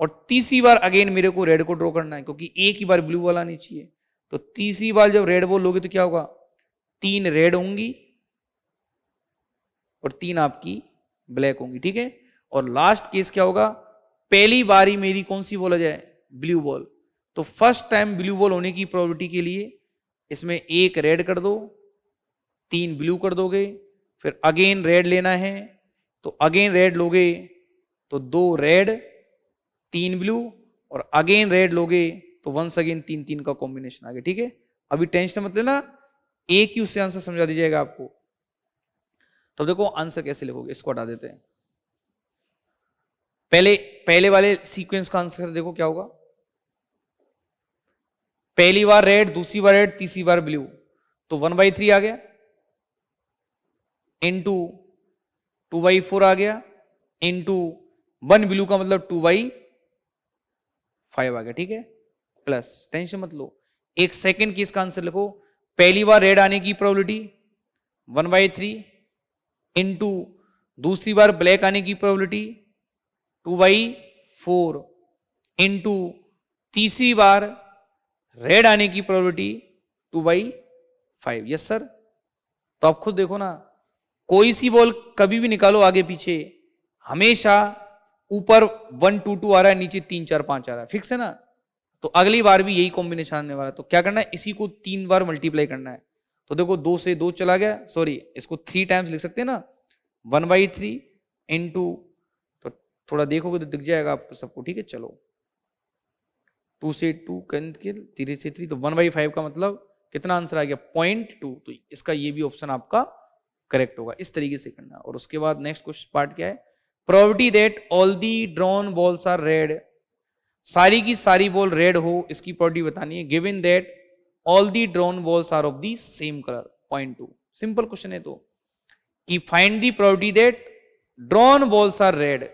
और तीसरी बार अगेन मेरे को रेड को ड्रॉ करना है क्योंकि एक ही बार ब्लू वाला नहीं चाहिए तो तीसरी बार जब रेड बॉल लोगे तो क्या होगा तीन रेड होंगी और तीन आपकी ब्लैक होंगी ठीक है और लास्ट केस क्या होगा पहली बारी मेरी कौन सी बोला जाए ब्लू बॉल तो फर्स्ट टाइम ब्लू बॉल होने की प्रॉबिलिटी के लिए इसमें एक रेड कर दो तीन ब्लू कर दोगे फिर अगेन रेड लेना है तो अगेन रेड लोगे तो दो रेड तीन ब्लू और अगेन रेड लोगे तो वंस अगेन तीन तीन का कॉम्बिनेशन आ गया ठीक है अभी टेंशन मत लेना एक ही उससे आंसर समझा जाएगा आपको तो देखो आंसर कैसे लिखोगे इसको हटा देते हैं पहले पहले वाले सीक्वेंस का आंसर देखो क्या होगा पहली बार रेड दूसरी बार रेड तीसरी बार ब्लू तो वन बाई थ्री आ गया इंटू टू बाई फोर आ गया इंटू वन ब्लू का मतलब टू बाई फाइव आ गया ठीक है प्लस टेंशन मत लो एक सेकेंड की इसका आंसर लिखो पहली बार रेड आने की probability one by three into दूसरी बार ब्लैक आने की probability two by four into तीसरी बार रेड आने की probability two by five yes sir तो आप खुद देखो ना कोई सी बॉल कभी भी निकालो आगे पीछे हमेशा ऊपर वन टू टू आ रहा है नीचे तीन चार पांच आ रहा है फिक्स है ना तो अगली बार भी यही कॉम्बिनेशन आने वाला तो क्या करना है इसी को तीन बार मल्टीप्लाई करना है तो देखो दो से दो चला गया सॉरी इसको थ्री टाइम्स लिख सकते हैं ना one by three into तो थोड़ा देखोगे तो दिख जाएगा आपको सबको ठीक है चलो टू से टू कैंसिल थ्री से थ्री तो वन बाई फाइव का मतलब कितना आंसर आ गया पॉइंट टू तो इसका ये भी ऑप्शन आपका करेक्ट होगा इस तरीके से करना और उसके बाद नेक्स्ट क्वेश्चन पार्ट क्या है property that all the drawn balls are red सारी की सारी बॉल रेड हो इसकी प्रॉपर्टी बतानी है given that all the drawn balls are of the same colour point two simple question है तो कि find the property that drawn balls are red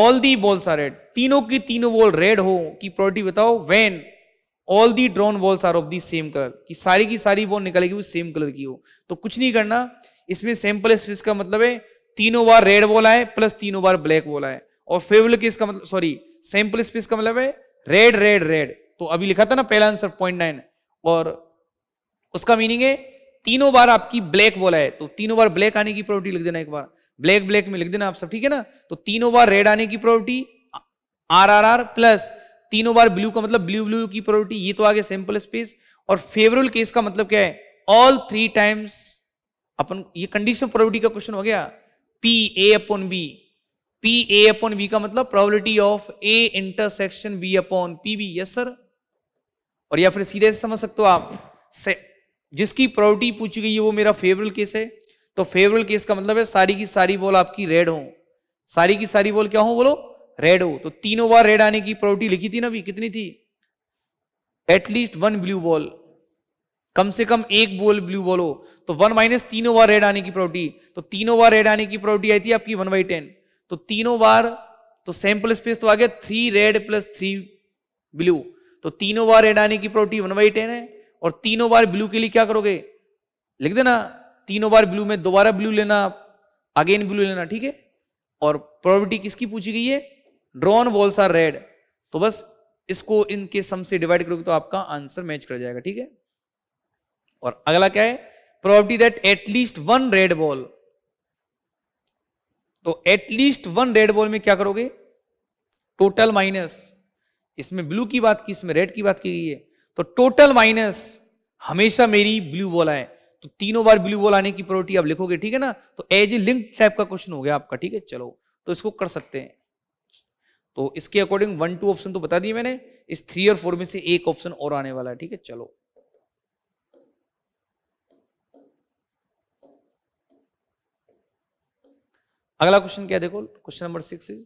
all the balls are red तीनों की तीनों बॉल रेड हो की प्रॉपर्टी बताओ when all the drawn balls are of the same colour कि सारी की सारी वो निकलेगी वो सेम कलर की हो तो कुछ नहीं करना इसमें सैंपल स्पेस का मतलब है तीनों बार रेड वॉल आए प्लस तीनों बार ब्लैक वॉल आए और फेवल केस का मतलब सॉरी सैंपल स्पेस का मतलब है रेड रेड रेड तो अभी लिखा था ना पहला आंसर पॉइंट नाइन और उसका मीनिंग है तीनों बार आपकी ब्लैक वॉल आए तो तीनों बार ब्लैक आने की प्रॉपर्टी लिख देना एक बार ब्लैक ब्लैक में लिख देना आप सब ठीक है ना तो तीनों बार रेड आने की property R R R plus तीनों बार ब्लू का मतलब ब्लू ब्लू की प्रोरिटी ये तो आ गया सैंपल स्पेस और फेवरेबल केस का मतलब क्या है ऑल थ्री टाइम्स अपन ये कंडीशन प्रोबेबिलिटी का क्वेश्चन हो गया P A upon B P A upon B का मतलब probability of A intersection B upon P B yes sir और या फिर सीधे समझ सकते हो आप से, जिसकी प्रोबेबिलिटी पूछी गई है वो मेरा फेवरेबल केस है तो फेवरेबल केस का मतलब है सारी की सारी बॉल आपकी रेड हो सारी की सारी बॉल क्या हो बोलो रेड हो तो तीनों बार रेड आने की प्रॉपर्टी लिखी थी ना अभी कितनी थी एटलीस्ट वन ब्लू बॉल कम से कम एक बॉल ब्लू बॉल हो तो वन माइनस तीनों बार रेड आने की प्रॉपर्टी तो तीनों बार रेड आने की प्रॉपर्टी आई थी आपकी वन बाई टेन तो तीनों बार तो सैंपल स्पेस तो आ गया three red plus three blue तो तीनों बार रेड आने की प्रॉपर्टी वन बाई टेन है और तीनों बार ब्लू के लिए क्या करोगे लिख देना तीनों बार ब्लू में दोबारा ब्लू लेना अगेन ब्लू लेना ठीक है और प्रॉपर्टी किसकी पूछी गई है ड्रोन वॉल्स आर रेड तो बस इसको इनके सम से डिवाइड करोगे तो आपका आंसर मैच कर जाएगा ठीक है और अगला क्या है property that at least one red ball तो एटलीस्ट वन रेड बॉल में क्या करोगे टोटल माइनस इसमें ब्लू की बात की इसमें रेड की बात की गई है तो टोटल माइनस हमेशा मेरी ब्लू बॉल आए तो तीनों बार ब्लू बॉल आने की प्रॉपर्टी आप लिखोगे ठीक है ना तो एज ए लिंक टाइप का क्वेश्चन हो गया आपका ठीक है चलो तो इसको कर सकते हैं तो इसके अकॉर्डिंग वन टू ऑप्शन तो बता दिए मैंने इस थ्री और फोर में से एक ऑप्शन और आने वाला है ठीक है चलो अगला क्वेश्चन क्या देखो question number six is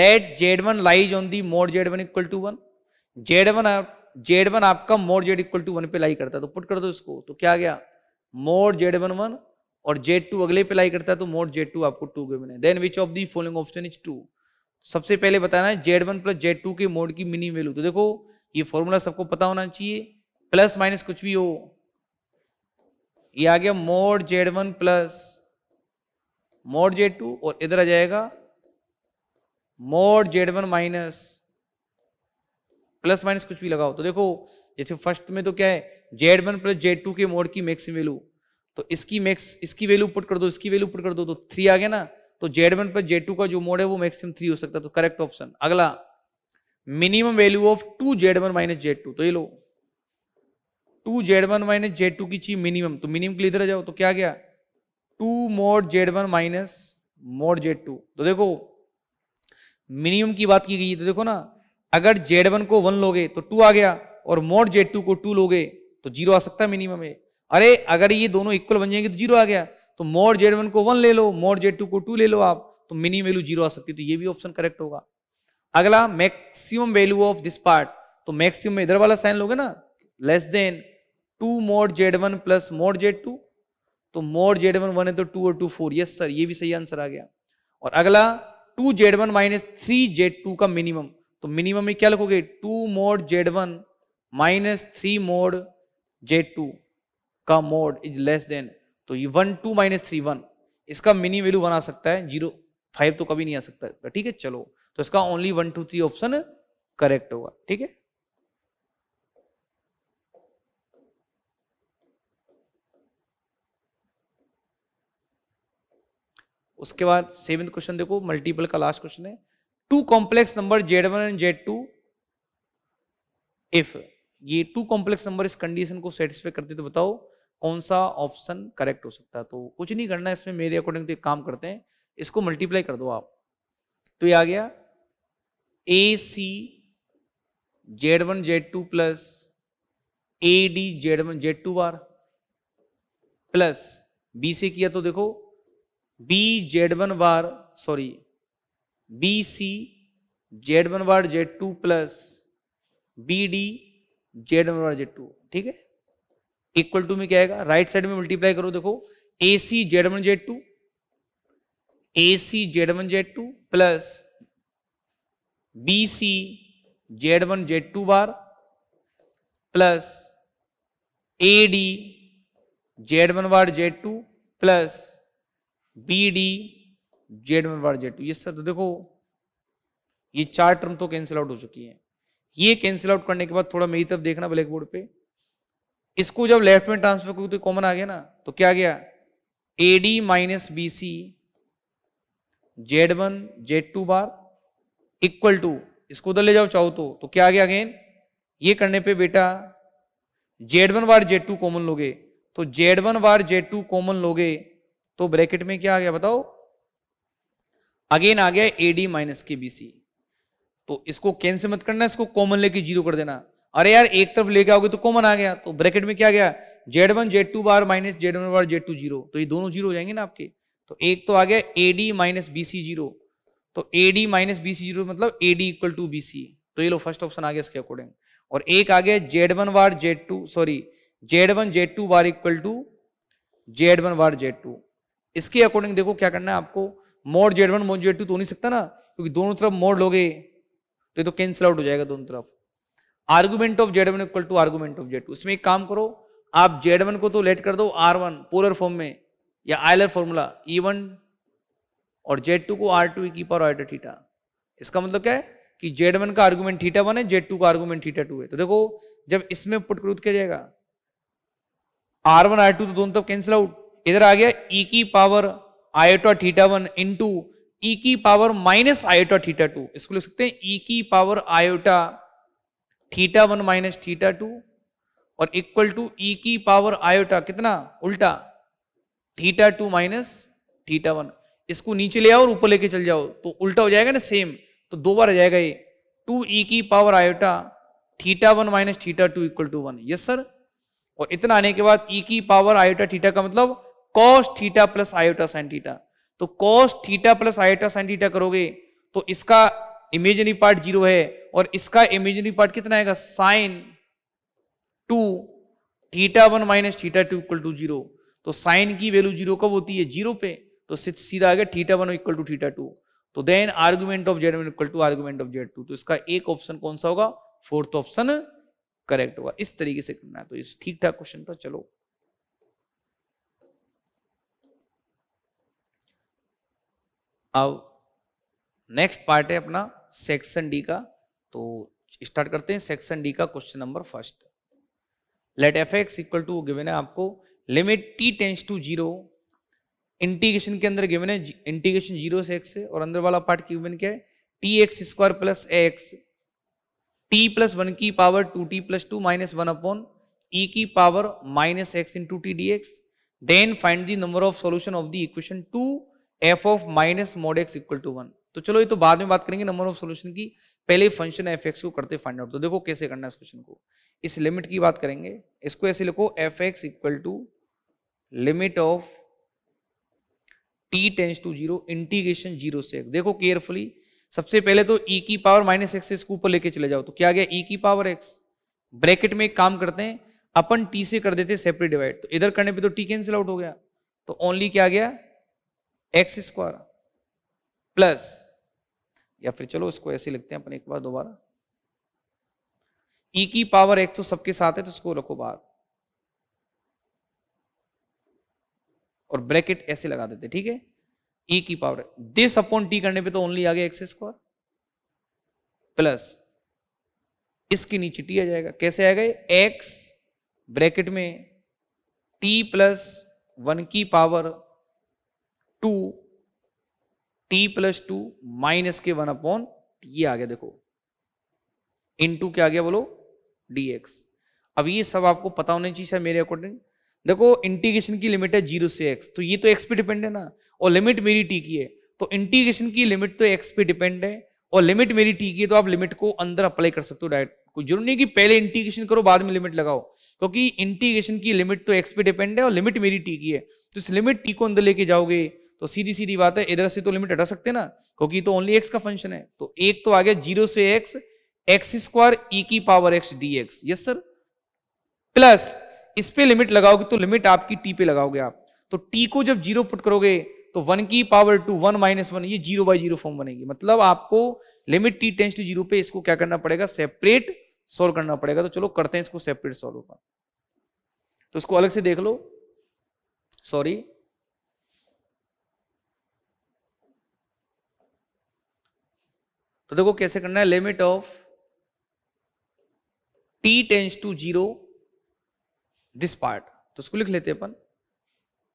let Z one lies on the mod Z one equal to one Z one Z one आपका mod Z equal to one पे लाई करता है तो पुट कर दो इसको तो क्या गया मोड जेड वन वन और जेड टू अगले पे लाई करता है तो मोड जेड टू आपको टू गए मिले then which of the following option is true सबसे पहले बताना है Z one plus Z two के मोड की मिनिमम वैल्यू तो देखो ये फॉर्मूला सबको पता होना चाहिए प्लस माइनस कुछ भी हो ये आ गया mod Z one plus mod Z two और इधर आ जाएगा mod Z one minus plus minus कुछ भी लगाओ तो देखो जैसे फर्स्ट में तो क्या है Z one plus Z two के मोड की मैक्सिम वैल्यू तो इसकी मैक्स इसकी वैल्यू पुट कर दो इसकी वैल्यू पुट कर दो तो थ्री आ गया ना तो जेड वन पर जेड टू का जो मोड है वो मैक्सिमम थ्री हो सकता है तो करेक्ट ऑप्शन अगला minimum value of two Z one minus Z two तो ये लो two Z one minus Z two की चीज मिनिमम तो मिनिमम के लिए इधर जाओ तो क्या गया two mod Z one minus mod Z two तो देखो मिनिमम की बात की गई है तो देखो ना अगर जेड वन को वन लोगे तो टू आ गया और मोड जेड टू को टू लोगे तो जीरो आ सकता है मिनिमम है अरे अगर ये दोनों इक्वल बन जाएंगे तो जीरो आ गया तो मोड जेड वन को वन ले लो मोड जेड टू को टू ले लो आप तो मिनी वैल्यू जीरो आ सकती है तो ये भी ऑप्शन करेक्ट होगा अगला maximum value of this part तो मैक्सिमम में इधर वाला साइन लोगे ना less than two mod Z one plus mod Z two तो मोड जेड वन वन है तो टू और टू फोर यस सर ये भी सही आंसर आ गया और अगला two Z one minus three Z two का मिनिमम तो मिनिमम में क्या लिखोगे two mod Z one minus three mod Z two का मोड इज लेस देन तो ये one two minus three one इसका मिनी वैल्यू बना सकता है जीरो फाइव तो कभी नहीं आ सकता है तो ठीक है चलो तो इसका only one two three option correct होगा ठीक है उसके बाद सेवेंथ क्वेश्चन देखो मल्टीपल का लास्ट क्वेश्चन है two complex number Z one and Z two if ये टू कॉम्प्लेक्स नंबर इस कंडीशन को सेटिस्फाई करते तो बताओ कौन सा ऑप्शन करेक्ट हो सकता है तो कुछ नहीं करना इसमें मेरे अकॉर्डिंग तो एक काम करते हैं इसको मल्टीप्लाई कर दो आप तो ये आ गया A C Z one Z two plus A D Z one Z two bar plus B से किया तो देखो B Z one bar sorry B C Z one bar Z two plus B D Z one bar Z two ठीक है equal to में क्या आएगा right side में मल्टीप्लाई करो देखो A C Z one Z two A C Z one Z two plus B C Z one Z two bar plus A D Z one bar Z two plus B D Z one bar Z two ये sir तो देखो ये चार term तो cancel out हो चुकी है ये कैंसिल आउट करने के बाद थोड़ा मेरी तरफ देखना ब्लैक बोर्ड पर इसको जब लेफ्ट में ट्रांसफर करूँ तो कॉमन आ गया ना तो क्या गया A D minus B C Z one Z two bar equal to इसको उधर ले जाओ चाहो तो तो क्या आ गया अगेन ये करने पे बेटा Z one bar Z two common लोगे तो Z one bar Z two common लोगे तो ब्रैकेट में क्या आ गया बताओ अगेन आ गया ए डी माइनस के बी सी तो इसको कैंसिल मत करना इसको कॉमन लेके जीरो कर देना अरे यार एक तरफ लेके आओगे तो कॉमन आ गया तो ब्रैकेट में क्या गया Z one Z two bar minus Z one bar Z two zero तो ये दोनों जीरो हो जाएंगे ना आपके तो एक तो आ गया A D minus B C zero तो A D minus B C zero मतलब A D equal to B C तो ये लो फर्स्ट ऑप्शन आ गया इसके अकॉर्डिंग और एक आ गया Z one bar Z two sorry Z one Z two bar equal to Z one bar Z two इसके अकॉर्डिंग देखो क्या करना है आपको mod Z one mod Z two तो नहीं सकता ना क्योंकि दोनों तरफ मोड लोगे तो ये तो कैंसिल आउट हो जाएगा दोनों तरफ argument of Z one equal to argument of Z two इसमें एक काम करो आप जेड वन को तो लेट कर दो आर वन पोलर फॉर्म में या आयलर फॉर्मूला ई वन और जेड टू को आर टू e की पावर आइडर थीटा इसका मतलब क्या है कि जेड वन का आर्गुमेंट थीटा वन है जेड टू का आर्गुमेंट थीटा टू है तो देखो जब इसमें पुट क्रूद किया जाएगा आर वन आर टू तो दोनों तरफ कैंसिल आउट इधर आ गया ई e की power iota theta one into e की power minus iota theta two इसको लिख सकते हैं ई e की power iota theta one minus theta two और इक्वल टू ई की पावर आयोटा कितना उल्टा theta two minus theta one इसको नीचे ले आओ और ऊपर लेके चल जाओ तो उल्टा हो जाएगा ना सेम तो दो बार आ जाएगा ये टू ई की power iota theta one minus theta two equal to one yes sir और इतना आने के बाद ई की पावर आयोटा थीटा का मतलब cos theta plus iota sine theta तो cos theta plus iota sine theta करोगे तो इसका इमेजनरी पार्ट जीरो है और इसका इमेजनरी पार्ट कितना आएगा sine two theta one minus theta two equal to zero तो साइन की वैल्यू जीरो कब होती है जीरो पे तो सीधा आ गया theta one equal to theta two तो then argument of Z one equal to argument of Z two तो इसका एक ऑप्शन कौन सा होगा फोर्थ ऑप्शन करेक्ट होगा इस तरीके से करना है तो इस ठीक ठाक क्वेश्चन था चलो अब नेक्स्ट पार्ट है अपना सेक्शन डी का तो स्टार्ट करते हैं सेक्शन डी का question number first let f x equal to given है आपको limit t tends to zero integration के अंदर गिवेन है इंटीग्रेशन जीरो से एक्स और अंदर वाला पार्ट गिवेन क्या है t x square plus a x t plus one की power two t plus two minus one upon e की power minus x into t d x then find the number of solution of the equation to f of minus mod x equal to one तो चलो ये तो बाद में बात करेंगे number of solution की पहले फंक्शन एफ एक्स को करते फाइंड आउट तो देखो कैसे करना है इस क्वेश्चन को इस लिमिट की बात करेंगे इसको ऐसे लिखो f x equal to limit of t tends to zero integration zero से एक्स देखो केयरफुली सबसे पहले तो ई e की पावर माइनस एक्स इसको ऊपर लेके चले जाओ तो क्या गया ई e की पावर एक्स ब्रैकेट में एक काम करते हैं अपन टी से कर देते सेपरेट डिवाइड तो इधर करने पे तो टी कैंसिल आउट हो गया तो ओनली क्या गया एक्स स्क्वायर प्लस या फिर चलो इसको ऐसे लिखते हैं अपन एक बार दोबारा ई e की पावर एक तो सबके साथ है तो इसको रखो बाहर और ब्रैकेट ऐसे लगा देते ठीक है ई e की पावर दिस अपॉन टी करने पे तो ओनली आ गया एक्स स्क्वायर प्लस इसके नीचे टी आ जाएगा कैसे आएगा एक्स ब्रैकेट में टी प्लस वन की power two t plus two minus के वन अपॉन ये आ गया देखो इन टू क्या आ गया बोलो डी एक्स अब ये सब आपको पता होना चाहिए सर मेरे अकॉर्डिंग देखो इंटीग्रेशन की लिमिट है जीरो से एक्स तो ये तो एक्स पे डिपेंड है ना और लिमिट मेरी टी की है तो इंटीग्रेशन की लिमिट तो एक्स पे डिपेंड है और लिमिट मेरी टी की है तो आप लिमिट को अंदर अप्लाई कर सकते हो डायरेक्ट कोई जरूरी नहीं कि पहले इंटीग्रेशन करो बाद में लिमिट लगाओ क्योंकि इंटीग्रेशन की लिमिट तो एक्स पे डिपेंड है और लिमिट मेरी टी की है तो इस लिमिट टी को अंदर लेके जाओगे तो सीधी सीधी बात है इधर से तो लिमिट हटा सकते ना क्योंकि तो ओनली एक्स का फंक्शन है तो एक तो आ गया जीरो से एक्स एक्स स्क्वायर ई की power x d x yes sir plus इस पे लिमिट लगाओगे तो लिमिट आपकी टी पे लगाओगे आप तो टी को जब जीरो पुट करोगे तो वन की power two one minus one ये जीरो बाई जीरो फॉर्म बनेगी मतलब आपको limit t tends to zero पे इसको क्या करना पड़ेगा सेपरेट सोल्व करना पड़ेगा तो चलो करते हैं इसको सेपरेट सोल्व होगा तो इसको अलग से देख लो सॉरी तो देखो कैसे करना है limit of t tends to zero this part तो उसको लिख लेते अपन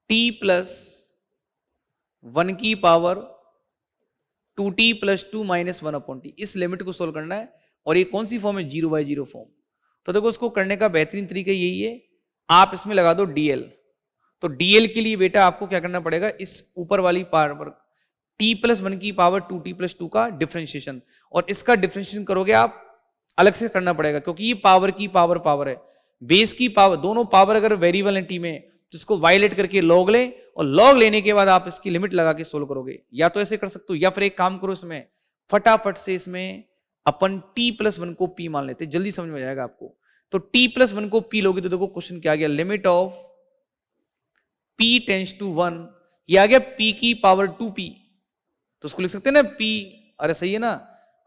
टी प्लस वन की power two t plus two minus one upon t इस लिमिट को सोल्व करना है और ये कौन सी फॉर्म है जीरो बाई जीरो फॉर्म तो देखो इसको करने का बेहतरीन तरीका यही है आप इसमें लगा दो डीएल तो डीएल के लिए बेटा आपको क्या करना पड़ेगा इस ऊपर वाली पार्ट पर टी प्लस वन की power two t plus two का डिफ्रेंशिएशन और इसका डिफ्रेंशिएशन करोगे आप अलग से करना पड़ेगा क्योंकि ये पावर की पावर पावर है बेस की पावर दोनों पावर अगर वेरिएबल है टी में तो इसको वायलेट करके लॉग लें और लॉग लेने के बाद आप इसकी लिमिट लगा के सोल्व करोगे या तो ऐसे कर सकते हो या फिर एक काम करो इसमें फटाफट से इसमें अपन टी प्लस वन को पी मान लेते जल्दी समझ में आ जाएगा आपको तो टी प्लस वन को पी लोगे तो देखो क्वेश्चन क्या आ गया limit of p tends to one ये आ गया पी की पावर टू पी तो उसको लिख सकते हैं ना पी अरे सही है ना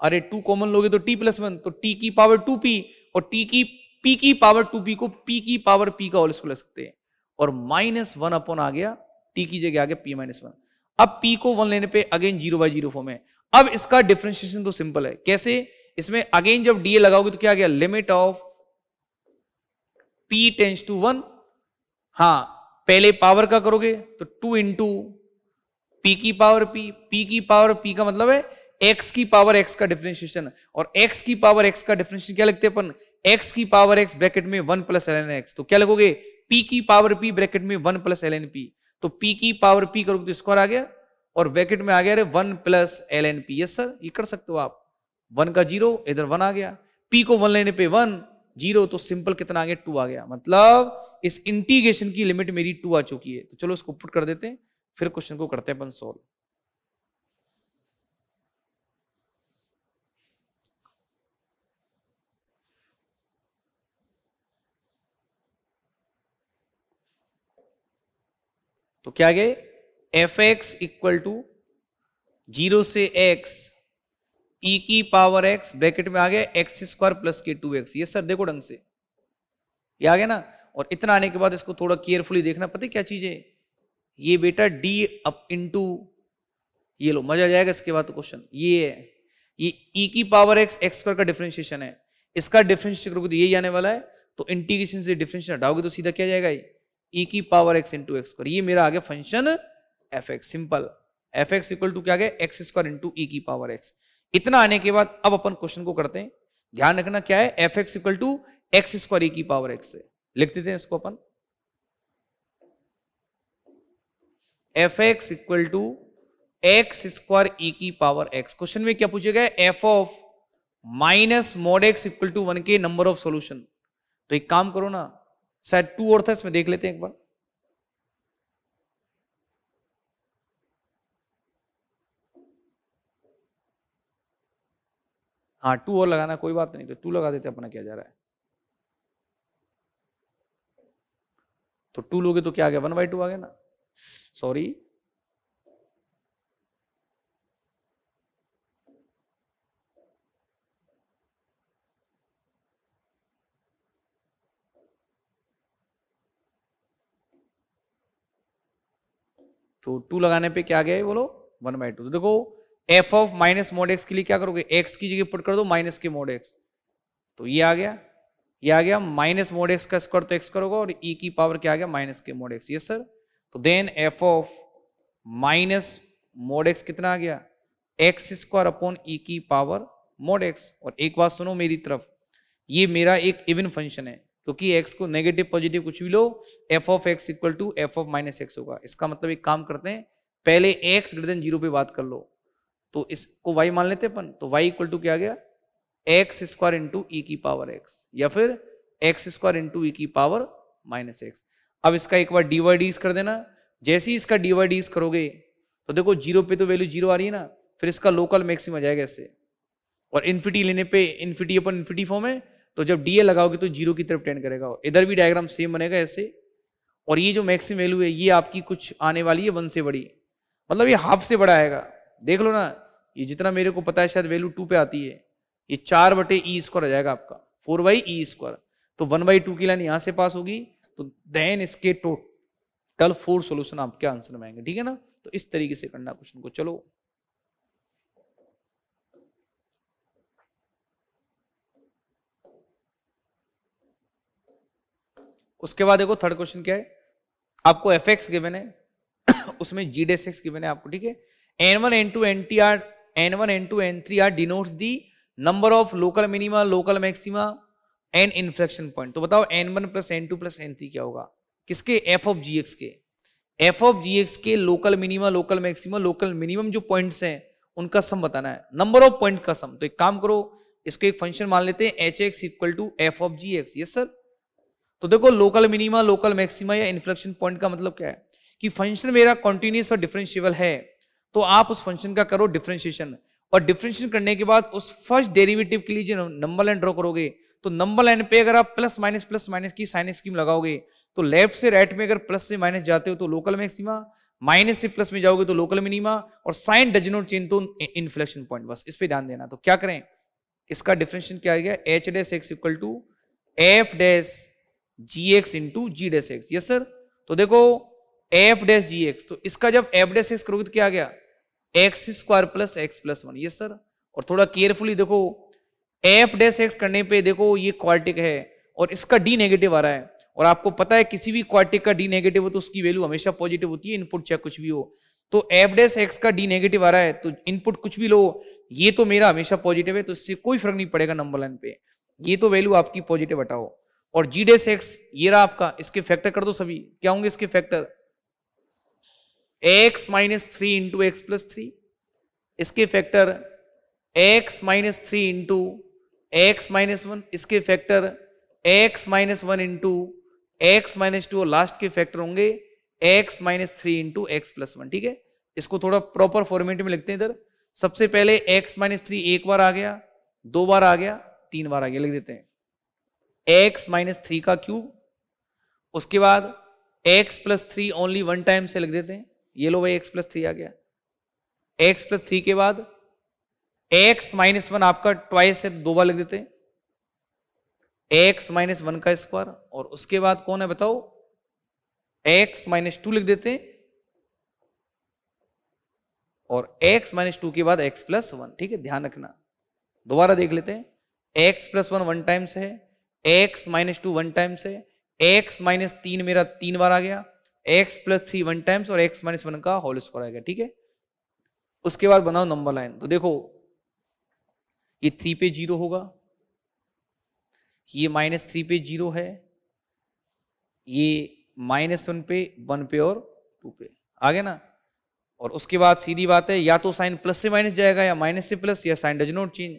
अरे टू कॉमन लोगे तो टी प्लस वन तो टी की पावर टू पी और टी की पी की पावर टू पी को पी की पावर पी का होल स्क्वायर लिख सकते हैं और माइनस वन अपॉन आ गया टी की जगह आ गया पी माइनस वन अब पी को वन लेने पे again zero by zero form है अब इसका डिफ्रेंशिएशन तो सिंपल है कैसे इसमें अगेन जब डीए लगाओगे तो क्या आ गया limit of p tends to one हाँ पहले पावर का करोगे तो टू इंटू पी की पावर पी पी की पावर पी का मतलब है एक्स की पावर एक्स का डिफरेंशिएशन और एक्स की पावर एक्स का डिफरेंशिएशन क्या लगते हैं अपन एक्स की पावर एक्स ब्रैकेट में one plus l n x तो क्या लगोगे पी की पावर पी ब्रैकेट में one plus l n P तो पी की पावर पी करोगे तो स्क्वायर आ गया और ब्रैकेट में आ गया अरे one plus l n p yes sir ये कर सकते हो आप वन का जीरो इधर वन आ गया पी को वन लेने पे वन जीरो तो सिंपल कितना आ गया टू आ गया मतलब इस इंटीग्रेशन की लिमिट मेरी टू आ चुकी है तो चलो इसको पुट कर देते हैं फिर क्वेश्चन को करते हैं अपन सोल्व तो क्या गए f x equal to zero से एक्स ई e की पावर एक्स ब्रैकेट में आ गया एक्स स्क्वायर प्लस के टू एक्स ये सर देखो ढंग से ये आ गया ना और इतना आने के बाद इसको थोड़ा केयरफुली देखना पता क्या चीज है ये बेटा डी अप टू ये लो मजा आ जाएगा इसके बाद तो क्वेश्चन ये है ये e की पावर x एक्स स्क्वायर का डिफ्रेंशिएशन है इसका डिफ्रेंशिएशन करोगे तो यही आने वाला है तो इंटीग्रेशन से डिफ्रेंशिएशन हटाओगे तो सीधा क्या जाएगा ई e की power x into x square ये मेरा आ गया function f x simple f x equal to क्या गया एक्स स्क्वायर इंटू ई की पावर एक्स इतना आने के बाद अब अपन क्वेश्चन को करते हैं ध्यान रखना क्या है f x equal to x square e की पावर एक्स लिख देते हैं इसको अपन f x equal to x square e की पावर एक्स क्वेश्चन में क्या पूछेगा f of minus mod x equal to one के नंबर ऑफ सोल्यूशन तो एक काम करो ना शायद टू और था इसमें देख लेते हैं एक बार हाँ टू और लगाना कोई बात नहीं तो टू लगा देते अपना क्या जा रहा है तो टू लोगे तो क्या आ गया वन बाई टू आ गया ना Sorry. तो टू लगाने पे क्या गया बोलो वन बाई टू तो देखो f of minus mod x के लिए क्या करोगे एक्स की जगह पुट कर दो माइनस के मोड एक्स तो ये आ गया ये आ गया माइनस मोड एक्स का स्क्वायर तो एक्स करोगे और ई e की पावर क्या आ गया माइनस के मोड एक्स यस सर तो then f of minus mod x कितना आ गया एक्स स्क्वायर अपॉन ई की पावर मोड एक्स और एक बात सुनो मेरी तरफ ये मेरा एक इवन फंक्शन है क्योंकि एक्स को नेगेटिव पॉजिटिव कुछ भी लो f of x equal to f of minus x होगा इसका मतलब एक काम करते हैं पहले एक्स ग्रेटर देन जीरो पे बात कर लो तो इसको वाई मान लेते अपन तो वाई इक्वल टू क्या गया एक्स स्क्वायर इंटू ई की पावर एक्स या फिर एक्स स्क्वायर इंटू ई की पावर माइनस एक्स अब इसका एक बार डी वाई कर देना जैसे ही इसका डी वाई करोगे तो देखो जीरो पे तो वैल्यू जीरो आ रही है ना फिर इसका लोकल मैक्सिम आ जाएगा इससे और इन्फिटी लेने पे इन्फिटी अपन इन्फिटी फॉर्म है तो जब डी लगाओगे तो जीरो की तरफ टेंड करेगा और इधर भी डायग्राम सेम बनेगा ऐसे और ये जो मैक्सिम वैल्यू है ये आपकी कुछ आने वाली है वन से बड़ी मतलब ये हाफ से बड़ा आएगा देख लो ना ये जितना मेरे को पता है शायद वैल्यू टू पे आती है ये चार बटे ई e स्क्वायर आ जाएगा आपका फोर बाई ई स्क्वायर तो वन बाई टू की लाइन यहाँ से पास होगी तो देन इसके टोटल फोर सोल्यूशन आपके आंसर में आएंगे ठीक है ना तो इस तरीके से करना क्वेश्चन को चलो उसके बाद देखो थर्ड क्वेश्चन क्या है आपको एफ एक्स गिवेन है [coughs] उसमें जी डेस एक्स गिवेन है आपको ठीक है n one n two n t are n one n two n three are denotes the number of local minima local maxima and inflection point तो बताओ n one plus n two plus n three क्या होगा किसके f of g x के f of g x के local minimum local maximum local minimum जो points हैं उनका सम बताना है नंबर ऑफ पॉइंट का सम तो एक काम करो इसको एक फंक्शन मान लेते हैं h x equal to f of g x yes sir तो देखो लोकल मिनिमा लोकल मैक्सिमा या इन्फ्लेक्शन पॉइंट का मतलब क्या है कि फंक्शन मेरा कॉन्टिन्यूस और डिफरेंशियबल है तो आप उस फंक्शन का करो डिफरेंशिएशन और डिफरेंशिएशन करने के बाद उस फर्स्ट डेरिवेटिव के लिए जो नंबर लाइन ड्रॉ करोगे तो नंबर लाइन पे अगर आप प्लस माइनस प्लस माइनस की साइन स्कीम लगाओगे तो लेफ्ट से राइट में अगर प्लस से माइनस जाते हो तो लोकल मैक्सिमा माइनस से प्लस में जाओगे तो लोकल मिनिमा और साइन डज नोट चेंज तो इन्फ्लेक्शन पॉइंट बस इस पर ध्यान देना तो क्या करें इसका डिफरेंशिएशन क्या आ गया h dash x equal to f dash g x into g dash x yes sir तो देखो एफ डैश जी एक्स तो इसका जब एफ डैश एक्स करोगे तो क्या आ गया x square plus x plus one yes sir और थोड़ा केयरफुली देखो एफ डैश एक्स करने पे देखो ये क्वार्टिक है और इसका डी नेगेटिव आ रहा है और आपको पता है किसी भी क्वार्टिक का डी नेगेटिव हो तो उसकी वैल्यू हमेशा पॉजिटिव होती है इनपुट चाहे कुछ भी हो तो एफ डैश एक्स का डी नेगेटिव आ रहा है तो इनपुट कुछ भी लो ये तो मेरा हमेशा पॉजिटिव है तो इससे कोई फर्क नहीं पड़ेगा नंबर लाइन पे ये तो वैल्यू आपकी पॉजिटिव हटाओ और जी डैश एक्स ये रहा आपका इसके फैक्टर कर दो सभी क्या होंगे इसके factor x minus three into x plus three इसके factor x minus three into x minus one इसके factor x minus one into x minus two और लास्ट के फैक्टर होंगे x minus three into x plus one ठीक है इसको थोड़ा proper format में लिखते हैं इधर सबसे पहले एक्स माइनस थ्री एक बार आ गया दो बार आ गया तीन बार आ गया लिख देते हैं एक्स माइनस थ्री का क्यूब उसके बाद x plus three only one time से लिख देते हैं ये लो भाई एक्स प्लस थ्री आ गया एक्स प्लस थ्री के बाद एक्स माइनस वन आपका ट्वाइस है दो बार लिख देते एक्स माइनस वन का स्क्वायर और उसके बाद कौन है बताओ एक्स माइनस टू लिख देते और एक्स माइनस टू के बाद एक्स प्लस वन ठीक है ध्यान रखना दोबारा देख लेते x plus one one times है x minus two one times है एक्स माइनस तीन मेरा तीन बार आ गया x plus three one times और एक्स माइनस वन का होल स्क्वायर आ गया ठीक है उसके बाद बनाओ नंबर लाइन तो देखो ये थ्री पे जीरो होगा ये माइनस थ्री पे जीरो है ये माइनस वन पे वन पे और टू पे आ गया ना और उसके बाद सीधी बात है या तो साइन प्लस से माइनस जाएगा या माइनस से प्लस या sign does not change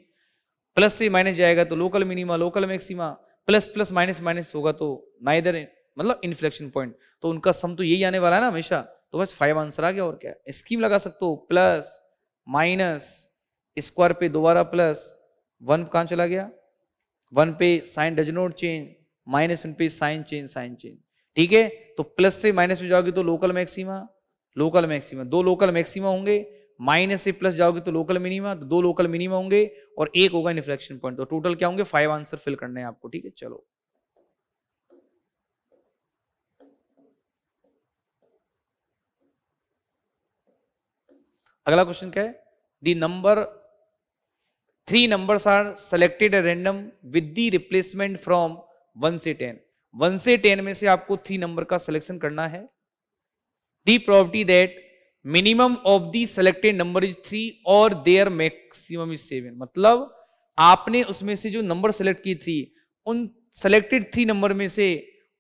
plus से माइनस जाएगा तो local minima local maxima plus plus minus minus होगा तो ना इधर मतलब इन्फ्लेक्शन पॉइंट तो उनका सम तो यही आने वाला है ना हमेशा तो बस फाइव आंसर आ गया और क्या स्कीम लगा सकते हो प्लस माइनस स्क्वायर पे दोबारा प्लस वन कहाँ चला गया वन पे sign does not change minus one पे साइन चेंज साइन चेंज ठीक है तो प्लस से माइनस में जाओगे तो लोकल मैक्सिमा लोकल मैक्सिमा दो लोकल मैक्सिमा होंगे माइनस से प्लस जाओगे तो लोकल मिनिमा तो दो लोकल मिनिमा होंगे और एक होगा इन्फ्लेक्शन पॉइंट तो टोटल क्या होंगे फाइव आंसर फिल करने हैं आपको ठीक है चलो अगला क्वेश्चन क्या है the number three numbers are selected at random with the replacement from 1 से टेन वन से टेन में से आपको थ्री नंबर का सिलेक्शन करना है the property that minimum of the selected number is three और देयर मैक्सिमम इज सेवन मतलब आपने उसमें से जो नंबर सेलेक्ट की थी उन सेलेक्टेड थ्री नंबर में से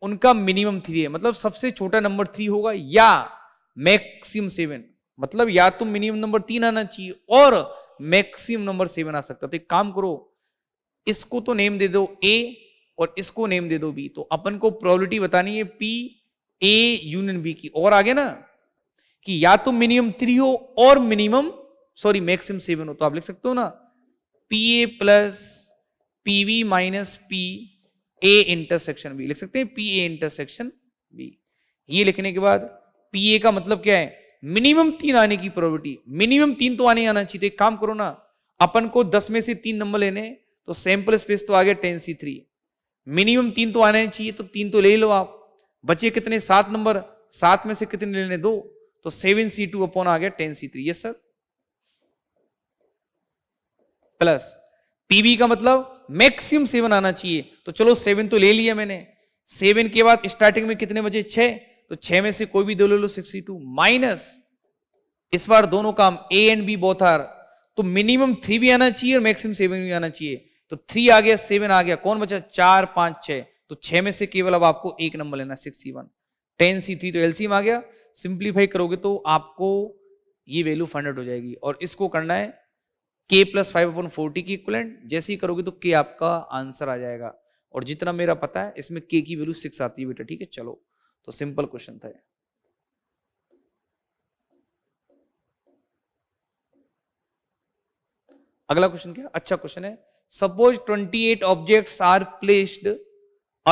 उनका मिनिमम थ्री है मतलब सबसे छोटा नंबर थ्री होगा या मैक्सिमम सेवन मतलब या तो मिनिमम नंबर तीन आना चाहिए और मैक्सिमम नंबर सेवन आ सकता तो एक काम करो इसको तो नेम दे दो ए और इसको नेम दे दो बी तो अपन को प्रोबेबिलिटी बतानी है पी ए यूनियन बी की और आगे ना कि या तो मिनिमम थ्री हो और मिनिमम सॉरी मैक्सिमम सेवन हो तो आप लिख सकते हो ना पी ए plus P b minus p ए इंटरसेक्शन बी लिख सकते हैं पी ए इंटरसेक्शन बी ये लिखने के बाद पी ए का मतलब क्या है मिनिमम तीन आने की प्रॉबर्टी मिनिमम तीन तो आने आना चाहिए तो एक काम करो ना अपन को दस में से तीन नंबर लेने तो सैंपल स्पेस तो आ गया टेन सी थ्री मिनिमम तीन तो आने चाहिए तो तीन तो ले लो आप बचे कितने सात नंबर सात में से कितने लेने दो तो सेवन सी टू अपॉन आ गया टेन सी three yes sir plus p b का मतलब मैक्सिमम सेवन आना चाहिए तो चलो सेवन तो ले लिया मैंने सेवन के बाद स्टार्टिंग में कितने बचे छह तो छह में से कोई भी दो ले लो सिक्सटी टू माइनस इस बार दोनों काम A and B both are तो मिनिमम थ्री भी आना चाहिए और मैक्सिमम सेवन भी आना चाहिए तो थ्री आ गया सेवन आ गया कौन बचा चार पांच छह तो छह में से केवल अब आपको एक नंबर लेना सिक्सटी सी वन टेन सी थ्री तो एलसीएम आ गया सिंप्लीफाई करोगे तो आपको ये वैल्यू फंडेड हो जाएगी और इसको करना है के प्लस फाइव अपॉन फोर्टी की इक्वलेंट जैसे ही करोगे तो के आपका आंसर आ जाएगा और जितना मेरा पता है इसमें के की वैल्यू सिक्स आती है बेटा ठीक है चलो तो सिंपल क्वेश्चन था अगला क्वेश्चन क्या अच्छा क्वेश्चन है suppose 28 objects are placed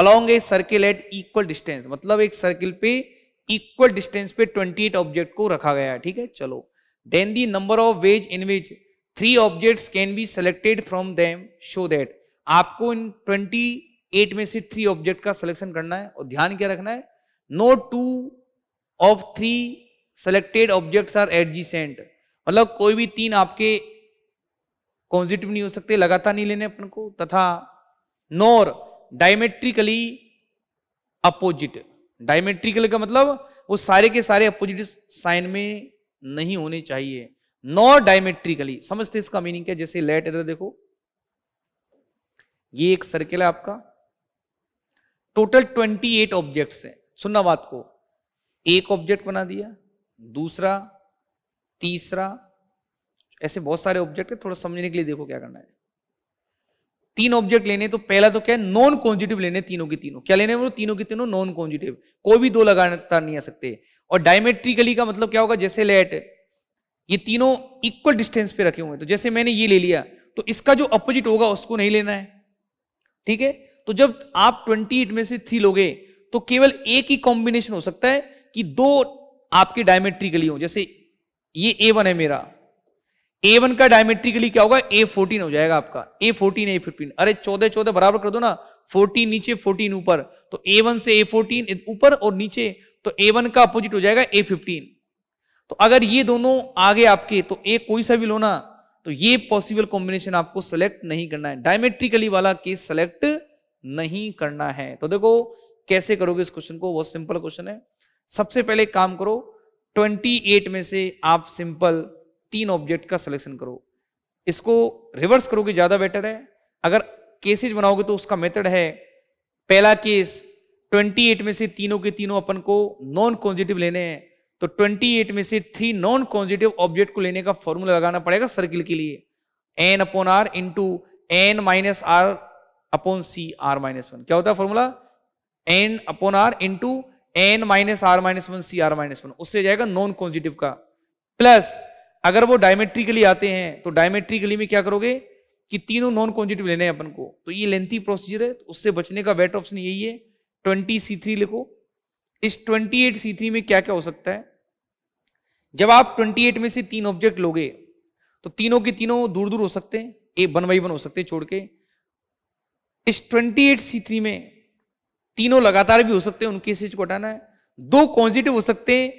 along a circle at equal distance मतलब एक सर्किल पे इक्वल डिस्टेंस पे 28 ऑब्जेक्ट को रखा गया है ठीक है चलो then the number of ways in which three objects can be selected from them show that आपको इन 28 में से थ्री ऑब्जेक्ट का सिलेक्शन करना है और ध्यान क्या रखना है no two of three selected objects are adjacent मतलब कोई भी तीन आपके कॉन्जिटिव नहीं हो सकते लगातार नहीं लेने अपन को तथा नोर डायमेट्रिकली अपोजिट डायमेट्रिकल का मतलब वो सारे के सारे अपोजिट साइन में नहीं होने चाहिए नॉर डायमेट्रिकली समझते इसका मीनिंग क्या जैसे लेट इधर देखो ये एक सर्किल है आपका टोटल 28 ऑब्जेक्ट्स हैं सुनना बात को एक ऑब्जेक्ट बना दिया दूसरा तीसरा ऐसे बहुत सारे ऑब्जेक्ट है थोड़ा समझने के लिए देखो क्या करना है तीन ऑब्जेक्ट लेने तो पहला तो क्या है नॉन कॉन्जिटिव लेने तीनों के तीनों क्या लेने तीनों के तीनों नॉन कॉन्जिटिव कोई भी दो लगातार नहीं आ सकते और डायमेट्रिकली का मतलब क्या होगा जैसे लेट ये तीनों इक्वल डिस्टेंस पे रखे हुए हैं तो जैसे मैंने ये ले लिया तो इसका जो अपोजिट होगा उसको नहीं लेना है ठीक है तो जब आप 28 में से थ्री लोगे तो केवल एक ही कॉम्बिनेशन हो सकता है कि दो आपके डायमेट्रिकली हो जैसे ये ए वन है मेरा ए वन का डायमेट्रिकली क्या होगा ए फोर्टीन हो जाएगा आपका ए फोर्टीन ए फिफ्टीन अरे चौदह चौदह बराबर कर दो ना फोर्टीन नीचे फोर्टीन ऊपर तो ए वन से ए फोर्टीन ऊपर और नीचे तो ए वन का अपोजिट हो जाएगा ए फिफ्टीन तो अगर ये दोनों आगे आपके तो ए कोई सा भी लो ना तो ये पॉसिबल कॉम्बिनेशन आपको सेलेक्ट नहीं करना है डायमेट्रिकली वाला केस सेलेक्ट नहीं करना है तो देखो कैसे करोगे इस क्वेश्चन को बहुत सिंपल क्वेश्चन है सबसे पहले काम करो 28 में से आप सिंपल तीन ऑब्जेक्ट का सिलेक्शन करो इसको रिवर्स करोगे ज्यादा बेटर है अगर केसेज बनाओगे तो उसका मेथड है पहला केस 28 में से तीनों के तीनों अपन को नॉन कॉन्जिटिव लेने हैं तो 28 में से थ्री नॉन कॉन्जिटिव ऑब्जेक्ट को लेने का फॉर्मूला लगाना पड़ेगा सर्किल के लिए n upon r into n minus r upon C r minus one क्या होता है formula n upon r into n minus r minus one C r minus one उससे जाएगा नॉन कॉन्जिटिव का प्लस अगर वो डायमेट्रिकली आते हैं तो डायमेट्रिकली में क्या करोगे कि तीनों नॉन कॉन्जिटिव लेने हैं अपन को तो ये लेंथी प्रोसीजर है तो उससे बचने का वेट ऑप्शन यही है ट्वेंटी सी थ्री लिखो इस ट्वेंटी एट सी थ्री में क्या क्या हो सकता है जब आप ट्वेंटी एट में से तीन ऑब्जेक्ट लोगे तो तीनों के तीनों दूर दूर हो सकते हैं ए वन बाई वन हो सकते हैं छोड़ के इस ट्वेंटी एट सी थ्री में तीनों लगातार भी हो सकते हैं उनकी इस को हटाना है दो पॉजिटिव हो सकते हैं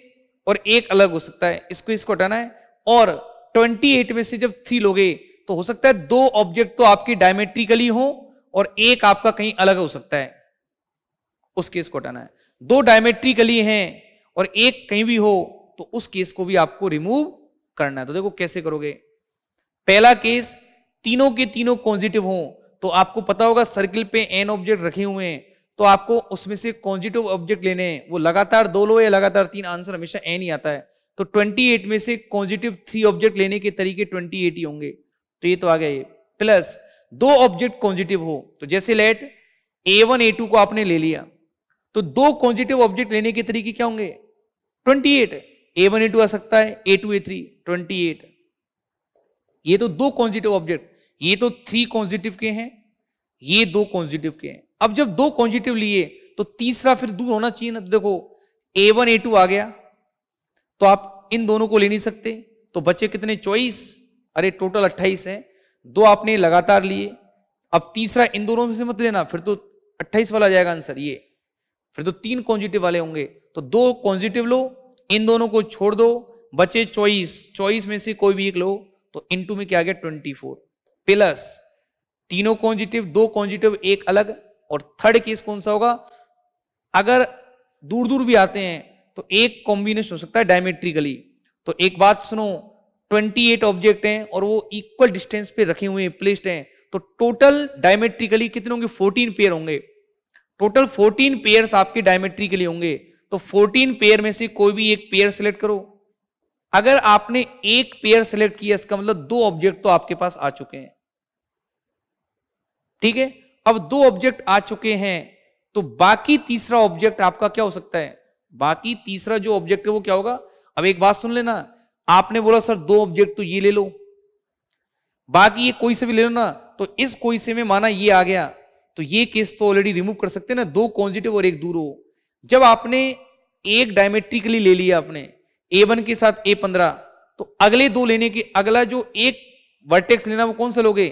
और एक अलग हो सकता है इसको इसको हटाना है और 28 में से जब थ्री लोगे तो हो सकता है दो ऑब्जेक्ट तो आपकी डायमेट्रिकली हो और एक आपका कहीं अलग हो सकता है उस केस को हटाना है दो डायमेट्रिकली हैं और एक कहीं भी हो तो उस केस को भी आपको रिमूव करना है तो देखो कैसे करोगे पहला केस तीनों के तीनों पॉजिटिव हो तो आपको पता होगा सर्किल पे एन ऑब्जेक्ट रखे हुए हैं तो आपको उसमें से कॉन्जिटिव ऑब्जेक्ट लेने हैं वो लगातार दो लो या लगातार तीन आंसर हमेशा एन ही आता है तो 28 में से कॉन्जिटिव थ्री ऑब्जेक्ट लेने के तरीके 28 ही होंगे तो ये तो आ गया ये प्लस दो ऑब्जेक्ट कॉन्जिटिव हो तो जैसे let a one A two को आपने ले लिया तो दो कॉन्जिटिव ऑब्जेक्ट लेने के तरीके क्या होंगे 28 ए वन ए टू आ सकता है a two A three twenty eight ये तो दो कॉन्जिटिव ऑब्जेक्ट ये तो थ्री कॉन्जिटिव के हैं ये दो कॉन्जिटिव के हैं अब जब दो कॉन्जिटिव लिए तो तीसरा फिर दूर होना चाहिए ना तो देखो ए वन ए टू आ गया तो आप इन दोनों को ले नहीं सकते तो बचे कितने चौबीस अरे टोटल अट्ठाईस है दो आपने लगातार लिए अब तीसरा इन दोनों में से मत लेना फिर तो अट्ठाईस वाला जाएगा आंसर ये फिर तो तीन कॉन्जिटिव वाले होंगे तो दो कॉन्जिटिव लो इन दोनों को छोड़ दो बचे चॉइस चौबीस में से कोई भी एक लो तो इन टू में क्या आ गया ट्वेंटी फोर प्लस तीनों कॉन्जिटिव दो कॉन्जिटिव एक अलग और थर्ड केस कौन सा होगा अगर दूर दूर भी आते हैं तो एक कॉम्बिनेशन हो सकता है डायमेट्रिकली तो एक बात सुनो 28 ऑब्जेक्ट हैं और वो इक्वल डिस्टेंस पे रखे हुए प्लेस्ड हैं तो टोटल डायमेट्रिकली कितने होंगे 14 पेयर होंगे टोटल 14 पेयर आपके डायमेट्रिकली होंगे तो 14 पेयर में से कोई भी एक पेयर सेलेक्ट करो अगर आपने एक पेयर सेलेक्ट किया इसका मतलब दो ऑब्जेक्ट तो आपके पास आ चुके हैं ठीक है अब दो ऑब्जेक्ट आ चुके हैं तो बाकी तीसरा ऑब्जेक्ट आपका क्या हो सकता है बाकी तीसरा जो ऑब्जेक्ट है वो क्या होगा अब एक बात सुन लेना आपने बोला सर दो ऑब्जेक्ट तो ये ले लो बाकी ये कोई से भी ले लो ना तो इस कोई से में माना ये आ गया तो ये केस तो ऑलरेडी रिमूव कर सकते ना दो कॉन्जिटिव और एक दूर हो जब आपने एक डायमेट्रिकली ले लिया आपने ए वन के साथ ए पंद्रह तो अगले दो लेने के अगला जो एक वर्टेक्स लेना वो कौन सा लोगे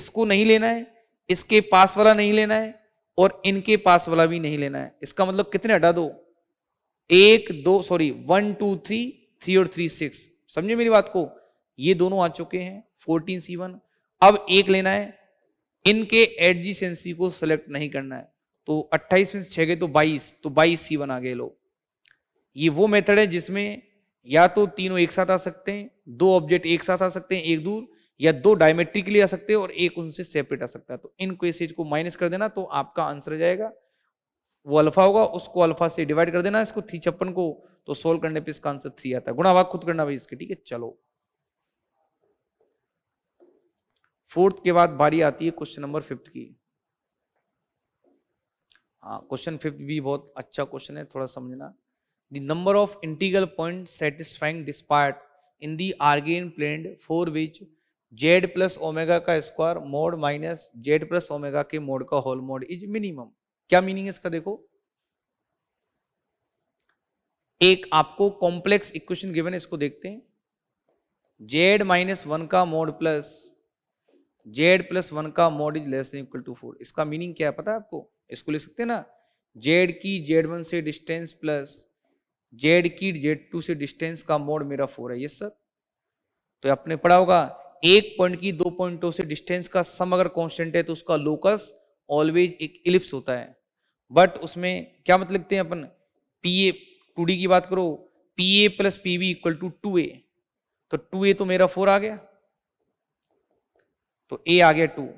इसको नहीं लेना है इसके पास वाला नहीं लेना है और इनके पास वाला भी नहीं लेना है इसका मतलब कितने हटा दो एक दो sorry one two three three और थ्री सिक्स समझे मेरी बात को ये दोनों आ चुके हैं फोर्टीन सी वन अब एक लेना है इनके एडजिसेंसी को सिलेक्ट नहीं करना है तो अट्ठाईस में से छह गए तो बाईस तो बाईस सी वन आ गए लो ये वो मेथड है जिसमें या तो तीनों एक साथ आ सकते हैं दो ऑब्जेक्ट एक साथ आ सकते हैं एक दूर या दो डायमेट्रिकली आ सकते हैं और एक उनसे सेपरेट आ सकता है तो इनको इस चीज को माइनस कर देना तो आपका आंसर आ जाएगा वो अल्फा होगा उसको अल्फा से डिवाइड कर देना इसको थ्री छप्पन को तो सोल्व करने पे इसका आंसर थ्री आता है गुणा भाग खुद करना भाई इसके ठीक है चलो फोर्थ के बाद बारी आती है क्वेश्चन नंबर फिफ्थ की हाँ क्वेश्चन फिफ्थ भी बहुत अच्छा क्वेश्चन है थोड़ा समझना the number of integral point satisfying this part in the Argand plane for which z plus omega का square mod minus z plus omega के मोड का होल मोड इज मिनिमम क्या मीनिंग है इसका देखो एक आपको कॉम्प्लेक्स इक्वेशन गिवन है इसको देखते हैं जेड माइनस वन का mod plus z plus one का mod is less equal to four इसका मीनिंग क्या है पता है आपको इसको ले सकते हैं ना जेड की जेड वन से डिस्टेंस प्लस जेड की जेड टू से डिस्टेंस का मोड मेरा फोर है यस सर तो आपने पढ़ा होगा एक पॉइंट की दो पॉइंटों से डिस्टेंस का सम अगर कांस्टेंट है तो उसका लोकस ऑलवेज एक इलिप्स होता है बट उसमें क्या मतलब लिखते हैं अपन पी ए टू डी की बात करो P A plus P B equal to two a तो टू ए तो मेरा फोर आ गया तो ए आ गया टू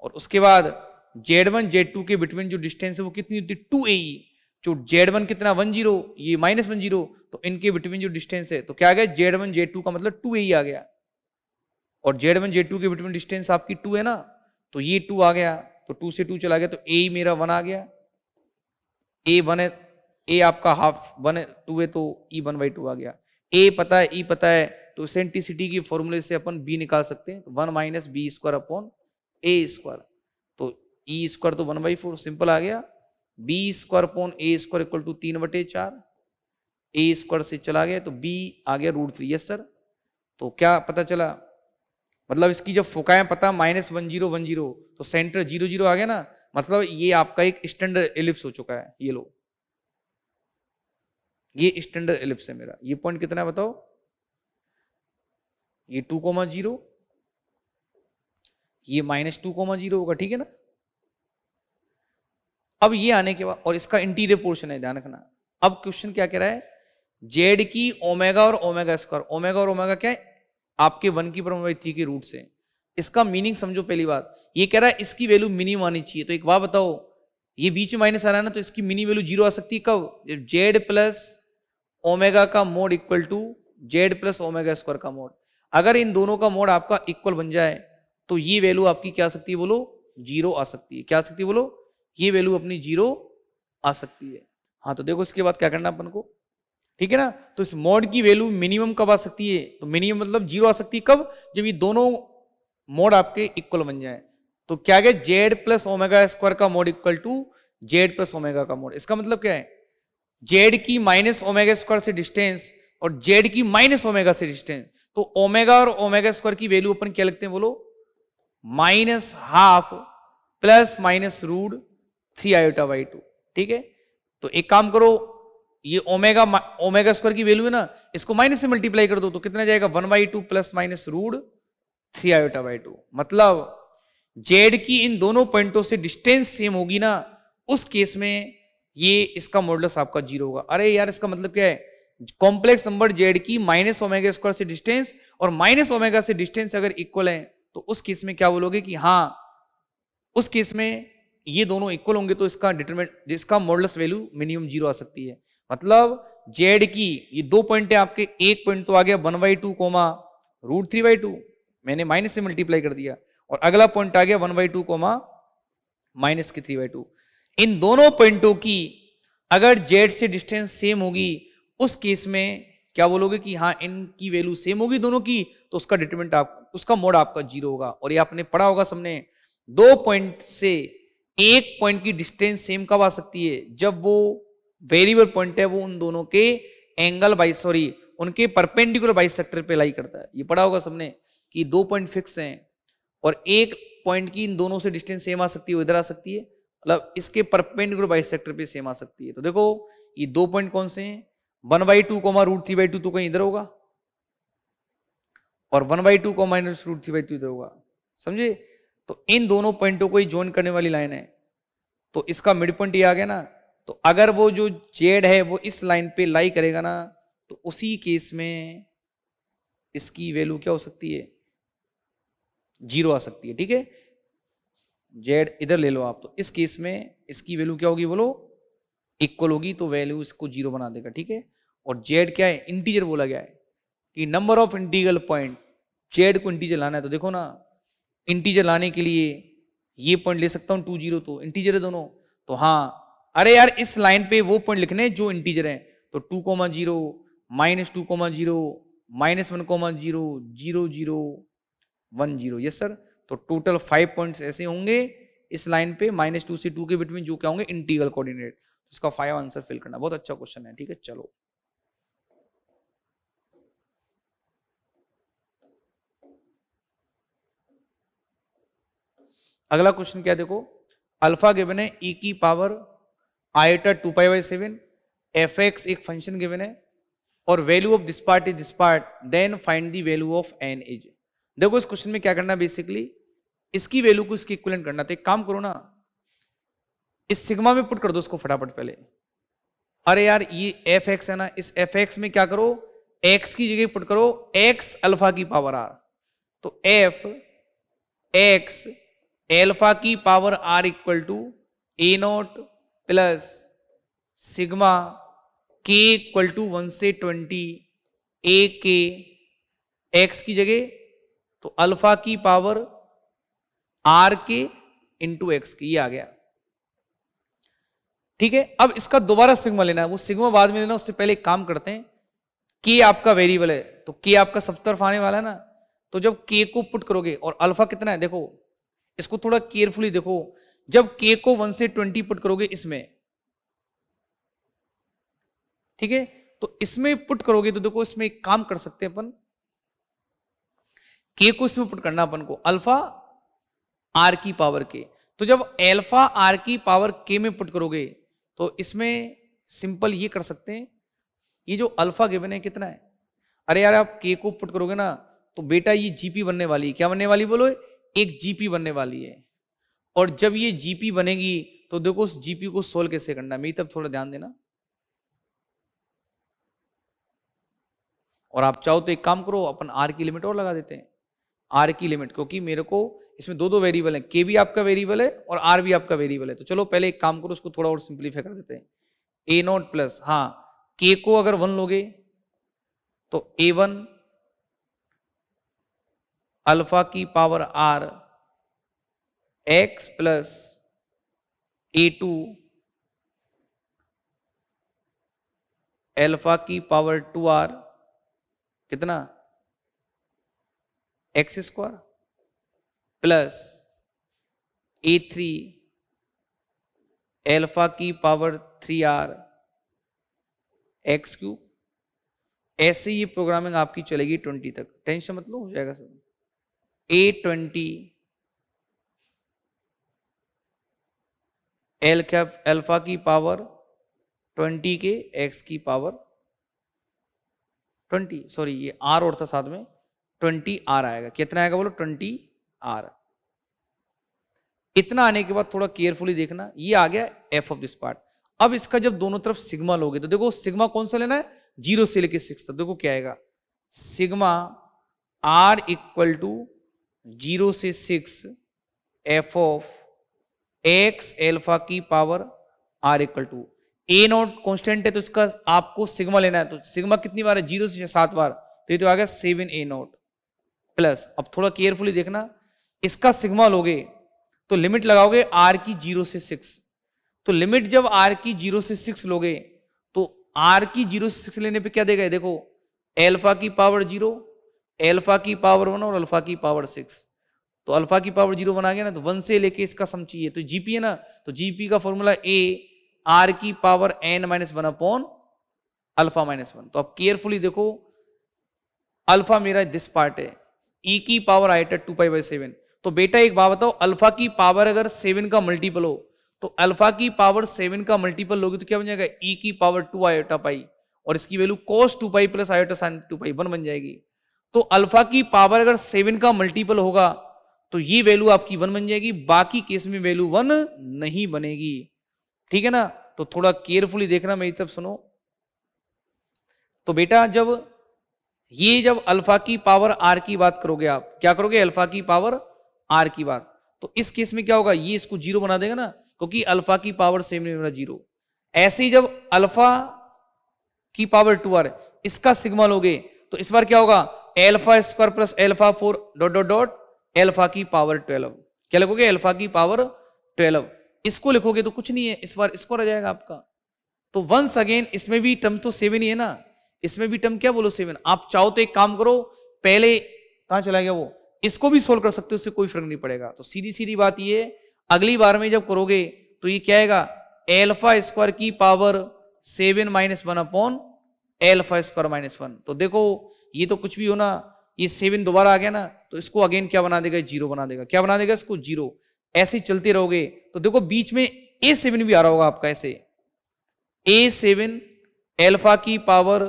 और उसके बाद जेड वन जेड टू के बिटवीन जो डिस्टेंस है वो कितनी होती टू ए e। जो जेड वन कितना वन जीरो ये माइनस वन जीरो तो इनके बिटवीन जो डिस्टेंस है तो क्या आ गया जेड वन जेड टू का मतलब टू ए e आ गया और जेड वन जेड टू के बिटवीन डिस्टेंस आपकी टू है ना तो ये टू आ गया तो टू से टू चला गया तो ए मेरा वन आ गया ए वन है ए आपका हाफ वन है टू है तो ई वन बाई टू आ गया ए पता है ई e पता है तो सेंटिसिटी की फॉर्मूले से अपन बी निकाल सकते हैं one minus b square upon a square तो ई स्क्वायर तो वन बाई फोर सिंपल आ गया b square upon a square equal to तीन बटे चार ए स्क्वायर से चला गया तो बी आ गया रूट थ्री यस सर तो क्या पता चला मतलब इसकी जब फुकाएं पता minus one zero one zero तो सेंटर जीरो जीरो आ गया ना मतलब ये आपका एक स्टैंडर्ड एलिप्स हो चुका है ये लो ये स्टैंडर्ड एलिप्स है मेरा ये पॉइंट कितना है बताओ ये टू कोमा जीरो ये माइनस टू कोमा जीरो होगा ठीक है ना अब ये आने के बाद और इसका इंटीरियर पोर्शन है ध्यान रखना अब क्वेश्चन क्या कह रहा है जेड की ओमेगा और ओमेगा स्क्वायर ओमेगा और ओमेगा क्या है आपके वन की परम थ्री के रूट से इसका मीनिंग समझो पहली बात ये कह रहा है इसकी वैल्यू मिनिमम आनी चाहिए तो एक बात बताओ ये बीच में माइनस आ रहा है ना तो इसकी मिनी वैल्यू जीरो आ सकती है कब जब जेड प्लस ओमेगा का mod equal to Z plus omega square का मोड अगर इन दोनों का मोड आपका इक्वल बन जाए तो ये वैल्यू आपकी क्या सकती है बोलो जीरो आ सकती है क्या सकती है बोलो ये वैल्यू अपनी जीरो आ सकती है हाँ तो देखो इसके बाद क्या करना अपन को ठीक है ना तो इस मोड की वैल्यू मिनिमम कब आ सकती है तो मिनिमम मतलब जीरो आ सकती है कब जब ये दोनों मोड आपके इक्वल बन जाए तो क्या गया जेड प्लस ओमेगा स्क्वायर का mod equal to Z plus omega का मोड इसका मतलब क्या है जेड की माइनस ओमेगा स्क्वायर से डिस्टेंस और जेड की माइनस ओमेगा से डिस्टेंस तो ओमेगा और ओमेगा स्क्वायर की वैल्यू अपन क्या लगते हैं बोलो minus half plus minus root three iota by two ठीक है तो एक काम करो ये ओमेगा ओमेगा स्क्वायर की वैल्यू है ना इसको माइनस से मल्टीप्लाई कर दो तो कितना जाएगा one by two plus minus root three iota by two मतलब जेड की इन दोनों पॉइंटों से डिस्टेंस सेम होगी ना उस केस में ये इसका मॉडलस आपका जीरो होगा अरे यार इसका मतलब क्या है कॉम्प्लेक्स नंबर जेड की माइनस ओमेगा स्क्वायर से डिस्टेंस और माइनस ओमेगा से डिस्टेंस अगर इक्वल है तो उस केस में क्या बोलोगे कि हाँ उस केस में ये दोनों इक्वल होंगे तो इसका डिटरमेंट जिसका मॉडलस वैल्यू मिनिमम जीरो आ सकती है मतलब जेड की ये दो पॉइंट है आपके एक पॉइंट तो आ गया one by two comma root three by two मैंने माइनस से मल्टीप्लाई कर दिया और अगला पॉइंट आ गया one by two comma minus की थ्री बाई टू इन दोनों पॉइंटों की अगर जेड से डिस्टेंस सेम होगी उस केस में क्या बोलोगे कि हाँ इनकी वैल्यू सेम होगी दोनों की तो उसका डिटरमेंट आप उसका मोड आपका जीरो होगा और ये आपने पढ़ा होगा सबने दो पॉइंट से एक पॉइंट की डिस्टेंस सेम कब आ सकती है जब वो वेरिएबल पॉइंट है वो उन दोनों के एंगल बाई सॉरी उनके परपेंडिकुलर बाई सेक्टर पर लाई करता है ये पढ़ा होगा सबने कि दो पॉइंट फिक्स हैं और एक पॉइंट की इन दोनों से डिस्टेंस सेम आ सकती है इधर आ सकती है मतलब इसके परपेंडिकुलर बाई सेक्टर पर सेम आ सकती है तो देखो ये दो पॉइंट कौन से हैं one by two comma root three by two तो कहीं इधर होगा और वन बाई टू को minus root three by two इधर होगा समझे तो इन दोनों पॉइंटों को ही ज्वाइन करने वाली लाइन है तो इसका मिड पॉइंट ये आ गया ना तो अगर वो जो जेड है वो इस लाइन पे लाई करेगा ना तो उसी केस में इसकी वैल्यू क्या हो सकती है जीरो आ सकती है ठीक है जेड इधर ले लो आप तो इस केस में इसकी वैल्यू क्या होगी बोलो इक्वल होगी तो वैल्यू इसको जीरो बना देगा ठीक है और जेड क्या है इंटीजर बोला गया है कि number of integral point z को इंटीजर लाना है तो देखो ना इंटीजर लाने के लिए ये पॉइंट ले सकता हूं टू जीरो तो इंटीजर है दोनों तो हाँ अरे यार इस लाइन पे वो पॉइंट लिखने जो इंटीजर है तो two comma zero minus two comma zero minus one comma zero zero zero one zero yes sir तो टोटल फाइव पॉइंट्स ऐसे होंगे इस लाइन पे माइनस टू से टू के बिटवीन जो क्या होंगे इंटीगल कोऑर्डिनेट तो इसका फाइव आंसर फिल करना बहुत अच्छा क्वेश्चन है ठीक है चलो अगला क्वेश्चन क्या देखो अल्फा गिवन है ई e की power iota two pi by seven f x एक फंक्शन गिवन है और value of this part is this part then find the value of n is देखो इस क्वेश्चन में क्या करना बेसिकली इसकी वैल्यू को इसके इक्वलेंट करना तो एक काम करो ना इस सिग्मा में पुट कर दो उसको फटाफट पहले अरे यार ये एफ एक्स है ना इस एफ एक्स में क्या करो एक्स की जगह पुट करो एक्स अल्फा की पावर आर तो एफ एक्स एल्फा की power r equal to a naught plus sigma k equal to one से ट्वेंटी ए के एक्स की जगह तो अल्फा की power r k into x की ये आ गया ठीक है अब इसका दोबारा सिग्मा लेना है वो सिग्मा बाद में लेना उससे पहले एक काम करते हैं के आपका वेरिएबल है तो के आपका सब तरफ आने वाला है ना तो जब के को पुट करोगे और अल्फा कितना है देखो इसको थोड़ा केयरफुली देखो जब के को वन से ट्वेंटी पुट करोगे इसमें ठीक है तो इसमें पुट करोगे तो देखो इसमें एक काम कर सकते हैं अपन के को इसमें पुट करना अपन को अल्फा आर की पावर के तो जब अल्फा आर की पावर के में पुट करोगे तो इसमें सिंपल ये कर सकते हैं ये जो अल्फा गिवन है कितना है अरे यार आप के को पुट करोगे ना तो बेटा ये जीपी बनने वाली है क्या बनने वाली बोलो एक जीपी बनने वाली है और जब ये जीपी बनेगी तो देखो उस जीपी को सोल्व कैसे करना मेरी तब थोड़ा ध्यान देना और आप चाहो तो एक काम करो अपन आर की लिमिट और लगा देते हैं आर की लिमिट क्योंकि मेरे को इसमें दो दो वेरिएबल है के भी आपका वेरिएबल है और आर भी आपका वेरिएबल है तो चलो पहले एक काम करो उसको थोड़ा और सिंप्लीफाई कर देते हैं ए नॉट प्लस हाँ के को अगर वन लोगे तो ए वन अल्फा की power r x plus a two alpha की पावर टू आर कितना x square plus a three alpha की power three r x cube ऐसे ये प्रोग्रामिंग आपकी चलेगी ट्वेंटी तक टेंशन मतलब हो जाएगा सब a twenty L cap alpha की पावर ट्वेंटी के एक्स की पावर ट्वेंटी सॉरी ये आर और था साथ में ट्वेंटी आर आएगा कितना आएगा बोलो ट्वेंटी आर इतना आने के बाद थोड़ा केयरफुली देखना ये आ गया एफ ऑफ दिस पार्ट अब इसका जब दोनों तरफ सिग्मा लोगे तो देखो सिग्मा कौन सा लेना है जीरो से लेके सिक्स तक देखो क्या आएगा sigma r equal to zero से six f of x alpha की power r equal to a naught constant है तो इसका आपको सिग्मा लेना है तो सिग्मा कितनी बार है जीरो से सात बार तो ये तो आ गया सेवन ए नोट प्लस अब थोड़ा केयरफुली देखना इसका सिग्मा लोगे तो लिमिट लगाओगे आर की जीरो से सिक्स तो लिमिट जब आर की जीरो से सिक्स लोगे तो आर की जीरो से सिक्स लेने पे क्या देगा देखो एल्फा की पावर जीरो एल्फा की पावर वन और अल्फा की पावर सिक्स तो अल्फा की पावर जीरो बना गया ना तो वन से लेके इसका सम चाहिए तो जीपी है ना तो जीपी का फॉर्मूला ए आर की power n minus one upon alpha minus one तो आप केयरफुली देखो अल्फा मेरा दिस पार्ट है ई e की पावर आई टेट टू पाई बाई सेवन तो बेटा एक बात बताओ अल्फा की पावर अगर सेवन का मल्टीपल हो तो अल्फा की पावर सेवन का मल्टीपल लोगे तो क्या बन जाएगा ई e की पावर टू आयोटा पाई और इसकी value cos two pi plus iota sine two pi one बन जाएगी तो अल्फा की पावर अगर सेवन का मल्टीपल होगा तो ये वैल्यू आपकी वन बन जाएगी बाकी केस में वैल्यू वन नहीं बनेगी ठीक है ना तो थोड़ा केयरफुली देखना मेरी तरफ सुनो तो बेटा जब ये जब अल्फा की पावर आर की बात करोगे आप क्या करोगे अल्फा की पावर आर की बात तो इस केस में क्या होगा ये इसको जीरो बना देगा ना क्योंकि अल्फा की पावर सेम नहीं बना जीरो ऐसे ही जब अल्फा की पावर टू आर इसका सिग्मा लोगे तो इस बार क्या होगा alpha square plus alpha four dot dot dot alpha की पावर ट्वेल्व क्या लिखोगे एल्फा की पावर ट्वेल्व इसको लिखोगे तो कुछ नहीं है इस बार इसको आ जाएगा आपका तो वंस अगेन इसमें भी टर्म तो सेवन ही है ना इसमें भी टर्म क्या बोलो सेवन आप चाहो तो एक काम करो पहले कहा चला गया वो इसको भी सोल्व कर सकते हो उससे कोई फर्क नहीं पड़ेगा तो सीधी सीधी बात यह अगली बार में जब करोगे तो ये क्या आएगा एल्फा स्क्वायर की power seven minus one upon alpha square minus one तो देखो ये तो कुछ भी हो ना ये सेवन दोबारा आ गया ना तो इसको अगेन क्या बना देगा जीरो बना देगा क्या बना देगा इसको जीरो ऐसे चलते रहोगे तो देखो बीच में ए सेवन भी आ रहा होगा आपका ऐसे ए सेवन एल्फा की पावर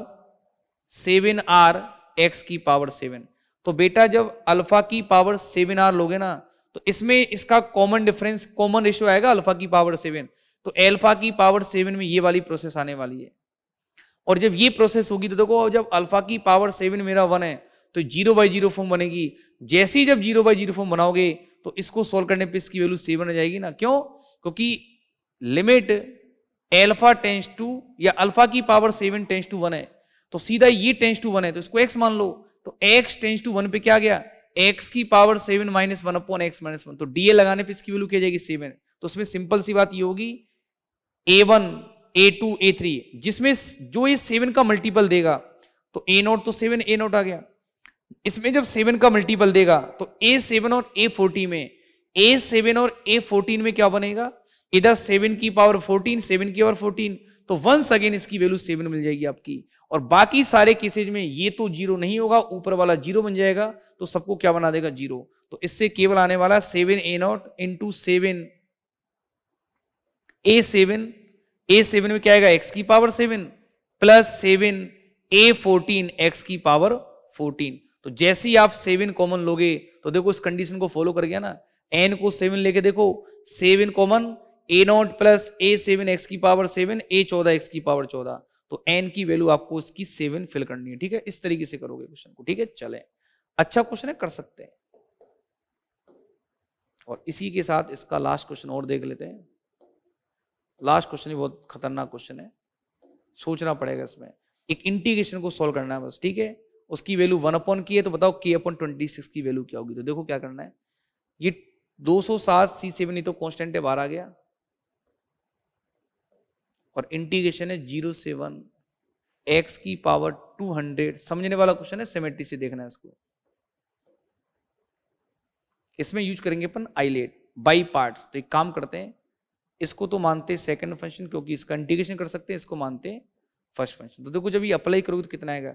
सेवन आर एक्स की पावर सेवन तो बेटा जब अल्फा की पावर सेवन आर लोगे ना तो इसमें इसका कॉमन डिफरेंस कॉमन रेशियो आएगा अल्फा की पावर सेवन तो एल्फा की पावर सेवन में ये वाली प्रोसेस आने वाली है और जब ये प्रोसेस होगी तो देखो जब अल्फा की पावर सेवन मेरा वन है तो जीरो बाई जीरो फॉर्म बनेगी जैसे ही जब जीरो बाई जीरो फॉर्म बनाओगे तो इसको सोल्व करने पे इसकी वैल्यू सेवन आ जाएगी ना क्यों क्योंकि लिमिट एल्फा टेंस टू या अल्फा की power seven tends to one है तो सीधा ये टेंस टू वन है तो इसको एक्स मान लो तो एक्स टेंस टू वन पे क्या गया एक्स की power seven minus one upon x minus one तो डीए लगाने पे इसकी वैल्यू क्या जाएगी सेवन तो उसमें सिंपल सी बात ये होगी a one A two A three जिसमें जो ये सेवन का मल्टीपल देगा तो ए नोट तो सेवन ए नोट आ गया इसमें जब सेवन का मल्टीपल देगा तो ए सेवन और ए फोर्टी में ए सेवन और ए फोर्टीन में क्या बनेगा इधर सेवन की पावर फोर्टीन सेवन की पावर फोर्टीन तो वंस अगेन इसकी वैल्यू सेवन मिल जाएगी आपकी और बाकी सारे केसेज में ये तो जीरो नहीं होगा ऊपर वाला जीरो बन जाएगा तो सबको क्या बना देगा जीरो तो इससे केवल आने वाला seven a naught into seven a seven a seven में क्या आएगा एक्स की power seven plus seven a fourteen x की पावर फोर्टीन तो जैसे ही आप सेवन कॉमन लोगे तो देखो इस कंडीशन को फॉलो कर गया ना एन को सेवन लेके देखो seven common a naught plus a seven x की पावर सेवन ए चौदह एक्स की पावर चौदह तो एन की वैल्यू आपको इसकी सेवन फिल करनी है ठीक है इस तरीके से करोगे क्वेश्चन को ठीक है चले अच्छा क्वेश्चन है कर सकते हैं और इसी के साथ इसका लास्ट क्वेश्चन और देख लेते हैं लास्ट क्वेश्चन बहुत खतरनाक क्वेश्चन है सोचना पड़ेगा इसमें एक इंटीग्रेशन को सॉल्व करना है बस ठीक है उसकी वैल्यू वन अपॉन की है तो बताओ के अपॉन ट्वेंटी सिक्स की वैल्यू क्या होगी तो देखो क्या करना है ये दो सौ सात सी सेवन ही तो कॉन्स्टेंट है बाहर आ गया और इंटीग्रेशन है जीरो सेवन एक्स की पावर टू हंड्रेड समझने वाला क्वेश्चन है सेमेट्री से देखना है इसको इसमें यूज करेंगे अपन आईलेट बाई पार्ट तो एक काम करते हैं इसको तो मानते हैं सेकेंड फंक्शन क्योंकि इसका इंटीग्रेशन कर सकते हैं इसको मानते हैं फर्स्ट फंक्शन तो देखो जब ये अप्लाई करोगे तो कितना आएगा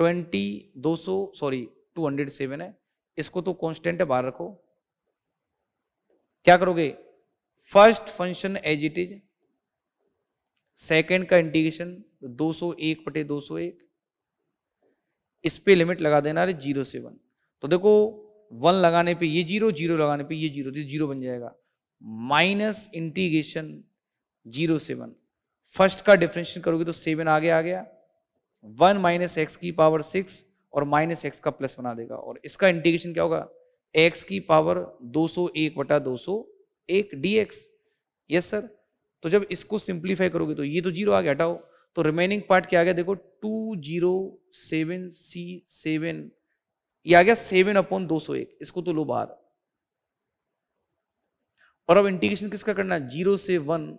ट्वेंटी दो सौ सॉरी टू हंड्रेड सेवन है इसको तो कांस्टेंट है बाहर रखो क्या करोगे first function as it is second का इंटीग्रेशन दो सौ एक इस पे लिमिट लगा देना अरे जीरो से वन तो देखो वन लगाने पे ये जीरो जीरो लगाने पे ये जीरो तो जीरो बन जाएगा माइनस इंटीग्रेशन जीरो से वन फर्स्ट का डिफरेंशिएशन करोगे तो सेवन आगे आ गया वन माइनस एक्स की पावर सिक्स और माइनस एक्स का प्लस बना देगा और इसका इंटीग्रेशन क्या होगा एक्स की पावर दो सौ एक बटा दो सौ एक डी एक्स यस सर तो जब इसको सिंप्लीफाई करोगे तो ये तो जीरो आ गया हटाओ तो रिमेनिंग पार्ट क्या आ गया देखो two zero seven C seven ये आ गया सेवन अपॉन दो सौ एक इसको तो लो बाहर और अब इंटीग्रेशन किसका करना है जीरो से वन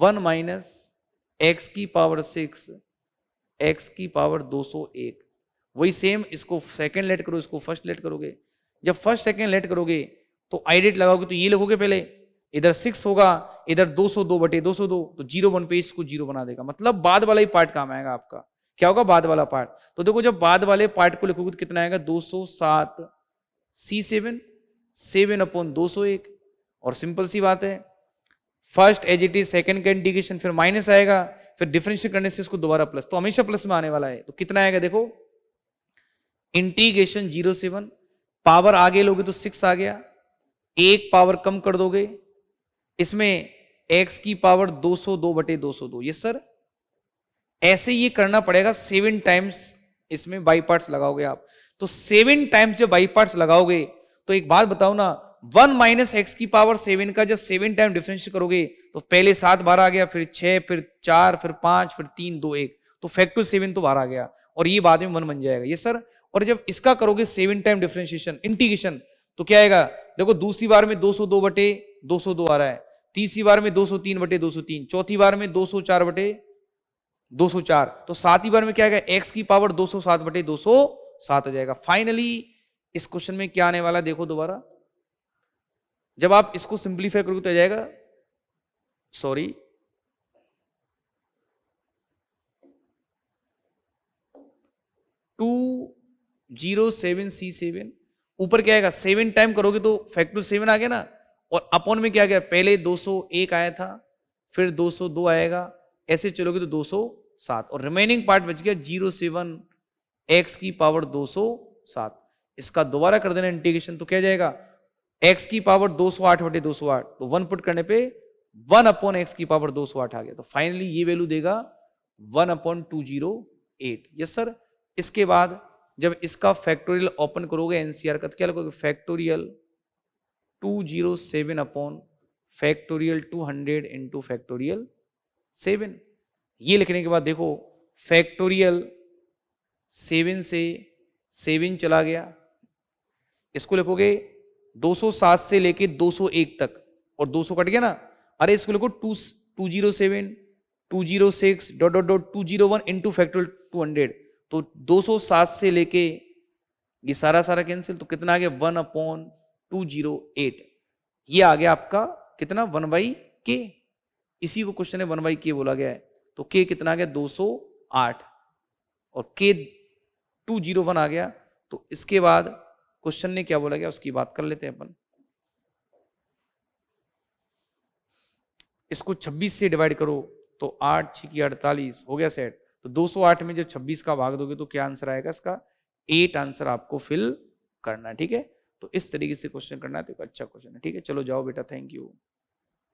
वन माइनस एक्स की पावर सिक्स एक्स की पावर 201 वही सेम इसको सेकंड लेट करो इसको फर्स्ट लेट करोगे जब फर्स्ट सेकंड लेट करोगे तो आई डेट लगाओगे तो ये लिखोगे पहले इधर सिक्स होगा इधर 202 बटे 202 तो जीरो वन पे इसको जीरो बना देगा मतलब बाद वाला ही पार्ट काम आएगा आपका क्या होगा बाद वाला पार्ट तो देखो जब बाद वाले पार्ट को लिखोगे तो कितना आएगा दो सौ सात सी सेवन सेवन अपॉन दो सौ एक और सिंपल सी बात है फर्स्ट एजिटी इट सेकेंड का इंडिकेशन फिर माइनस आएगा फिर डिफरेंशियल करने से इसको दोबारा प्लस तो हमेशा प्लस में आने वाला है तो कितना आएगा देखो इंटीग्रेशन जीरो सेवन पावर आगे लोगे तो सिक्स आ गया एक पावर कम कर दोगे इसमें एक्स की पावर 202 बटे दो ये सर ऐसे ये करना पड़ेगा सेवन टाइम्स इसमें बाई लगाओगे आप तो सेवन टाइम्स जब बाई लगाओगे तो एक बात बताओ ना वन माइनस एक्स की पावर सेवन का जब सेवन टाइम डिफरेंशियल करोगे तो पहले सात बारह आ गया फिर छः फिर चार फिर पाँच फिर तीन दो एक तो फैक्टर सेवन तो बार आ गया और ये बाद में वन बन जाएगा ये सर और जब इसका करोगे सेवन टाइम डिफ्रेंशिएशन इंटीग्रेशन तो क्या आएगा देखो दूसरी बार में 202 बटे दो आ रहा है तीसरी बार में 203 बटे तीन चौथी बार में 204 बटे चार तो सातवीं बार में क्या आएगा एक्स की पावर 207 बटे सात आ जाएगा फाइनली इस क्वेश्चन में क्या आने वाला देखो दोबारा जब आप इसको सिंप्लीफाई करोगे तो आ जाएगा sorry two zero seven C seven ऊपर क्या आएगा सेवन टाइम करोगे तो फैक्टर सेवन आ गया ना और अपॉन में क्या गया पहले दो सौ एक आया था फिर दो सौ दो आएगा ऐसे चलोगे तो दो सौ सात और रिमेनिंग पार्ट बच गया जीरो सेवन एक्स की पावर दो सौ सात इसका दोबारा कर देना इंटीग्रेशन तो क्या जाएगा एक्स की पावर दो सौ आठ बटे दो सौ आठ तो वन पुट करने पे वन अपॉन एक्स की पावर दो सौ आठ आ गया तो फाइनली ये वैल्यू देगा one upon two zero eight yes sir इसके बाद जब इसका फैक्टोरियल ओपन करोगे एनसीआर का तो क्या लगोगे factorial two zero seven upon factorial two hundred into factorial seven ये लिखने के बाद देखो फैक्टोरियल सेवन से सेवन चला गया इसको लिखोगे 207 से लेके 201 तक और 200 कट गया ना अरे इसको लिखो two two zero seven two zero six dot dot dot two zero one into factorial two hundred तो दो सौ सात से लेके ये सारा सारा कैंसिल तो कितना आ गया one upon two zero eight ये आ गया आपका कितना वन बाई के इसी को क्वेश्चन है वन बाई के बोला गया है तो के कितना आ गया दो सौ आठ और के टू जीरो वन आ गया तो इसके बाद क्वेश्चन ने क्या बोला गया उसकी बात कर लेते हैं अपन इसको 26 से डिवाइड करो तो आठ छी की अड़तालीस हो गया सेट तो 208 में जब 26 का भाग दोगे तो क्या आंसर आएगा इसका एट आंसर आपको फिल करना ठीक है तो इस तरीके से क्वेश्चन करना है तो अच्छा क्वेश्चन है ठीक है चलो जाओ बेटा थैंक यू